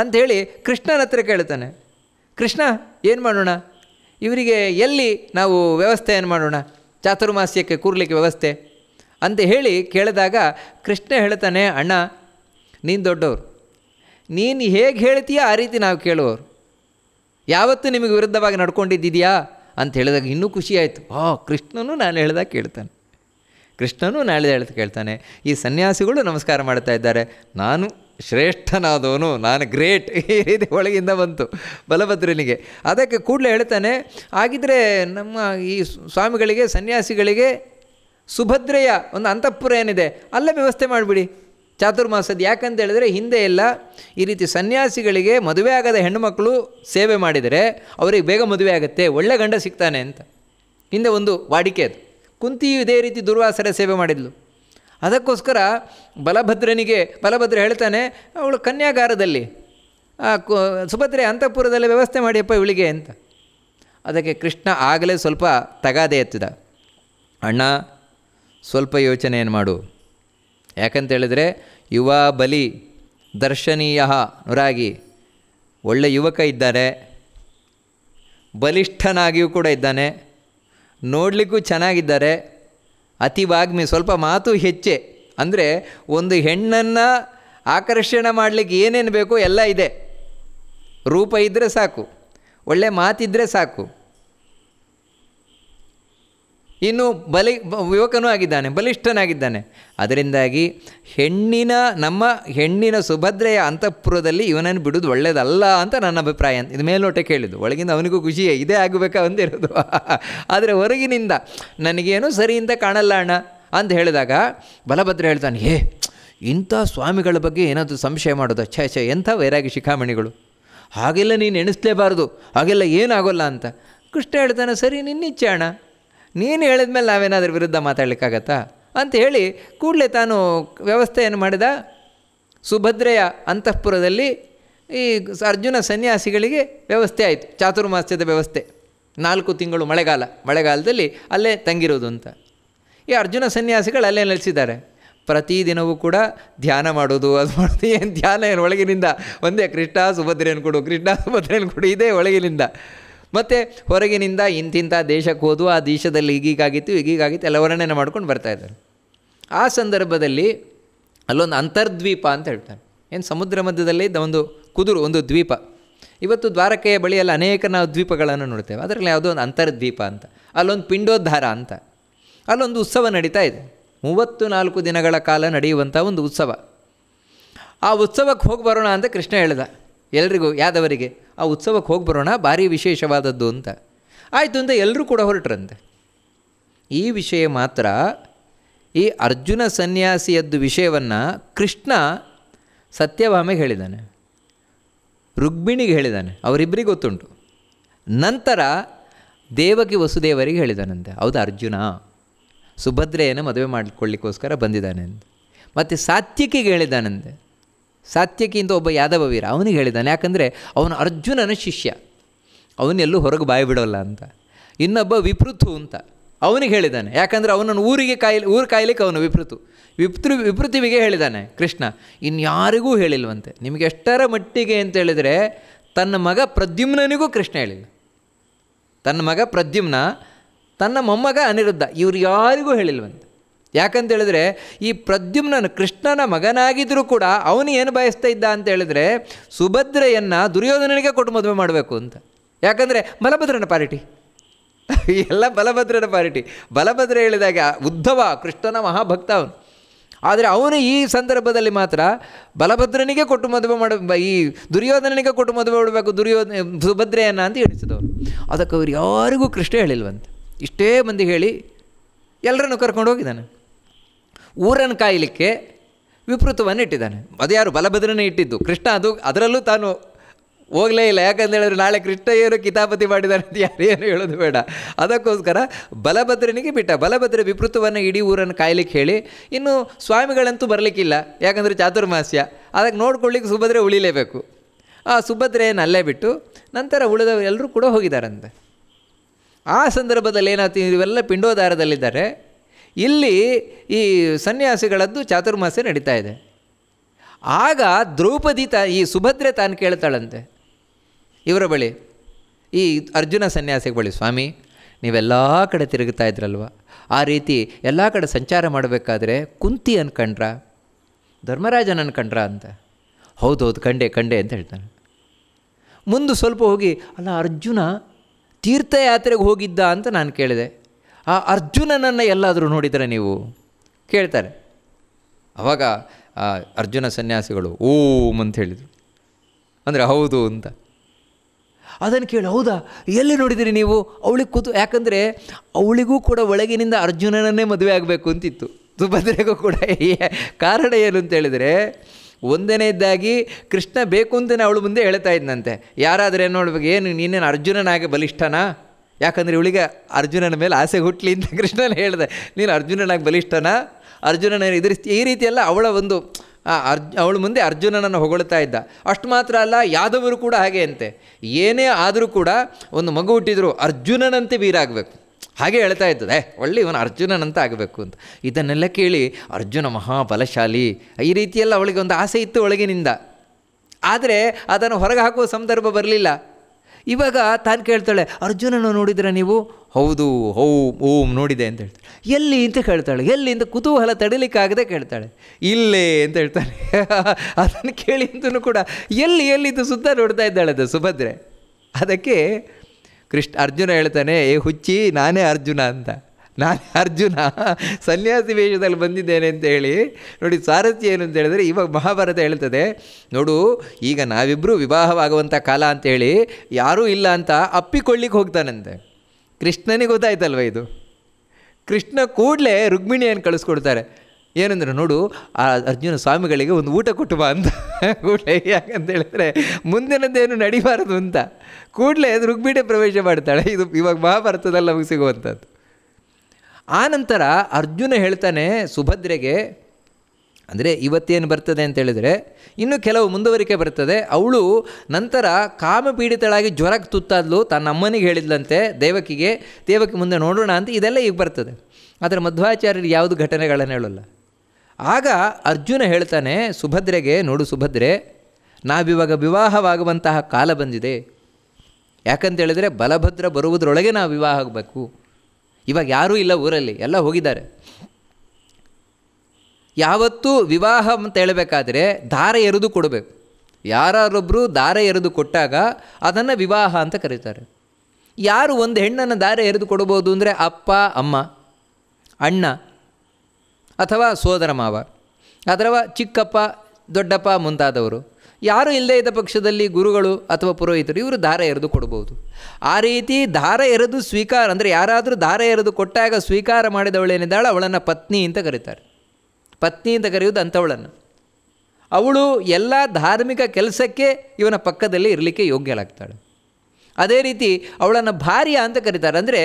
[SPEAKER 2] ಅಂಥೇಳಿ ಕೃಷ್ಣನ ಹತ್ರ ಕೇಳ್ತಾನೆ ಕೃಷ್ಣ ಏನು ಮಾಡೋಣ ಇವರಿಗೆ ಎಲ್ಲಿ ನಾವು ವ್ಯವಸ್ಥೆಯನ್ನು ಮಾಡೋಣ ಚಾತುರ್ಮಾಸ್ಯಕ್ಕೆ ಕೂರ್ಲಿಕ್ಕೆ ವ್ಯವಸ್ಥೆ ಅಂತ ಹೇಳಿ ಕೇಳಿದಾಗ ಕೃಷ್ಣ ಹೇಳ್ತಾನೆ ಅಣ್ಣ ನೀನು ದೊಡ್ಡವರು ನೀನು ಹೇಗೆ ಹೇಳ್ತೀಯ ಆ ರೀತಿ ನಾವು ಕೇಳುವವರು ಯಾವತ್ತು ನಿಮಗೆ ವಿರುದ್ಧವಾಗಿ ನಡ್ಕೊಂಡಿದ್ದೀಯಾ ಅಂತ ಹೇಳಿದಾಗ ಇನ್ನೂ ಖುಷಿಯಾಯಿತು ಓ ಕೃಷ್ಣನು ನಾನು ಹೇಳಿದಾಗ ಕೇಳ್ತಾನೆ ಕೃಷ್ಣನು ನಾಳೆ ಹೇಳ್ತಾ ಕೇಳ್ತಾನೆ ಈ ಸನ್ಯಾಸಿಗಳು ನಮಸ್ಕಾರ ಮಾಡ್ತಾ ಇದ್ದಾರೆ ನಾನು ಶ್ರೇಷ್ಠನಾದವನು ನಾನು ಗ್ರೇಟ್ ಈ ರೀತಿ ಒಳಗಿಂದ ಬಂತು ಬಲಭದ್ರನಿಗೆ ಅದಕ್ಕೆ ಕೂಡಲೇ ಹೇಳ್ತಾನೆ ಹಾಗಿದ್ರೆ ನಮ್ಮ ಈ ಸ್ವಾಮಿಗಳಿಗೆ ಸನ್ಯಾಸಿಗಳಿಗೆ ಸುಭದ್ರೆಯ ಒಂದು ಅಂತಃಪುರ ಏನಿದೆ ಅಲ್ಲೇ ವ್ಯವಸ್ಥೆ ಮಾಡಿಬಿಡಿ ಚಾತುರ್ಮಾಸದ ಯಾಕಂತ ಹೇಳಿದ್ರೆ ಹಿಂದೆ ಎಲ್ಲ ಈ ರೀತಿ ಸನ್ಯಾಸಿಗಳಿಗೆ ಮದುವೆ ಆಗದ ಹೆಣ್ಣುಮಕ್ಕಳು ಸೇವೆ ಮಾಡಿದರೆ ಅವರಿಗೆ ಬೇಗ ಮದುವೆ ಆಗುತ್ತೆ ಒಳ್ಳೆ ಗಂಡ ಸಿಗ್ತಾನೆ ಅಂತ ಹಿಂದೆ ಒಂದು ವಾಡಿಕೆ ಅದು ಕುಂತಿಯು ಇದೇ ರೀತಿ ದುರ್ವಾಸರ ಸೇವೆ ಮಾಡಿದ್ಲು ಅದಕ್ಕೋಸ್ಕರ ಬಲಭದ್ರನಿಗೆ ಬಲಭದ್ರ ಹೇಳ್ತಾನೆ ಅವಳು ಕನ್ಯಾಗಾರದಲ್ಲಿ ಸುಭದ್ರೆ ಅಂತಃಪುರದಲ್ಲಿ ವ್ಯವಸ್ಥೆ ಮಾಡಿಯಪ್ಪ ಇವಳಿಗೆ ಅಂತ ಅದಕ್ಕೆ ಕೃಷ್ಣ ಆಗಲೇ ಸ್ವಲ್ಪ ತಗಾದೆ ಎತ್ತಿದ ಅಣ್ಣ ಸ್ವಲ್ಪ ಯೋಚನೆಯನ್ನು ಮಾಡು ಯಾಕಂತೇಳಿದರೆ ಯುವ ಬಲಿ ದರ್ಶನೀಯ ನುರಾಗಿ ಒಳ್ಳೆಯ ಯುವಕ ಇದ್ದಾರೆ ಬಲಿಷ್ಠನಾಗಿಯೂ ಕೂಡ ಇದ್ದಾನೆ ನೋಡಲಿಕ್ಕೂ ಚೆನ್ನಾಗಿದ್ದಾರೆ ಅತಿವಾಗ್ಮಿ ಸ್ವಲ್ಪ ಮಾತು ಹೆಚ್ಚೆ ಅಂದರೆ ಒಂದು ಹೆಣ್ಣನ್ನು ಆಕರ್ಷಣೆ ಮಾಡಲಿಕ್ಕೆ ಏನೇನು ಬೇಕೋ ಎಲ್ಲ ಇದೆ ರೂಪ ಇದ್ದರೆ ಸಾಕು ಒಳ್ಳೆ ಮಾತಿದ್ದರೆ ಸಾಕು ಇನ್ನು ಬಲಿ ಯುವಕನೂ ಆಗಿದ್ದಾನೆ ಬಲಿಷ್ಠನಾಗಿದ್ದಾನೆ ಅದರಿಂದಾಗಿ ಹೆಣ್ಣಿನ ನಮ್ಮ ಹೆಣ್ಣಿನ ಸುಭದ್ರೆಯ ಅಂತಃಪುರದಲ್ಲಿ ಇವನನ್ನು ಬಿಡೋದು ಒಳ್ಳೆಯದಲ್ಲ ಅಂತ ನನ್ನ ಅಭಿಪ್ರಾಯ ಅಂತ ಇದು ಮೇಲ್ನೋಟಕ್ಕೆ ಹೇಳಿದ್ದು ಒಳಗಿಂದ ಅವನಿಗೂ ಖುಷಿಯೇ ಇದೇ ಆಗಬೇಕಾ ಅಂದಿರೋದು ಆದರೆ ಹೊರಗಿನಿಂದ ನನಗೇನು ಸರಿಯಿಂದ ಕಾಣಲ್ಲ ಅಣ್ಣ ಅಂತ ಹೇಳಿದಾಗ ಬಲಭದ್ರ ಹೇಳ್ತಾನೆ ಏ ಇಂಥ ಸ್ವಾಮಿಗಳ ಬಗ್ಗೆ ಏನಾದರೂ ಸಂಶಯ ಮಾಡೋದು ಛೇ ಛೇ ಎಂಥ ವೈರಾಗಿ ಶಿಖಾಮಣಿಗಳು ಹಾಗೆಲ್ಲ ನೀನು ಎಣಿಸ್ಲೇಬಾರ್ದು ಹಾಗೆಲ್ಲ ಏನಾಗೋಲ್ಲ ಅಂತ ಕೃಷ್ಣ ಹೇಳ್ತಾನೆ ಸರಿ ನಿನ್ನಿಚ್ಛೆ ಅಣ್ಣ ನೀನು ಹೇಳಿದ ಮೇಲೆ ನಾವೇನಾದರೂ ವಿರುದ್ಧ ಮಾತಾಡ್ಲಿಕ್ಕಾಗತ್ತಾ ಅಂತ ಹೇಳಿ ಕೂಡಲೇ ತಾನು ವ್ಯವಸ್ಥೆಯನ್ನು ಮಾಡಿದ ಸುಭದ್ರೆಯ ಅಂತಃಪುರದಲ್ಲಿ ಈ ಅರ್ಜುನ ಸನ್ಯಾಸಿಗಳಿಗೆ ವ್ಯವಸ್ಥೆ ಆಯಿತು ಚಾತುರ್ಮಾಸ್ಯದ ವ್ಯವಸ್ಥೆ ನಾಲ್ಕು ತಿಂಗಳು ಮಳೆಗಾಲ ಮಳೆಗಾಲದಲ್ಲಿ ಅಲ್ಲೇ ತಂಗಿರೋದು ಅಂತ ಈ ಅರ್ಜುನ ಸನ್ಯಾಸಿಗಳು ಅಲ್ಲೇ ನೆಲೆಸಿದ್ದಾರೆ ಪ್ರತಿದಿನವೂ ಕೂಡ ಧ್ಯಾನ ಮಾಡೋದು ಅದು ಮಾಡೋದು ಏನು ಧ್ಯಾನ ಏನು ಒಳಗಿನಿಂದ ಒಂದೇ ಕೃಷ್ಣ ಸುಭದ್ರೆಯನ್ನು ಕೊಡು ಕೃಷ್ಣ ಸುಭದ್ರೆಯನ್ನು ಕೊಡು ಇದೇ ಒಳಗಿನಿಂದ ಮತ್ತು ಹೊರಗಿನಿಂದ ಇಂತಿಂಥ ದೇಶಕ್ಕೆ ಹೋದು ಆ ದೇಶದಲ್ಲಿ ಈಗೀಗಾಗಿತ್ತು ಈಗೀಗಾಗಿತ್ತು ಎಲ್ಲ ವರ್ಣನೆ ಮಾಡ್ಕೊಂಡು ಬರ್ತಾ ಇದ್ದಾರೆ ಆ ಸಂದರ್ಭದಲ್ಲಿ ಅಲ್ಲೊಂದು ಅಂತರ್ದ್ವೀಪ ಅಂತ ಹೇಳ್ತಾರೆ ಏನು ಸಮುದ್ರ ಮಧ್ಯದಲ್ಲಿ ಇದ್ದ ಒಂದು ಕುದುರು ಒಂದು ದ್ವೀಪ ಇವತ್ತು ದ್ವಾರಕೆಯ ಬಳಿಯಲ್ಲಿ ಅನೇಕ ನಾವು ದ್ವೀಪಗಳನ್ನು ನೋಡ್ತೇವೆ ಅದರಲ್ಲಿ ಯಾವುದೋ ಒಂದು ಅಂತರ್ದ್ವೀಪ ಅಂತ ಅಲ್ಲೊಂದು ಪಿಂಡೋದ್ಧಾರ ಅಂತ ಅಲ್ಲೊಂದು ಉತ್ಸವ ನಡೀತಾ ಇದೆ ಮೂವತ್ತು ನಾಲ್ಕು ದಿನಗಳ ಕಾಲ ನಡೆಯುವಂಥ ಒಂದು ಉತ್ಸವ ಆ ಉತ್ಸವಕ್ಕೆ ಹೋಗಿ ಬರೋಣ ಅಂತ ಕೃಷ್ಣ ಹೇಳಿದ ಎಲ್ರಿಗೂ ಯಾದವರಿಗೆ ಆ ಉತ್ಸವಕ್ಕೆ ಹೋಗಿ ಬರೋಣ ಭಾರಿ ವಿಶೇಷವಾದದ್ದು ಅಂತ ಆಯಿತು ಅಂತ ಎಲ್ಲರೂ ಕೂಡ ಹೊರಟ್ರಂತೆ ಈ ವಿಷಯ ಮಾತ್ರ ಈ ಅರ್ಜುನ ಸನ್ಯಾಸಿಯದ್ದು ವಿಷಯವನ್ನು ಕೃಷ್ಣ ಸತ್ಯಭಾಮೆಗೆ ಹೇಳಿದ್ದಾನೆ ರುಕ್ಮಿಣಿಗೆ ಹೇಳಿದ್ದಾನೆ ಅವರಿಬ್ಬರಿಗೆ ಗೊತ್ತುಂಟು ನಂತರ ದೇವಕಿ ವಸುದೇವರಿಗೆ ಹೇಳಿದಾನಂತೆ ಹೌದು ಅರ್ಜುನ ಸುಭದ್ರೆಯನ್ನು ಮದುವೆ ಮಾಡಿಕೊಳ್ಳಿಕ್ಕೋಸ್ಕರ ಬಂದಿದ್ದಾನೆ ಅಂತ ಮತ್ತು ಸಾತ್ವಿಕಿಗೆ ಹೇಳಿದ್ದಾನಂತೆ ಸಾತ್ಯಕಿ ಅಂತ ಒಬ್ಬ ಯಾದವ ವೀರ ಅವನಿಗೆ ಹೇಳಿದ್ದಾನೆ ಯಾಕಂದರೆ ಅವನು ಅರ್ಜುನನ ಶಿಷ್ಯ ಅವನೆಲ್ಲೂ ಹೊರಗೆ ಬಾಯಿ ಬಿಡೋಲ್ಲ ಅಂತ ಇನ್ನೊಬ್ಬ ವಿಪೃತು ಅಂತ ಅವನಿಗೆ ಹೇಳಿದ್ದಾನೆ ಯಾಕಂದರೆ ಅವನನ್ನು ಊರಿಗೆ ಕಾಯಿಲೆ ಊರು ಕಾಯ್ಲಿಕ್ಕೆ ಅವನು ವಿಪೃತು ವಿಪೃ ವಿಪೃತಿವಿಗೆ ಹೇಳಿದ್ದಾನೆ ಕೃಷ್ಣ ಇನ್ಯಾರಿಗೂ ಹೇಳಿಲ್ವಂತೆ ನಿಮಗೆ ಎಷ್ಟರ ಮಟ್ಟಿಗೆ ಅಂತ ಹೇಳಿದರೆ ತನ್ನ ಮಗ ಪ್ರದ್ಯುಮ್ನನಿಗೂ ಕೃಷ್ಣ ಹೇಳಿಲ್ಲ ತನ್ನ ಮಗ ಪ್ರದ್ಯುಮ್ನ ತನ್ನ ಮೊಮ್ಮಗ ಅನಿರುದ್ಧ ಇವರು ಯಾರಿಗೂ ಹೇಳಿಲ್ವಂತೆ ಯಾಕಂತೇಳಿದ್ರೆ ಈ ಪ್ರದ್ಯುಮ್ನನು ಕೃಷ್ಣನ ಮಗನಾಗಿದ್ದರೂ ಕೂಡ ಅವನು ಏನು ಬಯಸ್ತಾ ಇದ್ದ ಅಂತ ಹೇಳಿದ್ರೆ ಸುಭದ್ರೆಯನ್ನು ದುರ್ಯೋಧನನಿಗೆ ಕೊಟ್ಟು ಮದುವೆ ಮಾಡಬೇಕು ಅಂತ ಯಾಕಂದರೆ ಬಲಭದ್ರನ ಪಾರಿಟಿ ಎಲ್ಲ ಬಲಭದ್ರನ ಪಾರಿಟಿ ಬಲಭದ್ರ ಹೇಳಿದಾಗ ಉದ್ಧವ ಕೃಷ್ಣನ ಮಹಾಭಕ್ತ ಅವನು ಆದರೆ ಅವನು ಈ ಸಂದರ್ಭದಲ್ಲಿ ಮಾತ್ರ ಬಲಭದ್ರನಿಗೆ ಕೊಟ್ಟು ಮದುವೆ ಮಾಡ ಈ ದುರ್ಯೋಧನನಿಗೆ ಕೊಟ್ಟು ಮದುವೆ ಮಾಡಬೇಕು ದುರ್ಯೋಧನ ಸುಭದ್ರೆಯನ್ನು ಅಂತ ಹೇಳಿಸಿದವರು ಅದಕ್ಕೆ ಅವ್ರು ಯಾರಿಗೂ ಕೃಷ್ಣ ಹೇಳಿಲ್ವಂತೆ ಇಷ್ಟೇ ಮಂದಿ ಹೇಳಿ ಎಲ್ಲರನ್ನು ಕರ್ಕೊಂಡು ಹೋಗಿದ್ದಾನೆ ಊರನ್ನು ಕಾಯಲಿಕ್ಕೆ ವಿಪೃತವನ್ನು ಇಟ್ಟಿದ್ದಾನೆ ಅದು ಯಾರು ಬಲಭದ್ರನೇ ಇಟ್ಟಿದ್ದು ಕೃಷ್ಣ ಅದು ಅದರಲ್ಲೂ ತಾನು ಹೋಗಲೇ ಇಲ್ಲ ಯಾಕಂತ ಹೇಳಿದ್ರೆ ನಾಳೆ ಕೃಷ್ಣ ಏನು ಕಿತಾಪತಿ ಮಾಡಿದ್ದಾರೆ ಅಂತ ಯಾರೇನು ಹೇಳೋದು ಬೇಡ ಅದಕ್ಕೋಸ್ಕರ ಬಲಭದ್ರನಿಗೆ ಬಿಟ್ಟ ಬಲಭದ್ರ ವಿಪೃತವನ್ನು ಇಡೀ ಊರನ್ನು ಕಾಯ್ಲಿಕ್ಕೆ ಹೇಳಿ ಇನ್ನು ಸ್ವಾಮಿಗಳಂತೂ ಬರಲಿಕ್ಕಿಲ್ಲ ಯಾಕಂದರೆ ಚಾತುರ್ಮಾಸ್ಯ ಅದಕ್ಕೆ ನೋಡ್ಕೊಳ್ಳಿಕ್ಕೆ ಸುಭದ್ರೆ ಉಳಿಲೇಬೇಕು ಆ ಸುಭದ್ರೆಯನ್ನು ಅಲ್ಲೇ ಬಿಟ್ಟು ನಂತರ ಉಳಿದವರೆಲ್ಲರೂ ಕೂಡ ಹೋಗಿದ್ದಾರಂತೆ ಆ ಸಂದರ್ಭದಲ್ಲಿ ಏನಾಗ್ತೀವಿ ಇವೆಲ್ಲ ಪಿಂಡೋದಾರದಲ್ಲಿದ್ದಾರೆ ಇಲ್ಲಿ ಈ ಸನ್ಯಾಸಿಗಳದ್ದು ಚಾತುರ್ಮಾಸೆ ನಡೀತಾ ಇದೆ ಆಗ ದ್ರೌಪದಿ ತ ಈ ಸುಭದ್ರೆ ತಾನು ಕೇಳ್ತಾಳಂತೆ ಇವರ ಬಳಿ ಈ ಅರ್ಜುನ ಸನ್ಯಾಸಿಗೆ ಬಳಿ ಸ್ವಾಮಿ ನೀವೆಲ್ಲ ಕಡೆ ತಿರುಗುತ್ತಾ ಇದ್ರಲ್ವ ಆ ರೀತಿ ಎಲ್ಲ ಕಡೆ ಸಂಚಾರ ಮಾಡಬೇಕಾದ್ರೆ ಕುಂತಿ ಅನ್ಕಂಡ್ರ ಧರ್ಮರಾಜನ ಅನ್ಕಂಡ್ರ ಅಂತ ಹೌದು ಹೌದು ಕಂಡೆ ಕಂಡೆ ಅಂತ ಹೇಳ್ತಾನೆ ಮುಂದೆ ಸ್ವಲ್ಪ ಹೋಗಿ ಅಲ್ಲ ಅರ್ಜುನ ತೀರ್ಥಯಾತ್ರೆಗೆ ಹೋಗಿದ್ದ ಅಂತ ನಾನು ಕೇಳಿದೆ ಆ ಅರ್ಜುನನನ್ನು ಎಲ್ಲಾದರೂ ನೋಡಿದರೆ ನೀವು ಕೇಳ್ತಾರೆ ಅವಾಗ ಅರ್ಜುನ ಸನ್ಯಾಸಿಗಳು ಓಂ ಅಂತ ಹೇಳಿದರು ಅಂದರೆ ಹೌದು ಅಂತ ಅದನ್ನು ಕೇಳಿ ಹೌದಾ ಎಲ್ಲಿ ನೋಡಿದಿರಿ ನೀವು ಅವಳಿಗೆ ಕೂತು ಯಾಕಂದರೆ ಅವಳಿಗೂ ಕೂಡ ಒಳಗಿನಿಂದ ಅರ್ಜುನನನ್ನೇ ಮದುವೆ ಆಗಬೇಕು ಅಂತಿತ್ತು ಸುಭದ್ರೆಗೂ ಕೂಡ ಕಾರಣ ಏನು ಅಂತ ಹೇಳಿದರೆ ಒಂದನೇದಾಗಿ ಕೃಷ್ಣ ಬೇಕು ಅಂತಲೇ ಅವಳು ಮುಂದೆ ಹೇಳ್ತಾ ಇದ್ದಂತೆ ಯಾರಾದರೆ ನೋಡ್ಬೇಕು ಏನು ನೀನೇನು ಅರ್ಜುನನಾಗೆ ಬಲಿಷ್ಠನಾ ಯಾಕಂದರೆ ಇವಳಿಗೆ ಅರ್ಜುನನ ಮೇಲೆ ಆಸೆ ಹುಟ್ಟಲಿ ಅಂತ ಕೃಷ್ಣನ ಹೇಳಿದೆ ನೀನು ಅರ್ಜುನನಾಗಿ ಬಲಿಷ್ಠನ ಅರ್ಜುನನ ಇದ್ರ ಈ ರೀತಿಯೆಲ್ಲ ಅವಳ ಒಂದು ಅರ್ಜು ಅವಳ ಮುಂದೆ ಅರ್ಜುನನನ್ನು ಹೊಗಳ್ತಾ ಇದ್ದ ಅಷ್ಟು ಮಾತ್ರ ಅಲ್ಲ ಯಾದವರು ಕೂಡ ಹಾಗೆ ಅಂತೆ ಏನೇ ಆದರೂ ಕೂಡ ಒಂದು ಮಗು ಹುಟ್ಟಿದ್ರು ಅರ್ಜುನನಂತೆ ಬೀರಾಗಬೇಕು ಹಾಗೆ ಹೇಳ್ತಾ ಇದ್ದದೆ ಒಳ್ಳೆ ಇವನು ಅರ್ಜುನನಂತ ಆಗಬೇಕು ಅಂತ ಇದನ್ನೆಲ್ಲ ಕೇಳಿ ಅರ್ಜುನ ಮಹಾಬಲಶಾಲಿ ಈ ರೀತಿಯೆಲ್ಲ ಅವಳಿಗೆ ಒಂದು ಆಸೆ ಇತ್ತು ಒಳಗಿನಿಂದ ಆದರೆ ಅದನ್ನು ಹೊರಗೆ ಹಾಕುವ ಸಂದರ್ಭ ಬರಲಿಲ್ಲ ಇವಾಗ ತಾನು ಕೇಳ್ತಾಳೆ ಅರ್ಜುನನು ನೋಡಿದ್ರೆ ನೀವು ಹೌದು ಹೌ ಓಂ ನೋಡಿದೆ ಅಂತ ಹೇಳ್ತಾಳೆ ಎಲ್ಲಿ ಅಂತ ಕೇಳ್ತಾಳೆ ಎಲ್ಲಿ ಅಂತ ಕುತೂಹಲ ತಡಿಲಿಕ್ಕಾಗದೆ ಕೇಳ್ತಾಳೆ ಇಲ್ಲೇ ಅಂತ ಹೇಳ್ತಾನೆ ಅದನ್ನು ಕೇಳಿ ಕೂಡ ಎಲ್ಲಿ ಎಲ್ಲಿದ್ದು ಸುತ್ತ ನೋಡ್ತಾ ಇದ್ದಾಳೆ ಅದು ಸುಭದ್ರೆ ಅದಕ್ಕೆ ಕೃಷ್ಣ ಅರ್ಜುನ ಹೇಳ್ತಾನೆ ಏ ಹುಚ್ಚಿ ನಾನೇ ಅರ್ಜುನ ಅಂತ ನಾನು ಅರ್ಜುನ ಸನ್ಯಾಸಿ ವೇಷದಲ್ಲಿ ಬಂದಿದ್ದೇನೆ ಅಂತ ಹೇಳಿ ನೋಡಿ ಸಾರಥ್ಯ ಏನು ಅಂತ ಹೇಳಿದರೆ ಇವಾಗ ಮಹಾಭಾರತ ಹೇಳ್ತದೆ ನೋಡು ಈಗ ನಾವಿಬ್ಬರೂ ವಿವಾಹವಾಗುವಂಥ ಕಾಲ ಅಂತೇಳಿ ಯಾರೂ ಇಲ್ಲ ಅಂತ ಅಪ್ಪಿಕೊಳ್ಳಿಕ್ಕೆ ಹೋಗ್ತಾನಂತೆ ಕೃಷ್ಣನಿಗೆ ಗೊತ್ತಾಯ್ತಲ್ವ ಇದು ಕೃಷ್ಣ ಕೂಡಲೇ ರುಗ್ಮಿಣಿಯನ್ನು ಕಳಿಸ್ಕೊಡ್ತಾರೆ ಏನಂದ್ರೆ ನೋಡು ಆ ಅರ್ಜುನ ಸ್ವಾಮಿಗಳಿಗೆ ಒಂದು ಊಟ ಬಾ ಅಂತ ಕೂಡಲೇ ಯಾಕಂತ ಹೇಳಿದ್ರೆ ಮುಂದಿನದ್ದೇನು ನಡಿಬಾರದು ಅಂತ ಕೂಡಲೇ ರುಗ್ಮಿಣಿ ಪ್ರವೇಶ ಮಾಡ್ತಾಳೆ ಇದು ಇವಾಗ ಮಹಾಭಾರತದಲ್ಲಿ ನಮಗೆ ಸಿಗುವಂಥದ್ದು ಆ ನಂತರ ಅರ್ಜುನ ಹೇಳ್ತಾನೆ ಸುಭದ್ರೆಗೆ ಅಂದರೆ ಇವತ್ತೇನು ಬರ್ತದೆ ಅಂತೇಳಿದರೆ ಇನ್ನು ಕೆಲವು ಮುಂದುವರಿಕೆ ಬರ್ತದೆ ಅವಳು ನಂತರ ಕಾಮಪೀಡಿತಳಾಗಿ ಜ್ವರಕ್ಕೆ ತುತ್ತಾದ್ಲು ತನ್ನ ಅಮ್ಮನಿಗೆ ಹೇಳಿದ್ಲಂತೆ ದೇವಕಿಗೆ ದೇವಕಿ ಮುಂದೆ ನೋಡೋಣ ಅಂತ ಇದೆಲ್ಲ ಈಗ ಬರ್ತದೆ ಆದರೆ ಮಧ್ವಾಚಾರ್ಯರು ಯಾವುದು ಘಟನೆಗಳನ್ನು ಹೇಳೋಲ್ಲ ಆಗ ಅರ್ಜುನ ಹೇಳ್ತಾನೆ ಸುಭದ್ರೆಗೆ ನೋಡು ಸುಭದ್ರೆ ನಾವಿವಾಗ ವಿವಾಹವಾಗುವಂತಹ ಕಾಲ ಬಂದಿದೆ ಯಾಕಂತೇಳಿದರೆ ಬಲಭದ್ರ ಬರುವುದರೊಳಗೆ ನಾವು ವಿವಾಹ ಆಗಬೇಕು ಇವಾಗ ಯಾರೂ ಇಲ್ಲ ಊರಲ್ಲಿ ಎಲ್ಲ ಹೋಗಿದ್ದಾರೆ ಯಾವತ್ತೂ ವಿವಾಹ ಅಂತ ಹೇಳಬೇಕಾದ್ರೆ ದಾರ ಎರೆದು ಕೊಡಬೇಕು ಯಾರೊಬ್ಬರು ದಾರ ಎರೆದು ಕೊಟ್ಟಾಗ ಅದನ್ನು ವಿವಾಹ ಅಂತ ಕರೀತಾರೆ ಯಾರು ಒಂದು ಹೆಣ್ಣನ್ನು ದಾರ ಎರೆದು ಕೊಡ್ಬೋದು ಅಂದರೆ ಅಪ್ಪ ಅಮ್ಮ ಅಣ್ಣ ಅಥವಾ ಸೋದರ ಮಾವ ಅಥವಾ ಚಿಕ್ಕಪ್ಪ ದೊಡ್ಡಪ್ಪ ಮುಂತಾದವರು ಯಾರು ಇಲ್ಲದೇ ಇದ್ದ ಪಕ್ಷದಲ್ಲಿ ಗುರುಗಳು ಅಥವಾ ಪುರೋಹಿತರು ಇವರು ದಾರ ಎರೆದು ಕೊಡಬಹುದು ಆ ರೀತಿ ದಾರ ಎರೆದು ಸ್ವೀಕಾರ ಅಂದರೆ ಯಾರಾದರೂ ದಾರ ಎರೆದು ಕೊಟ್ಟಾಗ ಸ್ವೀಕಾರ ಮಾಡಿದವಳೇನಿದ್ದಾಳೆ ಅವಳನ್ನು ಪತ್ನಿ ಅಂತ ಕರೀತಾರೆ ಪತ್ನಿ ಅಂತ ಕರೆಯುವುದು ಅಂಥವಳನ್ನು ಅವಳು ಎಲ್ಲ ಧಾರ್ಮಿಕ ಕೆಲಸಕ್ಕೆ ಇವನ ಪಕ್ಕದಲ್ಲಿ ಇರಲಿಕ್ಕೆ ಯೋಗ್ಯಳಾಗ್ತಾಳೆ ಅದೇ ರೀತಿ ಅವಳನ್ನು ಭಾರ್ಯ ಅಂತ ಕರೀತಾರೆ ಅಂದರೆ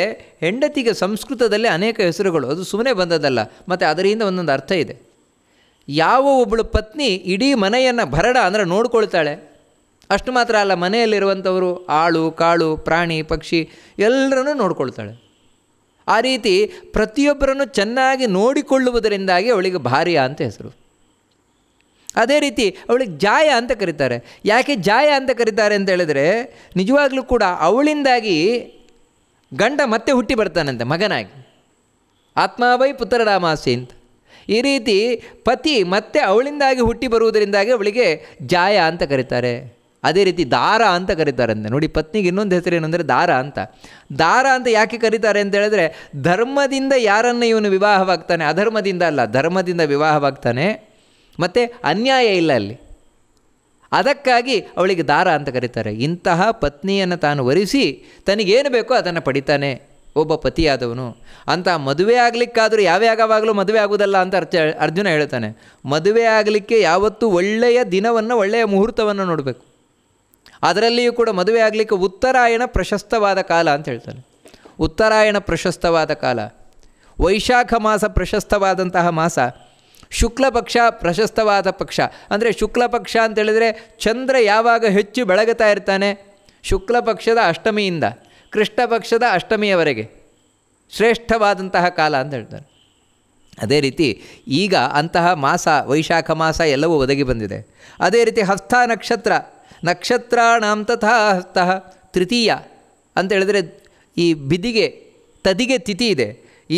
[SPEAKER 2] ಹೆಂಡತಿಗೆ ಸಂಸ್ಕೃತದಲ್ಲಿ ಅನೇಕ ಹೆಸರುಗಳು ಅದು ಸುಮ್ಮನೆ ಬಂದದಲ್ಲ ಮತ್ತು ಅದರಿಂದ ಒಂದೊಂದು ಅರ್ಥ ಇದೆ ಯಾವ ಒಬ್ಬಳು ಪತ್ನಿ ಇಡೀ ಮನೆಯನ್ನು ಭರಡ ಅಂದರೆ ನೋಡ್ಕೊಳ್ತಾಳೆ ಅಷ್ಟು ಮಾತ್ರ ಅಲ್ಲ ಮನೆಯಲ್ಲಿರುವಂಥವರು ಆಳು ಕಾಳು ಪ್ರಾಣಿ ಪಕ್ಷಿ ಎಲ್ಲರನ್ನೂ ನೋಡ್ಕೊಳ್ತಾಳೆ ಆ ರೀತಿ ಪ್ರತಿಯೊಬ್ಬರನ್ನು ಚೆನ್ನಾಗಿ ನೋಡಿಕೊಳ್ಳುವುದರಿಂದಾಗಿ ಅವಳಿಗೆ ಭಾರ್ಯ ಅಂತ ಹೆಸರು ಅದೇ ರೀತಿ ಅವಳಿಗೆ ಜಾಯ ಅಂತ ಕರೀತಾರೆ ಯಾಕೆ ಜಾಯ ಅಂತ ಕರೀತಾರೆ ಅಂತ ಹೇಳಿದ್ರೆ ನಿಜವಾಗ್ಲೂ ಕೂಡ ಅವಳಿಂದಾಗಿ ಗಂಡ ಮತ್ತೆ ಹುಟ್ಟಿ ಬರ್ತಾನಂತೆ ಮಗನಾಗಿ ಆತ್ಮಾವೈ ಪುತ್ರರಾಮಾಸಿ ಅಂತ ಈ ರೀತಿ ಪತಿ ಮತ್ತೆ ಅವಳಿಂದಾಗಿ ಹುಟ್ಟಿ ಬರುವುದರಿಂದಾಗಿ ಅವಳಿಗೆ ಜಾಯ ಅಂತ ಕರೀತಾರೆ ಅದೇ ರೀತಿ ದಾರ ಅಂತ ಅಂತ ನೋಡಿ ಪತ್ನಿಗೆ ಇನ್ನೊಂದು ಹೆಸರು ಅಂದರೆ ದಾರ ಅಂತ ದಾರ ಅಂತ ಯಾಕೆ ಕರೀತಾರೆ ಅಂತ ಹೇಳಿದ್ರೆ ಧರ್ಮದಿಂದ ಯಾರನ್ನು ಇವನು ವಿವಾಹವಾಗ್ತಾನೆ ಅಧರ್ಮದಿಂದ ಅಲ್ಲ ಧರ್ಮದಿಂದ ವಿವಾಹವಾಗ್ತಾನೆ ಮತ್ತು ಅನ್ಯಾಯ ಇಲ್ಲ ಅಲ್ಲಿ ಅದಕ್ಕಾಗಿ ಅವಳಿಗೆ ದಾರ ಅಂತ ಕರೀತಾರೆ ಇಂತಹ ಪತ್ನಿಯನ್ನು ತಾನು ವರಿಸಿ ತನಗೇನು ಬೇಕೋ ಅದನ್ನು ಪಡಿತಾನೆ ಒಬ್ಬ ಪತಿಯಾದವನು ಅಂತ ಮದುವೆ ಆಗಲಿಕ್ಕಾದರೂ ಯಾವ್ಯಾವಾಗಲೂ ಮದುವೆ ಆಗುವುದಲ್ಲ ಅಂತ ಅರ್ಜ ಅರ್ಜುನ ಹೇಳ್ತಾನೆ ಮದುವೆ ಆಗಲಿಕ್ಕೆ ಯಾವತ್ತೂ ಒಳ್ಳೆಯ ದಿನವನ್ನು ಒಳ್ಳೆಯ ಮುಹೂರ್ತವನ್ನು ನೋಡಬೇಕು ಅದರಲ್ಲಿಯೂ ಕೂಡ ಮದುವೆ ಆಗಲಿಕ್ಕೆ ಉತ್ತರಾಯಣ ಪ್ರಶಸ್ತವಾದ ಕಾಲ ಅಂತ ಹೇಳ್ತಾನೆ ಉತ್ತರಾಯಣ ಪ್ರಶಸ್ತವಾದ ಕಾಲ ವೈಶಾಖ ಮಾಸ ಪ್ರಶಸ್ತವಾದಂತಹ ಮಾಸ ಶುಕ್ಲ ಪಕ್ಷ ಪ್ರಶಸ್ತವಾದ ಪಕ್ಷ ಅಂದರೆ ಶುಕ್ಲ ಪಕ್ಷ ಅಂತೇಳಿದರೆ ಚಂದ್ರ ಯಾವಾಗ ಹೆಚ್ಚು ಬೆಳಗುತ್ತಾ ಇರ್ತಾನೆ ಶುಕ್ಲ ಪಕ್ಷದ ಅಷ್ಟಮಿಯಿಂದ ಕೃಷ್ಣಪಕ್ಷದ ಅಷ್ಟಮಿಯವರೆಗೆ ಶ್ರೇಷ್ಠವಾದಂತಹ ಕಾಲ ಅಂತ ಹೇಳ್ತಾರೆ ಅದೇ ರೀತಿ ಈಗ ಅಂತಹ ಮಾಸ ವೈಶಾಖ ಮಾಸ ಎಲ್ಲವೂ ಒದಗಿ ಬಂದಿದೆ ಅದೇ ರೀತಿ ಹಸ್ತ ನಕ್ಷತ್ರ ನಕ್ಷತ್ರಾಣಾಂ ತಥಾ ಹಸ್ತಃ ತೃತೀಯ ಅಂತ ಹೇಳಿದರೆ ಈ ಬಿದಿಗೆ ತದಿಗೆ ತಿಥಿ ಇದೆ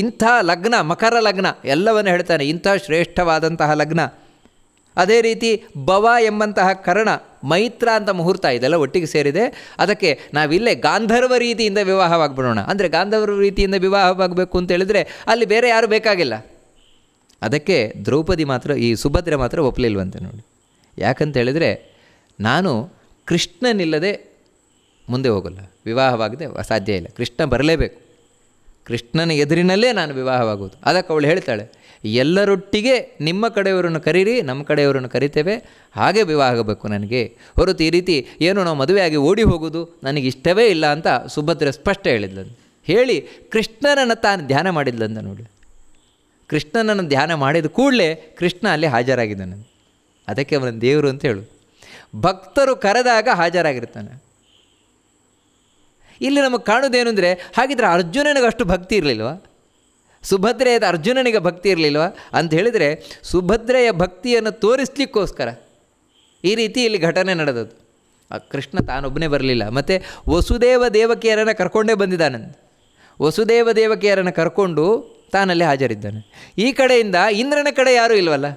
[SPEAKER 2] ಇಂಥ ಲಗ್ನ ಮಕರ ಲಗ್ನ ಎಲ್ಲವನ್ನು ಹೇಳ್ತಾನೆ ಇಂಥ ಶ್ರೇಷ್ಠವಾದಂತಹ ಲಗ್ನ ಅದೇ ರೀತಿ ಬವ ಎಂಬಂತಹ ಕರ್ಣ ಮೈತ್ರ ಅಂತ ಮುಹೂರ್ತ ಇದೆಲ್ಲ ಒಟ್ಟಿಗೆ ಸೇರಿದೆ ಅದಕ್ಕೆ ನಾವಿಲ್ಲೇ ಗಾಂಧರ್ವ ರೀತಿಯಿಂದ ವಿವಾಹವಾಗ್ಬಿಡೋಣ ಅಂದರೆ ಗಾಂಧರ್ವ ರೀತಿಯಿಂದ ವಿವಾಹವಾಗಬೇಕು ಅಂತ ಹೇಳಿದರೆ ಅಲ್ಲಿ ಬೇರೆ ಯಾರೂ ಬೇಕಾಗಿಲ್ಲ ಅದಕ್ಕೆ ದ್ರೌಪದಿ ಮಾತ್ರ ಈ ಸುಭದ್ರೆ ಮಾತ್ರ ಒಪ್ಪಲಿಲ್ವಂತೆ ನೋಡಿ ಯಾಕಂತ ಹೇಳಿದರೆ ನಾನು ಕೃಷ್ಣನಿಲ್ಲದೆ ಮುಂದೆ ಹೋಗಲ್ಲ ವಿವಾಹವಾಗದೆ ಸಾಧ್ಯ ಇಲ್ಲ ಕೃಷ್ಣ ಬರಲೇಬೇಕು ಕೃಷ್ಣನ ಎದುರಿನಲ್ಲೇ ನಾನು ವಿವಾಹವಾಗುವುದು ಅದಕ್ಕೆ ಅವಳು ಹೇಳ್ತಾಳೆ ಎಲ್ಲರೊಟ್ಟಿಗೆ ನಿಮ್ಮ ಕಡೆಯವರನ್ನು ಕರೀರಿ ನಮ್ಮ ಕಡೆಯವರನ್ನು ಕರಿತೇವೆ ಹಾಗೆ ವಿವಾಹ ಆಗಬೇಕು ನನಗೆ ಹೊರತು ಈ ರೀತಿ ಏನು ನಾವು ಮದುವೆಯಾಗಿ ಓಡಿ ಹೋಗೋದು ನನಗೆ ಇಷ್ಟವೇ ಇಲ್ಲ ಅಂತ ಸುಭದ್ರ ಸ್ಪಷ್ಟ ಹೇಳಿದ್ಲಂದು ಹೇಳಿ ಕೃಷ್ಣನನ್ನು ತಾನು ಧ್ಯಾನ ಮಾಡಿದ್ಲಂದ ನೋಡಿ ಕೃಷ್ಣನನ್ನು ಧ್ಯಾನ ಮಾಡಿದ ಕೂಡಲೇ ಕೃಷ್ಣ ಅಲ್ಲಿ ಹಾಜರಾಗಿದ್ದಾನೆ ಅದಕ್ಕೆ ಅವನ ದೇವರು ಅಂತ ಹೇಳು ಭಕ್ತರು ಕರೆದಾಗ ಹಾಜರಾಗಿರ್ತಾನೆ ಇಲ್ಲಿ ನಮಗೆ ಕಾಣೋದೇನು ಅಂದರೆ ಹಾಗಿದ್ರೆ ಅರ್ಜುನನಿಗೆ ಅಷ್ಟು ಭಕ್ತಿ ಇರಲಿಲ್ವಾ ಸುಭದ್ರೆಯ ಅರ್ಜುನನಿಗೆ ಭಕ್ತಿ ಇರಲಿಲ್ವ ಅಂತ ಹೇಳಿದರೆ ಸುಭದ್ರೆಯ ಭಕ್ತಿಯನ್ನು ತೋರಿಸ್ಲಿಕ್ಕೋಸ್ಕರ ಈ ರೀತಿ ಇಲ್ಲಿ ಘಟನೆ ನಡೆದದ್ದು ಕೃಷ್ಣ ತಾನೊಬ್ಬನೇ ಬರಲಿಲ್ಲ ಮತ್ತು ವಸುದೇವ ದೇವಕಿಯರನ್ನು ಕರ್ಕೊಂಡೇ ಬಂದಿದ್ದಾನೆ ವಸುದೇವ ದೇವಕಿಯರನ್ನು ಕರ್ಕೊಂಡು ತಾನಲ್ಲಿ ಹಾಜರಿದ್ದಾನೆ ಈ ಕಡೆಯಿಂದ ಇಂದ್ರನ ಕಡೆ ಯಾರೂ ಇಲ್ವಲ್ಲ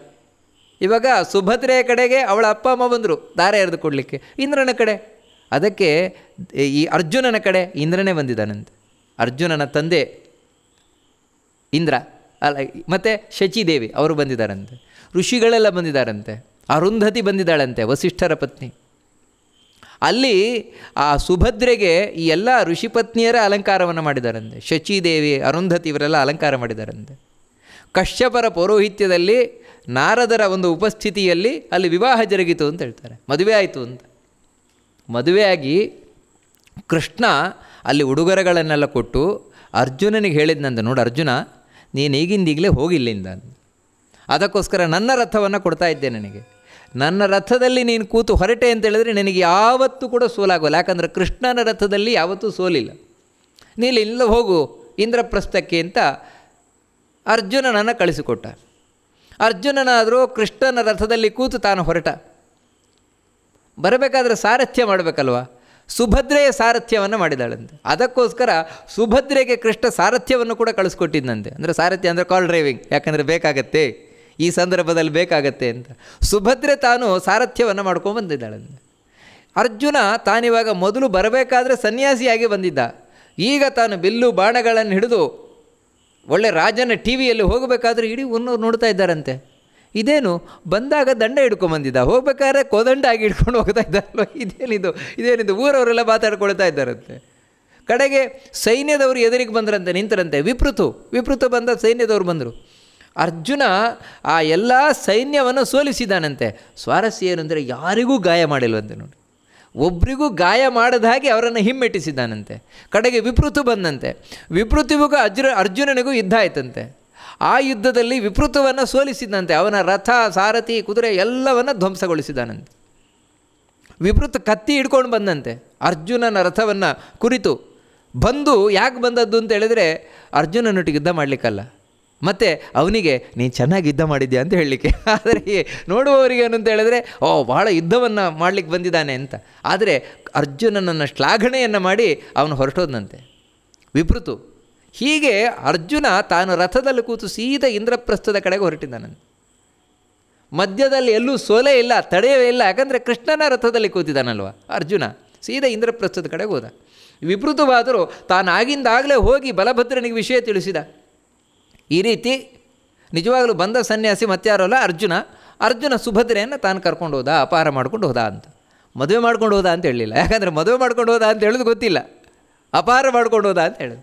[SPEAKER 2] ಇವಾಗ ಸುಭದ್ರೆಯ ಕಡೆಗೆ ಅವಳ ಅಪ್ಪ ಅಮ್ಮ ಬಂದರು ದಾರೆ ಎರೆದು ಕೊಡಲಿಕ್ಕೆ ಇಂದ್ರನ ಕಡೆ ಅದಕ್ಕೆ ಈ ಅರ್ಜುನನ ಕಡೆ ಇಂದ್ರನೇ ಬಂದಿದ್ದಾನಂತೆ ಅರ್ಜುನನ ತಂದೆ ಇಂದ್ರ ಅಲ್ಲ ಮತ್ತು ಶಚಿದೇವಿ ಅವರು ಬಂದಿದ್ದಾರಂತೆ ಋಷಿಗಳೆಲ್ಲ ಬಂದಿದ್ದಾರಂತೆ ಅರುಂಧತಿ ಬಂದಿದ್ದಾಳಂತೆ ವಸಿಷ್ಠರ ಪತ್ನಿ ಅಲ್ಲಿ ಆ ಸುಭದ್ರೆಗೆ ಈ ಎಲ್ಲ ಪತ್ನಿಯರ ಅಲಂಕಾರವನ್ನು ಮಾಡಿದಾರಂತೆ ಶಚಿದೇವಿ ಅರುಂಧತಿ ಇವರೆಲ್ಲ ಅಲಂಕಾರ ಮಾಡಿದಾರಂತೆ ಕಶ್ಯಪರ ಪೌರೋಹಿತ್ಯದಲ್ಲಿ ನಾರದರ ಒಂದು ಉಪಸ್ಥಿತಿಯಲ್ಲಿ ಅಲ್ಲಿ ವಿವಾಹ ಜರುಗಿತು ಅಂತ ಹೇಳ್ತಾರೆ ಮದುವೆ ಆಯಿತು ಅಂತ ಮದುವೆಯಾಗಿ ಕೃಷ್ಣ ಅಲ್ಲಿ ಉಡುಗೊರೆಗಳನ್ನೆಲ್ಲ ಕೊಟ್ಟು ಅರ್ಜುನನಿಗೆ ಹೇಳಿದ್ನಂತೆ ನೋಡು ಅರ್ಜುನ ನೀನು ಈಗಿಂದೀಗಲೇ ಹೋಗಿಲ್ಲಿಂದ ಅದಕ್ಕೋಸ್ಕರ ನನ್ನ ರಥವನ್ನು ಕೊಡ್ತಾ ಇದ್ದೆ ನನಗೆ ನನ್ನ ರಥದಲ್ಲಿ ನೀನು ಕೂತು ಹೊರಟೆ ಅಂತ ಹೇಳಿದರೆ ನಿನಗೆ ಯಾವತ್ತೂ ಕೂಡ ಸೋಲಾಗೋಲ್ಲ ಯಾಕಂದರೆ ಕೃಷ್ಣನ ರಥದಲ್ಲಿ ಯಾವತ್ತೂ ಸೋಲಿಲ್ಲ ನೀನು ಇಲ್ಲ ಹೋಗು ಇಂದ್ರಪ್ರಸ್ಥಕ್ಕೆ ಅಂತ ಅರ್ಜುನನನ್ನು ಕಳಿಸಿಕೊಟ್ಟ ಅರ್ಜುನನಾದರೂ ಕೃಷ್ಣನ ರಥದಲ್ಲಿ ಕೂತು ತಾನು ಹೊರಟ ಬರಬೇಕಾದ್ರೆ ಸಾರಥ್ಯ ಮಾಡಬೇಕಲ್ವಾ ಸುಭದ್ರೆಯ ಸಾರಥ್ಯವನ್ನು ಮಾಡಿದಾಳಂತೆ ಅದಕ್ಕೋಸ್ಕರ ಸುಭದ್ರೆಗೆ ಕೃಷ್ಣ ಸಾರಥ್ಯವನ್ನು ಕೂಡ ಕಳಿಸ್ಕೊಟ್ಟಿದ್ದಂತೆ ಅಂದರೆ ಸಾರಥ್ಯ ಅಂದರೆ ಕಾಲ್ ಡ್ರೈವಿಂಗ್ ಯಾಕಂದರೆ ಬೇಕಾಗತ್ತೆ ಈ ಸಂದರ್ಭದಲ್ಲಿ ಬೇಕಾಗತ್ತೆ ಅಂತ ಸುಭದ್ರೆ ತಾನು ಸಾರಥ್ಯವನ್ನು ಮಾಡ್ಕೊಂಡು ಬಂದಿದ್ದಾಳಂತೆ ಅರ್ಜುನ ತಾನಿವಾಗ ಮೊದಲು ಬರಬೇಕಾದ್ರೆ ಸನ್ಯಾಸಿಯಾಗಿ ಬಂದಿದ್ದ ಈಗ ತಾನು ಬಿಲ್ಲು ಬಾಣಗಳನ್ನು ಹಿಡಿದು ಒಳ್ಳೆ ರಾಜನ ಟಿ ವಿಯಲ್ಲಿ ಹೋಗಬೇಕಾದ್ರೆ ಇಡೀ ಊರಿನವ್ರು ನೋಡ್ತಾ ಇದ್ದಾರಂತೆ ಇದೇನು ಬಂದಾಗ ದಂಡ ಹಿಡ್ಕೊಂಬಂದಿದ್ದ ಹೋಗ್ಬೇಕಾದ್ರೆ ಕೋದಂಡ ಆಗಿ ಹಿಡ್ಕೊಂಡು ಹೋಗ್ತಾ ಇದ್ದಾರಲ್ಲ ಇದೇನಿದು ಇದೇನಿದು ಊರವರೆಲ್ಲ ಮಾತಾಡ್ಕೊಳ್ತಾ ಇದ್ದಾರಂತೆ ಕಡೆಗೆ ಸೈನ್ಯದವರು ಎದುರಿಗೆ ಬಂದರಂತೆ ನಿಂತರಂತೆ ವಿಪೃತು ವಿಪೃತು ಬಂದ ಸೈನ್ಯದವರು ಬಂದರು ಅರ್ಜುನ ಆ ಎಲ್ಲ ಸೈನ್ಯವನ್ನು ಸೋಲಿಸಿದ್ದಾನಂತೆ ಸ್ವಾರಸ್ಯ ಏನು ಅಂದರೆ ಯಾರಿಗೂ ಗಾಯ ಮಾಡಿಲ್ವಂತೆ ನೋಡಿ ಒಬ್ರಿಗೂ ಗಾಯ ಮಾಡದ ಹಾಗೆ ಅವರನ್ನು ಹಿಮ್ಮೆಟ್ಟಿಸಿದ್ದಾನಂತೆ ಕಡೆಗೆ ವಿಪೃತು ಬಂದಂತೆ ವಿಪೃತಿಗೂ ಅರ್ಜುನ ಅರ್ಜುನನಿಗೂ ಯುದ್ಧ ಆಯ್ತಂತೆ ಆ ಯುದ್ಧದಲ್ಲಿ ವಿಪೃತವನ್ನು ಸೋಲಿಸಿದ್ದಂತೆ ಅವನ ರಥ ಸಾರಥಿ ಕುದುರೆ ಎಲ್ಲವನ್ನು ಧ್ವಂಸಗೊಳಿಸಿದ್ದಾನಂತೆ ವಿಪೃತ ಕತ್ತಿ ಹಿಡ್ಕೊಂಡು ಬಂದಂತೆ ಅರ್ಜುನನ ರಥವನ್ನು ಕುರಿತು ಬಂದು ಯಾಕೆ ಬಂದದ್ದು ಅಂತ ಹೇಳಿದ್ರೆ ಅರ್ಜುನನೊಟ್ಟಿಗೆ ಯುದ್ಧ ಮಾಡಲಿಕ್ಕಲ್ಲ ಮತ್ತು ಅವನಿಗೆ ನೀನು ಚೆನ್ನಾಗಿ ಯುದ್ಧ ಮಾಡಿದ್ಯಾ ಅಂತ ಹೇಳಲಿಕ್ಕೆ ಆದರೆ ನೋಡುವವರಿಗೆ ಅಂತ ಹೇಳಿದ್ರೆ ಓ ಭಾಳ ಯುದ್ಧವನ್ನು ಮಾಡಲಿಕ್ಕೆ ಬಂದಿದ್ದಾನೆ ಅಂತ ಆದರೆ ಅರ್ಜುನನನ್ನು ಶ್ಲಾಘನೆಯನ್ನು ಮಾಡಿ ಅವನು ಹೊರಟೋದಂತೆ ವಿಪೃತು ಹೀಗೆ ಅರ್ಜುನ ತಾನು ರಥದಲ್ಲಿ ಕೂತು ಸೀದಾ ಇಂದ್ರಪ್ರಸ್ಥದ ಕಡೆಗೆ ಹೊರಟಿದ್ದಾನಂತೆ ಮಧ್ಯದಲ್ಲಿ ಎಲ್ಲೂ ಸೋಲೆ ಇಲ್ಲ ತಡೆಯೇ ಇಲ್ಲ ಯಾಕಂದರೆ ಕೃಷ್ಣನ ರಥದಲ್ಲಿ ಕೂತಿದ್ದಾನಲ್ವ ಅರ್ಜುನ ಸೀದಾ ಇಂದ್ರಪ್ರಸ್ಥದ ಕಡೆಗೆ ಹೋದ ವಿಪೃತವಾದರೂ ತಾನಾಗಿಂದಾಗಲೇ ಹೋಗಿ ಬಲಭದ್ರನಿಗೆ ವಿಷಯ ತಿಳಿಸಿದ ಈ ರೀತಿ ನಿಜವಾಗಲೂ ಬಂದ ಸನ್ಯಾಸಿ ಮತ್ತಾರಲ್ಲ ಅರ್ಜುನ ಅರ್ಜುನ ಸುಭದ್ರೆಯನ್ನು ತಾನು ಕರ್ಕೊಂಡು ಹೋದ ಅಪಾರ ಮಾಡ್ಕೊಂಡು ಹೋದ ಅಂತ ಮದುವೆ ಮಾಡ್ಕೊಂಡು ಹೋದ ಅಂತ ಹೇಳಲಿಲ್ಲ ಯಾಕಂದರೆ ಮದುವೆ ಮಾಡ್ಕೊಂಡು ಹೋದ ಅಂತ ಹೇಳೋದು ಗೊತ್ತಿಲ್ಲ ಅಪಾರ ಮಾಡ್ಕೊಂಡು ಹೋದ ಅಂತ ಹೇಳಿದ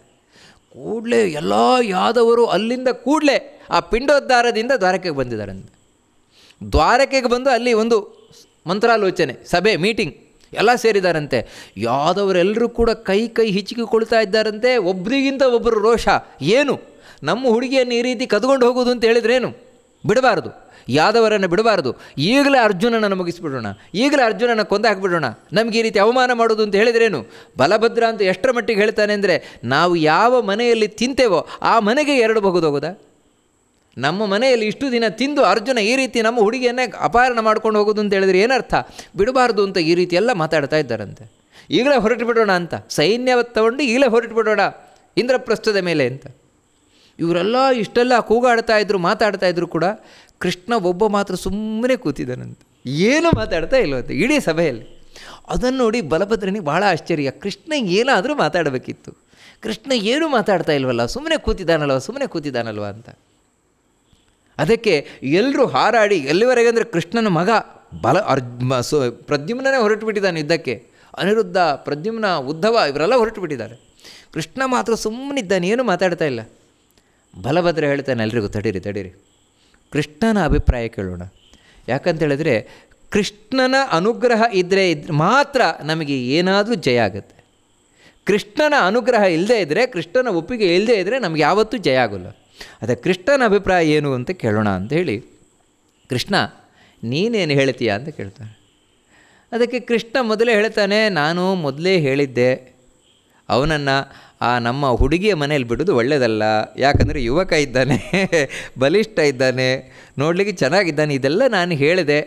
[SPEAKER 2] ಕೂಡಲೇ ಎಲ್ಲ ಯಾದವರು ಅಲ್ಲಿಂದ ಕೂಡಲೇ ಆ ಪಿಂಡೋದ್ಧಾರದಿಂದ ದ್ವಾರಕೆಗೆ ಬಂದಿದ್ದಾರೆ ದ್ವಾರಕೆಗೆ ಬಂದು ಅಲ್ಲಿ ಒಂದು ಮಂತ್ರಾಲೋಚನೆ ಸಭೆ ಮೀಟಿಂಗ್ ಎಲ್ಲ ಸೇರಿದಾರಂತೆ ಯಾದವರೆಲ್ಲರೂ ಕೂಡ ಕೈ ಕೈ ಹಿಚ್ಚಿಕೊಳ್ತಾ ಇದ್ದಾರಂತೆ ಒಬ್ಬರಿಗಿಂತ ಒಬ್ಬರು ರೋಷ ಏನು ನಮ್ಮ ಹುಡುಗಿಯನ್ನು ಈ ರೀತಿ ಕದ್ಕೊಂಡು ಹೋಗೋದು ಅಂತ ಹೇಳಿದ್ರೇನು ಬಿಡಬಾರದು ಯಾದವರನ್ನು ಬಿಡಬಾರದು ಈಗಲೇ ಅರ್ಜುನನನ್ನು ಮುಗಿಸ್ಬಿಡೋಣ ಈಗಲೇ ಅರ್ಜುನನ ಕೊಂದು ಹಾಕಿಬಿಡೋಣ ನಮಗೆ ಈ ರೀತಿ ಅವಮಾನ ಮಾಡೋದು ಅಂತ ಹೇಳಿದ್ರೇನು ಬಲಭದ್ರ ಅಂತ ಎಷ್ಟರ ಮಟ್ಟಿಗೆ ಹೇಳ್ತಾನೆ ಅಂದರೆ ನಾವು ಯಾವ ಮನೆಯಲ್ಲಿ ತಿಂತೇವೋ ಆ ಮನೆಗೆ ಎರಡು ಹೋಗೋದಾ ನಮ್ಮ ಮನೆಯಲ್ಲಿ ಇಷ್ಟು ದಿನ ತಿಂದು ಅರ್ಜುನ ಈ ರೀತಿ ನಮ್ಮ ಹುಡುಗಿಯನ್ನೇ ಅಪಹರಣ ಮಾಡ್ಕೊಂಡು ಹೋಗೋದು ಅಂತ ಹೇಳಿದ್ರೆ ಏನರ್ಥ ಬಿಡಬಾರ್ದು ಅಂತ ಈ ರೀತಿ ಎಲ್ಲ ಮಾತಾಡ್ತಾ ಇದ್ದಾರಂತೆ ಈಗಲೇ ಹೊರಟು ಬಿಡೋಣ ಅಂತ ಸೈನ್ಯವ ತಗೊಂಡು ಈಗಲೇ ಹೊರಟು ಬಿಡೋಣ ಇಂದ್ರಪ್ರಸ್ಥದ ಮೇಲೆ ಅಂತ ಇವರೆಲ್ಲ ಇಷ್ಟೆಲ್ಲ ಕೂಗಾಡ್ತಾ ಇದ್ರು ಮಾತಾಡ್ತಾ ಇದ್ರು ಕೂಡ ಕೃಷ್ಣ ಒಬ್ಬ ಮಾತ್ರ ಸುಮ್ಮನೆ ಕೂತಿದ್ದಾನಂತೆ ಏನು ಮಾತಾಡ್ತಾ ಇಲ್ಲವಂತೆ ಇಡೀ ಸಭೆಯಲ್ಲಿ ಅದನ್ನು ನೋಡಿ ಬಲಭದ್ರನಿಗೆ ಭಾಳ ಆಶ್ಚರ್ಯ ಕೃಷ್ಣ ಏನಾದರೂ ಮಾತಾಡಬೇಕಿತ್ತು ಕೃಷ್ಣ ಏನು ಮಾತಾಡ್ತಾ ಇಲ್ವಲ್ಲ ಸುಮ್ಮನೆ ಕೂತಿದ್ದಾನಲ್ವ ಸುಮ್ಮನೆ ಕೂತಿದ್ದಾನಲ್ವ ಅಂತ ಅದಕ್ಕೆ ಎಲ್ಲರೂ ಹಾರಾಡಿ ಎಲ್ಲಿವರೆಗೆ ಅಂದರೆ ಕೃಷ್ಣನ ಮಗ ಬಲ ಅರ್ಜ ಸೊ ಪ್ರದ್ಯುಮ್ನೇ ಹೊರಟು ಬಿಟ್ಟಿದ್ದಾನೆ ಯುದ್ಧಕ್ಕೆ ಅನಿರುದ್ಧ ಪ್ರದ್ಯುಮ್ನ ಉದ್ಧವ ಇವರೆಲ್ಲ ಹೊರಟು ಬಿಟ್ಟಿದ್ದಾರೆ ಕೃಷ್ಣ ಮಾತ್ರ ಸುಮ್ಮನಿದ್ದಾನೆ ಏನು ಮಾತಾಡ್ತಾ ಇಲ್ಲ ಬಲಭದ್ರ ಹೇಳ್ತಾನೆ ಎಲ್ರಿಗೂ ತಡೀರಿ ತಡೀರಿ ಕೃಷ್ಣನ ಅಭಿಪ್ರಾಯ ಕೇಳೋಣ ಯಾಕಂತೇಳಿದ್ರೆ ಕೃಷ್ಣನ ಅನುಗ್ರಹ ಇದ್ದರೆ ಇದ್ ಮಾತ್ರ ನಮಗೆ ಏನಾದರೂ ಜಯ ಆಗುತ್ತೆ ಕೃಷ್ಣನ ಅನುಗ್ರಹ ಇಲ್ಲದೇ ಇದ್ದರೆ ಕೃಷ್ಣನ ಒಪ್ಪಿಗೆ ಇಲ್ಲದೇ ಇದ್ದರೆ ನಮಗೆ ಯಾವತ್ತೂ ಜಯ ಆಗೋಲ್ಲ ಅದೇ ಕೃಷ್ಣನ ಅಭಿಪ್ರಾಯ ಏನು ಅಂತ ಕೇಳೋಣ ಅಂತ ಹೇಳಿ ಕೃಷ್ಣ ನೀನೇನು ಹೇಳ್ತೀಯ ಅಂತ ಕೇಳ್ತಾನೆ ಅದಕ್ಕೆ ಕೃಷ್ಣ ಮೊದಲೇ ಹೇಳ್ತಾನೆ ನಾನು ಮೊದಲೇ ಹೇಳಿದ್ದೆ ಅವನನ್ನು ಆ ನಮ್ಮ ಹುಡುಗಿಯ ಮನೆಯಲ್ಲಿ ಬಿಡೋದು ಒಳ್ಳೆಯದಲ್ಲ ಯಾಕಂದರೆ ಯುವಕ ಇದ್ದಾನೆ ಬಲಿಷ್ಠ ಇದ್ದಾನೆ ನೋಡಲಿಕ್ಕೆ ಚೆನ್ನಾಗಿದ್ದಾನೆ ಇದೆಲ್ಲ ನಾನು ಹೇಳಿದೆ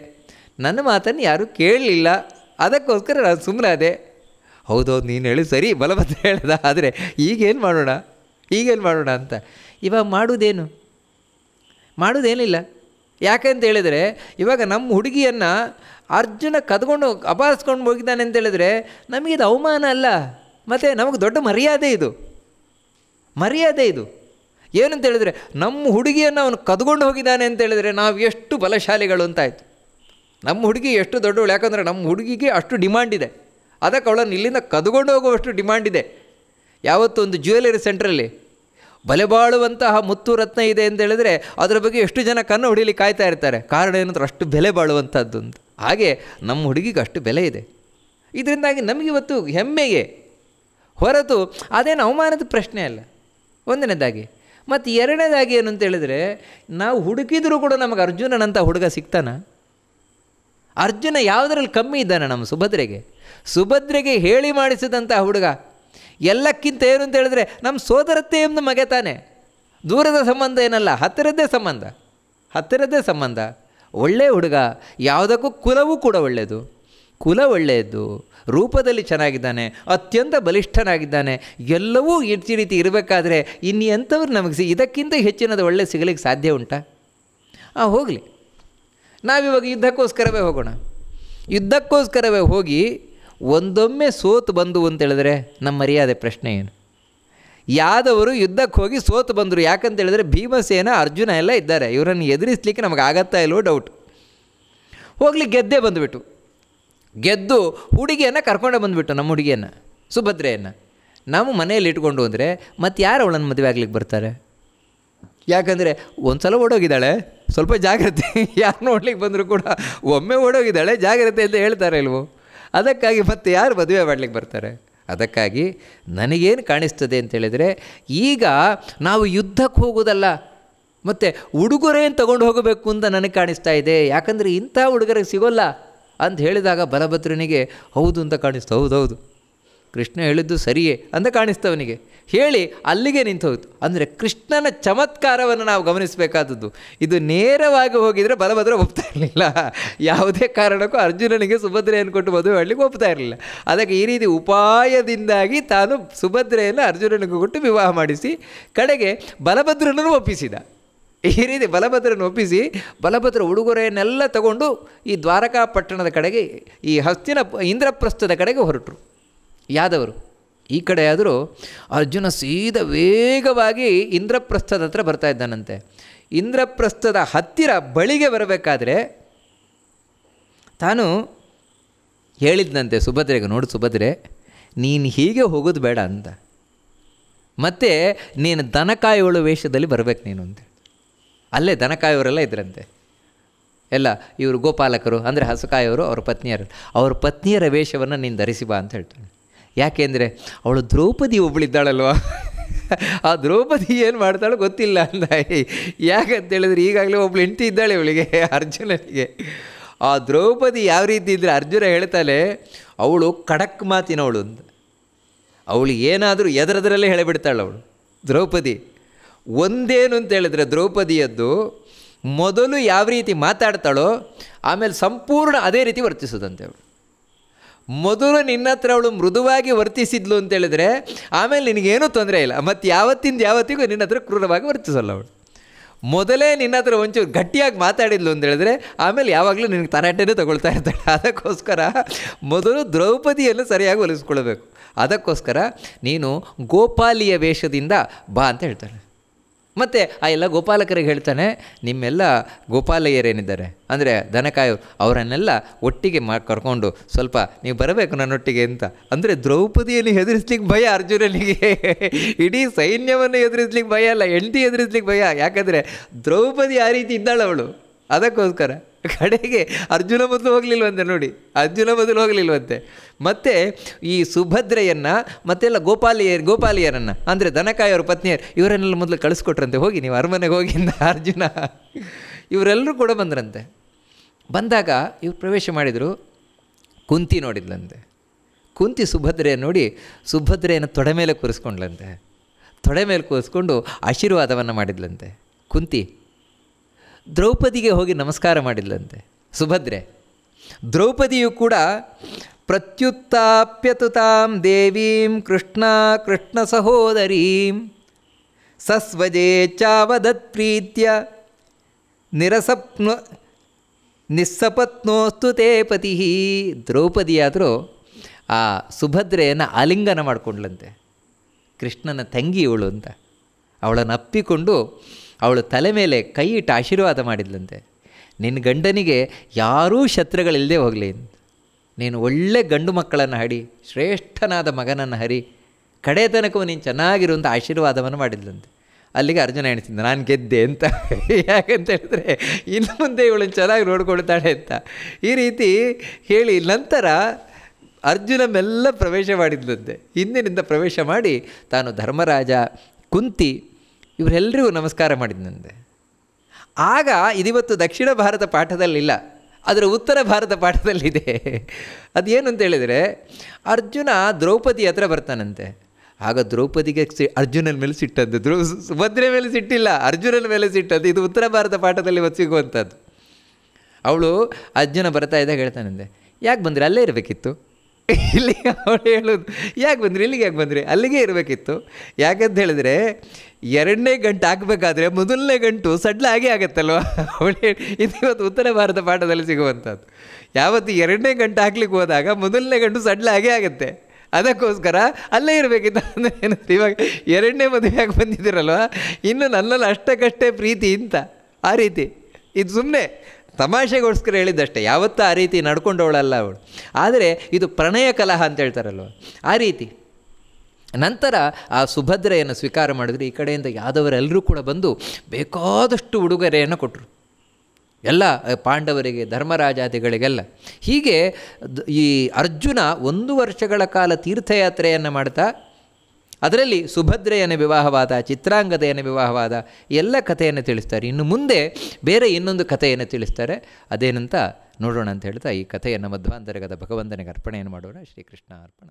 [SPEAKER 2] ನನ್ನ ಮಾತನ್ನು ಯಾರೂ ಕೇಳಲಿಲ್ಲ ಅದಕ್ಕೋಸ್ಕರ ನಾನು ಸುಮ್ಮನೆ ಅದೇ ಹೌದೌದು ನೀನು ಹೇಳಿ ಸರಿ ಬಲವಂತ ಹೇಳ್ದ ಆದರೆ ಈಗೇನು ಮಾಡೋಣ ಈಗೇನು ಮಾಡೋಣ ಅಂತ ಇವಾಗ ಮಾಡುವುದೇನು ಮಾಡುವುದೇನಿಲ್ಲ ಅಂತ ಹೇಳಿದರೆ ಇವಾಗ ನಮ್ಮ ಹುಡುಗಿಯನ್ನು ಅರ್ಜುನ ಕದ್ಕೊಂಡು ಅಪಾರಿಸ್ಕೊಂಡು ಹೋಗಿದ್ದಾನೆ ಅಂತ ಹೇಳಿದ್ರೆ ನಮಗಿದು ಅವಮಾನ ಅಲ್ಲ ಮತ್ತು ನಮಗೆ ದೊಡ್ಡ ಮರ್ಯಾದೆ ಇದು ಮರ್ಯಾದೆ ಇದು ಏನಂತ ಹೇಳಿದರೆ ನಮ್ಮ ಹುಡುಗಿಯನ್ನು ಅವನು ಕದ್ಕೊಂಡು ಹೋಗಿದ್ದಾನೆ ಅಂತ ಹೇಳಿದರೆ ನಾವು ಎಷ್ಟು ಬಲಶಾಲಿಗಳು ಅಂತಾಯಿತು ನಮ್ಮ ಹುಡುಗಿ ಎಷ್ಟು ದೊಡ್ಡವಳು ಯಾಕಂದರೆ ನಮ್ಮ ಹುಡುಗಿಗೆ ಅಷ್ಟು ಡಿಮ್ಯಾಂಡ್ ಇದೆ ಅದಕ್ಕೆ ಅವಳನ್ನು ಇಲ್ಲಿಂದ ಕದ್ಕೊಂಡು ಹೋಗುವಷ್ಟು ಡಿಮ್ಯಾಂಡ್ ಇದೆ ಯಾವತ್ತೂ ಒಂದು ಜ್ಯುವೆಲರಿ ಸೆಂಟ್ರಲ್ಲಿ ಬಾಳುವಂತಹ ಮುತ್ತು ರತ್ನ ಇದೆ ಅಂತ ಹೇಳಿದರೆ ಅದರ ಬಗ್ಗೆ ಎಷ್ಟು ಜನ ಕಣ್ಣು ಹೊಡೀಲಿ ಕಾಯ್ತಾ ಇರ್ತಾರೆ ಕಾರಣ ಏನಂದ್ರೆ ಅಷ್ಟು ಬೆಲೆ ಬಾಳುವಂಥದ್ದು ಹಾಗೆ ನಮ್ಮ ಹುಡುಗಿಗೆ ಅಷ್ಟು ಬೆಲೆ ಇದೆ ಇದರಿಂದಾಗಿ ನಮಗಿವತ್ತು ಹೆಮ್ಮೆಗೆ ಹೊರತು ಅದೇನು ಅವಮಾನದ ಪ್ರಶ್ನೆ ಅಲ್ಲ ಒಂದನೇದಾಗಿ ಮತ್ತು ಎರಡನೇದಾಗಿ ಏನು ಅಂತ ಹೇಳಿದರೆ ನಾವು ಹುಡುಕಿದರೂ ಕೂಡ ನಮಗೆ ಅರ್ಜುನನಂಥ ಹುಡುಗ ಸಿಗ್ತಾನ ಅರ್ಜುನ ಯಾವುದರಲ್ಲಿ ಕಮ್ಮಿ ಇದ್ದಾನೆ ನಮ್ಮ ಸುಭದ್ರೆಗೆ ಸುಭದ್ರೆಗೆ ಹೇಳಿ ಮಾಡಿಸಿದಂಥ ಹುಡುಗ ಎಲ್ಲಕ್ಕಿಂತ ಏನು ಅಂತ ಹೇಳಿದ್ರೆ ನಮ್ಮ ಸೋದರತ್ತೆ ಎಂದು ಮಗೆ ತಾನೆ ದೂರದ ಸಂಬಂಧ ಏನಲ್ಲ ಹತ್ತಿರದ್ದೇ ಸಂಬಂಧ ಹತ್ತಿರದ್ದೇ ಸಂಬಂಧ ಒಳ್ಳೆಯ ಹುಡುಗ ಯಾವುದಕ್ಕೂ ಕುಲವೂ ಕೂಡ ಒಳ್ಳೆಯದು ಕುಲ ಒಳ್ಳೆಯದು ರೂಪದಲ್ಲಿ ಚೆನ್ನಾಗಿದ್ದಾನೆ ಅತ್ಯಂತ ಬಲಿಷ್ಠನಾಗಿದ್ದಾನೆ ಎಲ್ಲವೂ ಈ ರೀತಿ ಇರಬೇಕಾದ್ರೆ ಇನ್ನೆಂಥವ್ರು ನಮಗೆ ಸಿ ಇದಕ್ಕಿಂತ ಹೆಚ್ಚಿನದು ಒಳ್ಳೆ ಸಿಗಲಿಕ್ಕೆ ಸಾಧ್ಯ ಉಂಟಾ ಆ ಹೋಗಲಿ ನಾವಿವಾಗ ಯುದ್ಧಕ್ಕೋಸ್ಕರವೇ ಹೋಗೋಣ ಯುದ್ಧಕ್ಕೋಸ್ಕರವೇ ಹೋಗಿ ಒಂದೊಮ್ಮೆ ಸೋತು ಬಂದು ಅಂತೇಳಿದ್ರೆ ನಮ್ಮ ಮರ್ಯಾದೆ ಪ್ರಶ್ನೆ ಏನು ಯಾದವರು ಯುದ್ಧಕ್ಕೆ ಹೋಗಿ ಸೋತು ಬಂದರು ಯಾಕಂತೇಳಿದ್ರೆ ಭೀಮಸೇನ ಅರ್ಜುನ ಎಲ್ಲ ಇದ್ದಾರೆ ಇವರನ್ನು ಎದುರಿಸ್ಲಿಕ್ಕೆ ನಮಗೆ ಆಗತ್ತಾ ಇಲ್ವೋ ಡೌಟ್ ಹೋಗ್ಲಿ ಗೆದ್ದೇ ಬಂದುಬಿಟ್ಟು ಗೆದ್ದು ಹುಡುಗಿಯನ್ನು ಕರ್ಕೊಂಡೇ ಬಂದುಬಿಟ್ಟು ನಮ್ಮ ಹುಡುಗಿಯನ್ನು ಸುಭದ್ರೆಯನ್ನು ನಾವು ಮನೆಯಲ್ಲಿ ಇಟ್ಕೊಂಡು ಅಂದರೆ ಮತ್ತೆ ಯಾರು ಅವಳನ್ನು ಮದುವೆ ಆಗ್ಲಿಕ್ಕೆ ಬರ್ತಾರೆ ಯಾಕಂದರೆ ಒಂದು ಸಲ ಓಡೋಗಿದ್ದಾಳೆ ಸ್ವಲ್ಪ ಜಾಗ್ರತೆ ಯಾರು ನೋಡ್ಲಿಕ್ಕೆ ಬಂದರೂ ಕೂಡ ಒಮ್ಮೆ ಓಡೋಗಿದ್ದಾಳೆ ಜಾಗ್ರತೆ ಅಂತ ಹೇಳ್ತಾರೆ ಇಲ್ವೋ ಅದಕ್ಕಾಗಿ ಮತ್ತೆ ಯಾರು ಮದುವೆ ಮಾಡ್ಲಿಕ್ಕೆ ಬರ್ತಾರೆ ಅದಕ್ಕಾಗಿ ನನಗೇನು ಕಾಣಿಸ್ತದೆ ಅಂತೇಳಿದರೆ ಈಗ ನಾವು ಯುದ್ಧಕ್ಕೆ ಹೋಗೋದಲ್ಲ ಮತ್ತು ಉಡುಗೊರೆಯನ್ನು ತಗೊಂಡು ಹೋಗಬೇಕು ಅಂತ ನನಗೆ ಕಾಣಿಸ್ತಾ ಇದೆ ಯಾಕಂದರೆ ಇಂಥ ಉಡುಗೊರೆ ಸಿಗೋಲ್ಲ ಅಂತ ಹೇಳಿದಾಗ ಬಲಭದ್ರನಿಗೆ ಹೌದು ಅಂತ ಕಾಣಿಸ್ತು ಹೌದೌದು ಕೃಷ್ಣ ಹೇಳಿದ್ದು ಸರಿಯೇ ಅಂತ ಕಾಣಿಸ್ತವನಿಗೆ ಹೇಳಿ ಅಲ್ಲಿಗೆ ನಿಂತು ಹೋಯಿತು ಅಂದರೆ ಕೃಷ್ಣನ ಚಮತ್ಕಾರವನ್ನು ನಾವು ಗಮನಿಸಬೇಕಾದದ್ದು ಇದು ನೇರವಾಗಿ ಹೋಗಿದರೆ ಬಲಭದ್ರ ಒಪ್ತಾ ಇರಲಿಲ್ಲ ಯಾವುದೇ ಕಾರಣಕ್ಕೂ ಅರ್ಜುನನಿಗೆ ಸುಭದ್ರೆಯನ್ನು ಕೊಟ್ಟು ಮದುವೆ ಮಾಡಲಿಕ್ಕೆ ಒಪ್ತಾ ಇರಲಿಲ್ಲ ಅದಕ್ಕೆ ಈ ರೀತಿ ಉಪಾಯದಿಂದಾಗಿ ತಾನು ಸುಭದ್ರೆಯನ್ನು ಅರ್ಜುನನಿಗೆ ಕೊಟ್ಟು ವಿವಾಹ ಮಾಡಿಸಿ ಕಡೆಗೆ ಬಲಭದ್ರನನ್ನು ಒಪ್ಪಿಸಿದ ಈ ರೀತಿ ಬಲಭದ್ರನ ಒಪ್ಪಿಸಿ ಬಲಭದ್ರ ಉಡುಗೊರೆಯನ್ನೆಲ್ಲ ತಗೊಂಡು ಈ ದ್ವಾರಕಾ ಪಟ್ಟಣದ ಕಡೆಗೆ ಈ ಹಸ್ತಿನ ಇಂದ್ರಪ್ರಸ್ಥದ ಕಡೆಗೆ ಹೊರಟರು ಯಾದವರು ಈ ಕಡೆಯಾದರೂ ಅರ್ಜುನ ಸೀದ ವೇಗವಾಗಿ ಇಂದ್ರಪ್ರಸ್ಥದ ಹತ್ರ ಬರ್ತಾ ಇದ್ದಾನಂತೆ ಇಂದ್ರಪ್ರಸ್ಥದ ಹತ್ತಿರ ಬಳಿಗೆ ಬರಬೇಕಾದ್ರೆ ತಾನು ಹೇಳಿದ್ದಂತೆ ಸುಭದ್ರೆಗೆ ನೋಡು ಸುಭದ್ರೆ ನೀನು ಹೀಗೆ ಹೋಗೋದು ಬೇಡ ಅಂತ ಮತ್ತೆ ನೀನು ದನಕಾಯೋಳು ವೇಷದಲ್ಲಿ ಬರಬೇಕು ನೀನು ಅಂತೆ ಅಲ್ಲೇ ದನಕಾಯವರೆಲ್ಲ ಇದ್ರಂತೆ ಎಲ್ಲ ಇವರು ಗೋಪಾಲಕರು ಅಂದರೆ ಹಸುಕಾಯವರು ಅವ್ರ ಪತ್ನಿಯರು ಅವ್ರ ಪತ್ನಿಯರ ವೇಷವನ್ನು ನೀನು ಧರಿಸಿ ಬಾ ಅಂತ ಹೇಳ್ತಾನೆ ಯಾಕೆಂದರೆ ಅವಳು ದ್ರೌಪದಿ ಒಬ್ಬಳಿದ್ದಾಳಲ್ವ ಆ ದ್ರೌಪದಿ ಏನು ಮಾಡ್ತಾಳೋ ಗೊತ್ತಿಲ್ಲ ಅಂದ ಯಾಕಂತ ಹೇಳಿದ್ರೆ ಈಗಾಗಲೇ ಒಬ್ಳು ಹೆಂಡತಿ ಇದ್ದಾಳೆ ಅವಳಿಗೆ ಅರ್ಜುನನಿಗೆ ಆ ದ್ರೌಪದಿ ಯಾವ ರೀತಿ ಇದ್ದರೆ ಅರ್ಜುನ ಹೇಳ್ತಾಳೆ ಅವಳು ಖಡಕ್ ಮಾತಿನವಳು ಅಂತ ಅವಳು ಏನಾದರೂ ಎದರದರಲ್ಲೇ ಹೇಳಿಬಿಡ್ತಾಳೆ ಅವಳು ದ್ರೌಪದಿ ಒಂದೇನು ಅಂತ ಹೇಳಿದ್ರೆ ದ್ರೌಪದಿಯದ್ದು ಮೊದಲು ಯಾವ ರೀತಿ ಮಾತಾಡ್ತಾಳೋ ಆಮೇಲೆ ಸಂಪೂರ್ಣ ಅದೇ ರೀತಿ ವರ್ತಿಸೋದಂತೆ ಅವಳು ಮೊದಲು ನಿನ್ನ ಹತ್ರ ಅವಳು ಮೃದುವಾಗಿ ವರ್ತಿಸಿದ್ಲು ಅಂತ ಹೇಳಿದ್ರೆ ಆಮೇಲೆ ನಿನಗೇನೂ ತೊಂದರೆ ಇಲ್ಲ ಮತ್ತು ಯಾವತ್ತಿಂದ ಯಾವತ್ತಿಗೂ ನಿನ್ನ ಹತ್ರ ಕ್ರೂರವಾಗಿ ವರ್ತಿಸಲ್ಲ ಅವಳು ಮೊದಲೇ ನಿನ್ನ ಹತ್ರ ಒಂಚೂರು ಗಟ್ಟಿಯಾಗಿ ಮಾತಾಡಿದ್ಲು ಅಂತ ಹೇಳಿದ್ರೆ ಆಮೇಲೆ ಯಾವಾಗಲೂ ನಿನಗೆ ತರಾಟೆನೇ ತಗೊಳ್ತಾ ಇರ್ತಾಳೆ ಅದಕ್ಕೋಸ್ಕರ ಮೊದಲು ದ್ರೌಪದಿಯನ್ನು ಸರಿಯಾಗಿ ಒಲಿಸ್ಕೊಳ್ಬೇಕು ಅದಕ್ಕೋಸ್ಕರ ನೀನು ಗೋಪಾಲಿಯ ವೇಷದಿಂದ ಬಾ ಅಂತ ಹೇಳ್ತಾಳೆ ಮತ್ತು ಆ ಎಲ್ಲ ಗೋಪಾಲಕರಿಗೆ ಹೇಳ್ತಾನೆ ನಿಮ್ಮೆಲ್ಲ ಗೋಪಾಲಯ್ಯರೇನಿದ್ದಾರೆ ಅಂದರೆ ದನಕಾಯು ಅವರನ್ನೆಲ್ಲ ಒಟ್ಟಿಗೆ ಮಾ ಕರ್ಕೊಂಡು ಸ್ವಲ್ಪ ನೀವು ಬರಬೇಕು ನನ್ನೊಟ್ಟಿಗೆ ಅಂತ ಅಂದರೆ ದ್ರೌಪದಿಯನ್ನು ಹೆದರಿಸ್ಲಿಕ್ಕೆ ಭಯ ಅರ್ಜುನನಿಗೆ ಇಡೀ ಸೈನ್ಯವನ್ನು ಎದುರಿಸ್ಲಿಕ್ಕೆ ಭಯ ಅಲ್ಲ ಹೆಂಡತಿ ಎದುರಿಸ್ಲಿಕ್ಕೆ ಭಯ ಯಾಕಂದರೆ ದ್ರೌಪದಿ ಆ ರೀತಿ ಇದ್ದಾಳವಳು ಅವಳು ಅದಕ್ಕೋಸ್ಕರ ಕಡೆಗೆ ಅರ್ಜುನ ಮೊದಲು ಹೋಗಲಿಲ್ವಂತೆ ನೋಡಿ ಅರ್ಜುನ ಮೊದಲು ಹೋಗಲಿಲ್ವಂತೆ ಮತ್ತು ಈ ಸುಭದ್ರೆಯನ್ನು ಮತ್ತೆಲ್ಲ ಗೋಪಾಲಿಯ ಗೋಪಾಲಿಯರನ್ನು ಅಂದರೆ ದನಕಾಯಿಯವ್ರ ಪತ್ನಿಯರು ಇವರನ್ನೆಲ್ಲ ಮೊದಲು ಕಳಿಸ್ಕೊಟ್ರಂತೆ ಹೋಗಿ ನೀವು ಅರಮನೆಗೆ ಹೋಗಿಂದ ಅರ್ಜುನ ಇವರೆಲ್ಲರೂ ಕೂಡ ಬಂದ್ರಂತೆ ಬಂದಾಗ ಇವ್ರು ಪ್ರವೇಶ ಮಾಡಿದರು ಕುಂತಿ ನೋಡಿದ್ಲಂತೆ ಕುಂತಿ ಸುಭದ್ರೆಯ ನೋಡಿ ಸುಭದ್ರೆಯನ್ನು ತೊಡೆ ಮೇಲೆ ಕೂರಿಸ್ಕೊಂಡ್ಲಂತೆ ತೊಡೆ ಮೇಲೆ ಕೂರಿಸ್ಕೊಂಡು ಆಶೀರ್ವಾದವನ್ನು ಮಾಡಿದ್ಲಂತೆ ಕುಂತಿ ದ್ರೌಪದಿಗೆ ಹೋಗಿ ನಮಸ್ಕಾರ ಮಾಡಿಲ್ಲಂತೆ ಸುಭದ್ರೆ ದ್ರೌಪದಿಯು ಕೂಡ ಪ್ರತ್ಯುತ್ತಾಪ್ಯತುತಾಂ ದೇವೀಂ ಕೃಷ್ಣ ಕೃಷ್ಣ ಸಹೋದರೀಂ ಸಸ್ವಜೇ ಚಾವದತ್ ಪ್ರೀತ್ಯ ನಿರಸಪ್ನ ನಿಸ್ಸಪತ್ನೋಸ್ತು ತೇ ಪತಿ ದ್ರೌಪದಿಯಾದರೂ ಆ ಸುಭದ್ರೆಯನ್ನು ಆಲಿಂಗನ ಮಾಡಿಕೊಂಡ್ಲಂತೆ ಕೃಷ್ಣನ ತಂಗಿ ಇವಳು ಅಂತ ಅವಳನ್ನು ಅಪ್ಪಿಕೊಂಡು ಅವಳು ತಲೆ ಮೇಲೆ ಕೈ ಇಟ್ಟು ಆಶೀರ್ವಾದ ಮಾಡಿದ್ಲಂತೆ ನಿನ್ನ ಗಂಡನಿಗೆ ಯಾರೂ ಶತ್ರುಗಳಿಲ್ಲದೆ ಹೋಗಲಿ ನೀನು ಒಳ್ಳೆ ಗಂಡು ಮಕ್ಕಳನ್ನು ಹಡಿ ಶ್ರೇಷ್ಠನಾದ ಮಗನನ್ನು ಹರಿ ಕಡೆ ತನಕವೂ ನೀನು ಚೆನ್ನಾಗಿರುವಂಥ ಆಶೀರ್ವಾದವನ್ನು ಮಾಡಿದ್ಲಂತೆ ಅಲ್ಲಿಗೆ ಅರ್ಜುನ ಎಣಿಸಿದ್ದೆ ನಾನು ಗೆದ್ದೆ ಅಂತ ಯಾಕಂತ ಹೇಳಿದ್ರೆ ಇನ್ನು ಮುಂದೆ ಇವಳನ್ನು ಚೆನ್ನಾಗಿ ನೋಡ್ಕೊಳ್ತಾಳೆ ಅಂತ ಈ ರೀತಿ ಹೇಳಿ ನಂತರ ಅರ್ಜುನ ಮೆಲ್ಲ ಪ್ರವೇಶ ಮಾಡಿದ್ಲಂತೆ ಹಿಂದಿನಿಂದ ಪ್ರವೇಶ ಮಾಡಿ ತಾನು ಧರ್ಮರಾಜ ಕುಂತಿ ಇವರೆಲ್ಲರಿಗೂ ನಮಸ್ಕಾರ ಮಾಡಿದ್ನಂತೆ ಆಗ ಇದಿವತ್ತು ದಕ್ಷಿಣ ಭಾರತ ಪಾಠದಲ್ಲಿಲ್ಲ ಅದರ ಉತ್ತರ ಭಾರತ ಪಾಠದಲ್ಲಿದೆ ಅದೇನು ಅಂತ ಹೇಳಿದರೆ ಅರ್ಜುನ ದ್ರೌಪದಿ ಹತ್ರ ಬರ್ತಾನಂತೆ ಆಗ ದ್ರೌಪದಿಗೆ ಸಿ ಅರ್ಜುನನ ಮೇಲೆ ಸಿಟ್ಟದ್ದು ದ್ರೌ ಸುಭದ್ರೆ ಮೇಲೆ ಸಿಟ್ಟಿಲ್ಲ ಅರ್ಜುನನ ಮೇಲೆ ಸಿಟ್ಟದ್ದು ಇದು ಉತ್ತರ ಭಾರತ ಪಾಠದಲ್ಲಿ ಇವತ್ತು ಸಿಗುವಂಥದ್ದು ಅವಳು ಅರ್ಜುನ ಬರ್ತಾ ಇದ್ದಾಗ ಹೇಳ್ತಾನಂತೆ ಯಾಕೆ ಬಂದರೆ ಅಲ್ಲೇ ಇರಬೇಕಿತ್ತು ಇಲ್ಲಿ ಅವಳು ಹೇಳೋದು ಯಾಕೆ ಬಂದ್ರಿ ಇಲ್ಲಿಗೆ ಯಾಕೆ ಬಂದ್ರಿ ಅಲ್ಲಿಗೆ ಇರಬೇಕಿತ್ತು ಯಾಕಂತ ಹೇಳಿದ್ರೆ ಎರಡನೇ ಗಂಟೆ ಹಾಕಬೇಕಾದ್ರೆ ಮೊದಲನೇ ಗಂಟು ಸಡ್ಲ ಆಗೇ ಆಗುತ್ತಲ್ವ ಅವಳು ಇದು ಇವತ್ತು ಉತ್ತರ ಭಾರತ ಪಾಠದಲ್ಲಿ ಸಿಗುವಂಥದ್ದು ಯಾವತ್ತು ಎರಡನೇ ಗಂಟೆ ಹಾಕ್ಲಿಕ್ಕೆ ಹೋದಾಗ ಮೊದಲನೇ ಗಂಟು ಸಡ್ಲ ಆಗೇ ಆಗುತ್ತೆ ಅದಕ್ಕೋಸ್ಕರ ಅಲ್ಲೇ ಇರಬೇಕಿತ್ತು ಅಂದರೆ ಏನಂತ ಇವಾಗ ಎರಡನೇ ಮದುವೆ ಆಗಿ ಬಂದಿದ್ದೀರಲ್ವ ಇನ್ನು ನನ್ನಲ್ಲಿ ಅಷ್ಟಕ್ಕಷ್ಟೇ ಪ್ರೀತಿ ಇಂತ ಆ ರೀತಿ ಇದು ಸುಮ್ಮನೆ ತಮಾಷೆಗೋಸ್ಕರ ಹೇಳಿದ್ದಷ್ಟೇ ಯಾವತ್ತೂ ಆ ರೀತಿ ನಡ್ಕೊಂಡವಳಲ್ಲ ಅವಳು ಆದರೆ ಇದು ಪ್ರಣಯ ಕಲಹ ಅಂತ ಹೇಳ್ತಾರಲ್ವ ಆ ರೀತಿ ನಂತರ ಆ ಸುಭದ್ರೆಯನ್ನು ಸ್ವೀಕಾರ ಮಾಡಿದ್ರೆ ಈ ಕಡೆಯಿಂದ ಯಾದವರೆಲ್ಲರೂ ಕೂಡ ಬಂದು ಬೇಕಾದಷ್ಟು ಉಡುಗೊರೆಯನ್ನು ಕೊಟ್ಟರು ಎಲ್ಲ ಪಾಂಡವರಿಗೆ ಧರ್ಮರಾಜಾದಿಗಳಿಗೆಲ್ಲ ಹೀಗೆ ಈ ಅರ್ಜುನ ಒಂದು ವರ್ಷಗಳ ಕಾಲ ತೀರ್ಥಯಾತ್ರೆಯನ್ನು ಮಾಡ್ತಾ ಅದರಲ್ಲಿ ಸುಭದ್ರೆಯನ್ನು ವಿವಾಹವಾದ ಚಿತ್ರಾಂಗದೆಯನ್ನು ವಿವಾಹವಾದ ಎಲ್ಲ ಕಥೆಯನ್ನು ತಿಳಿಸ್ತಾರೆ ಇನ್ನು ಮುಂದೆ ಬೇರೆ ಇನ್ನೊಂದು ಕಥೆಯನ್ನು ತಿಳಿಸ್ತಾರೆ ಅದೇನಂತ ನೋಡೋಣ ಅಂತ ಹೇಳ್ತಾ ಈ ಕಥೆಯನ್ನು ಮಧ್ವಾಂತರಗದ ಭಗವಂತನಿಗೆ ಅರ್ಪಣೆಯನ್ನು ಮಾಡೋಣ ಶ್ರೀಕೃಷ್ಣ ಅರ್ಪಣ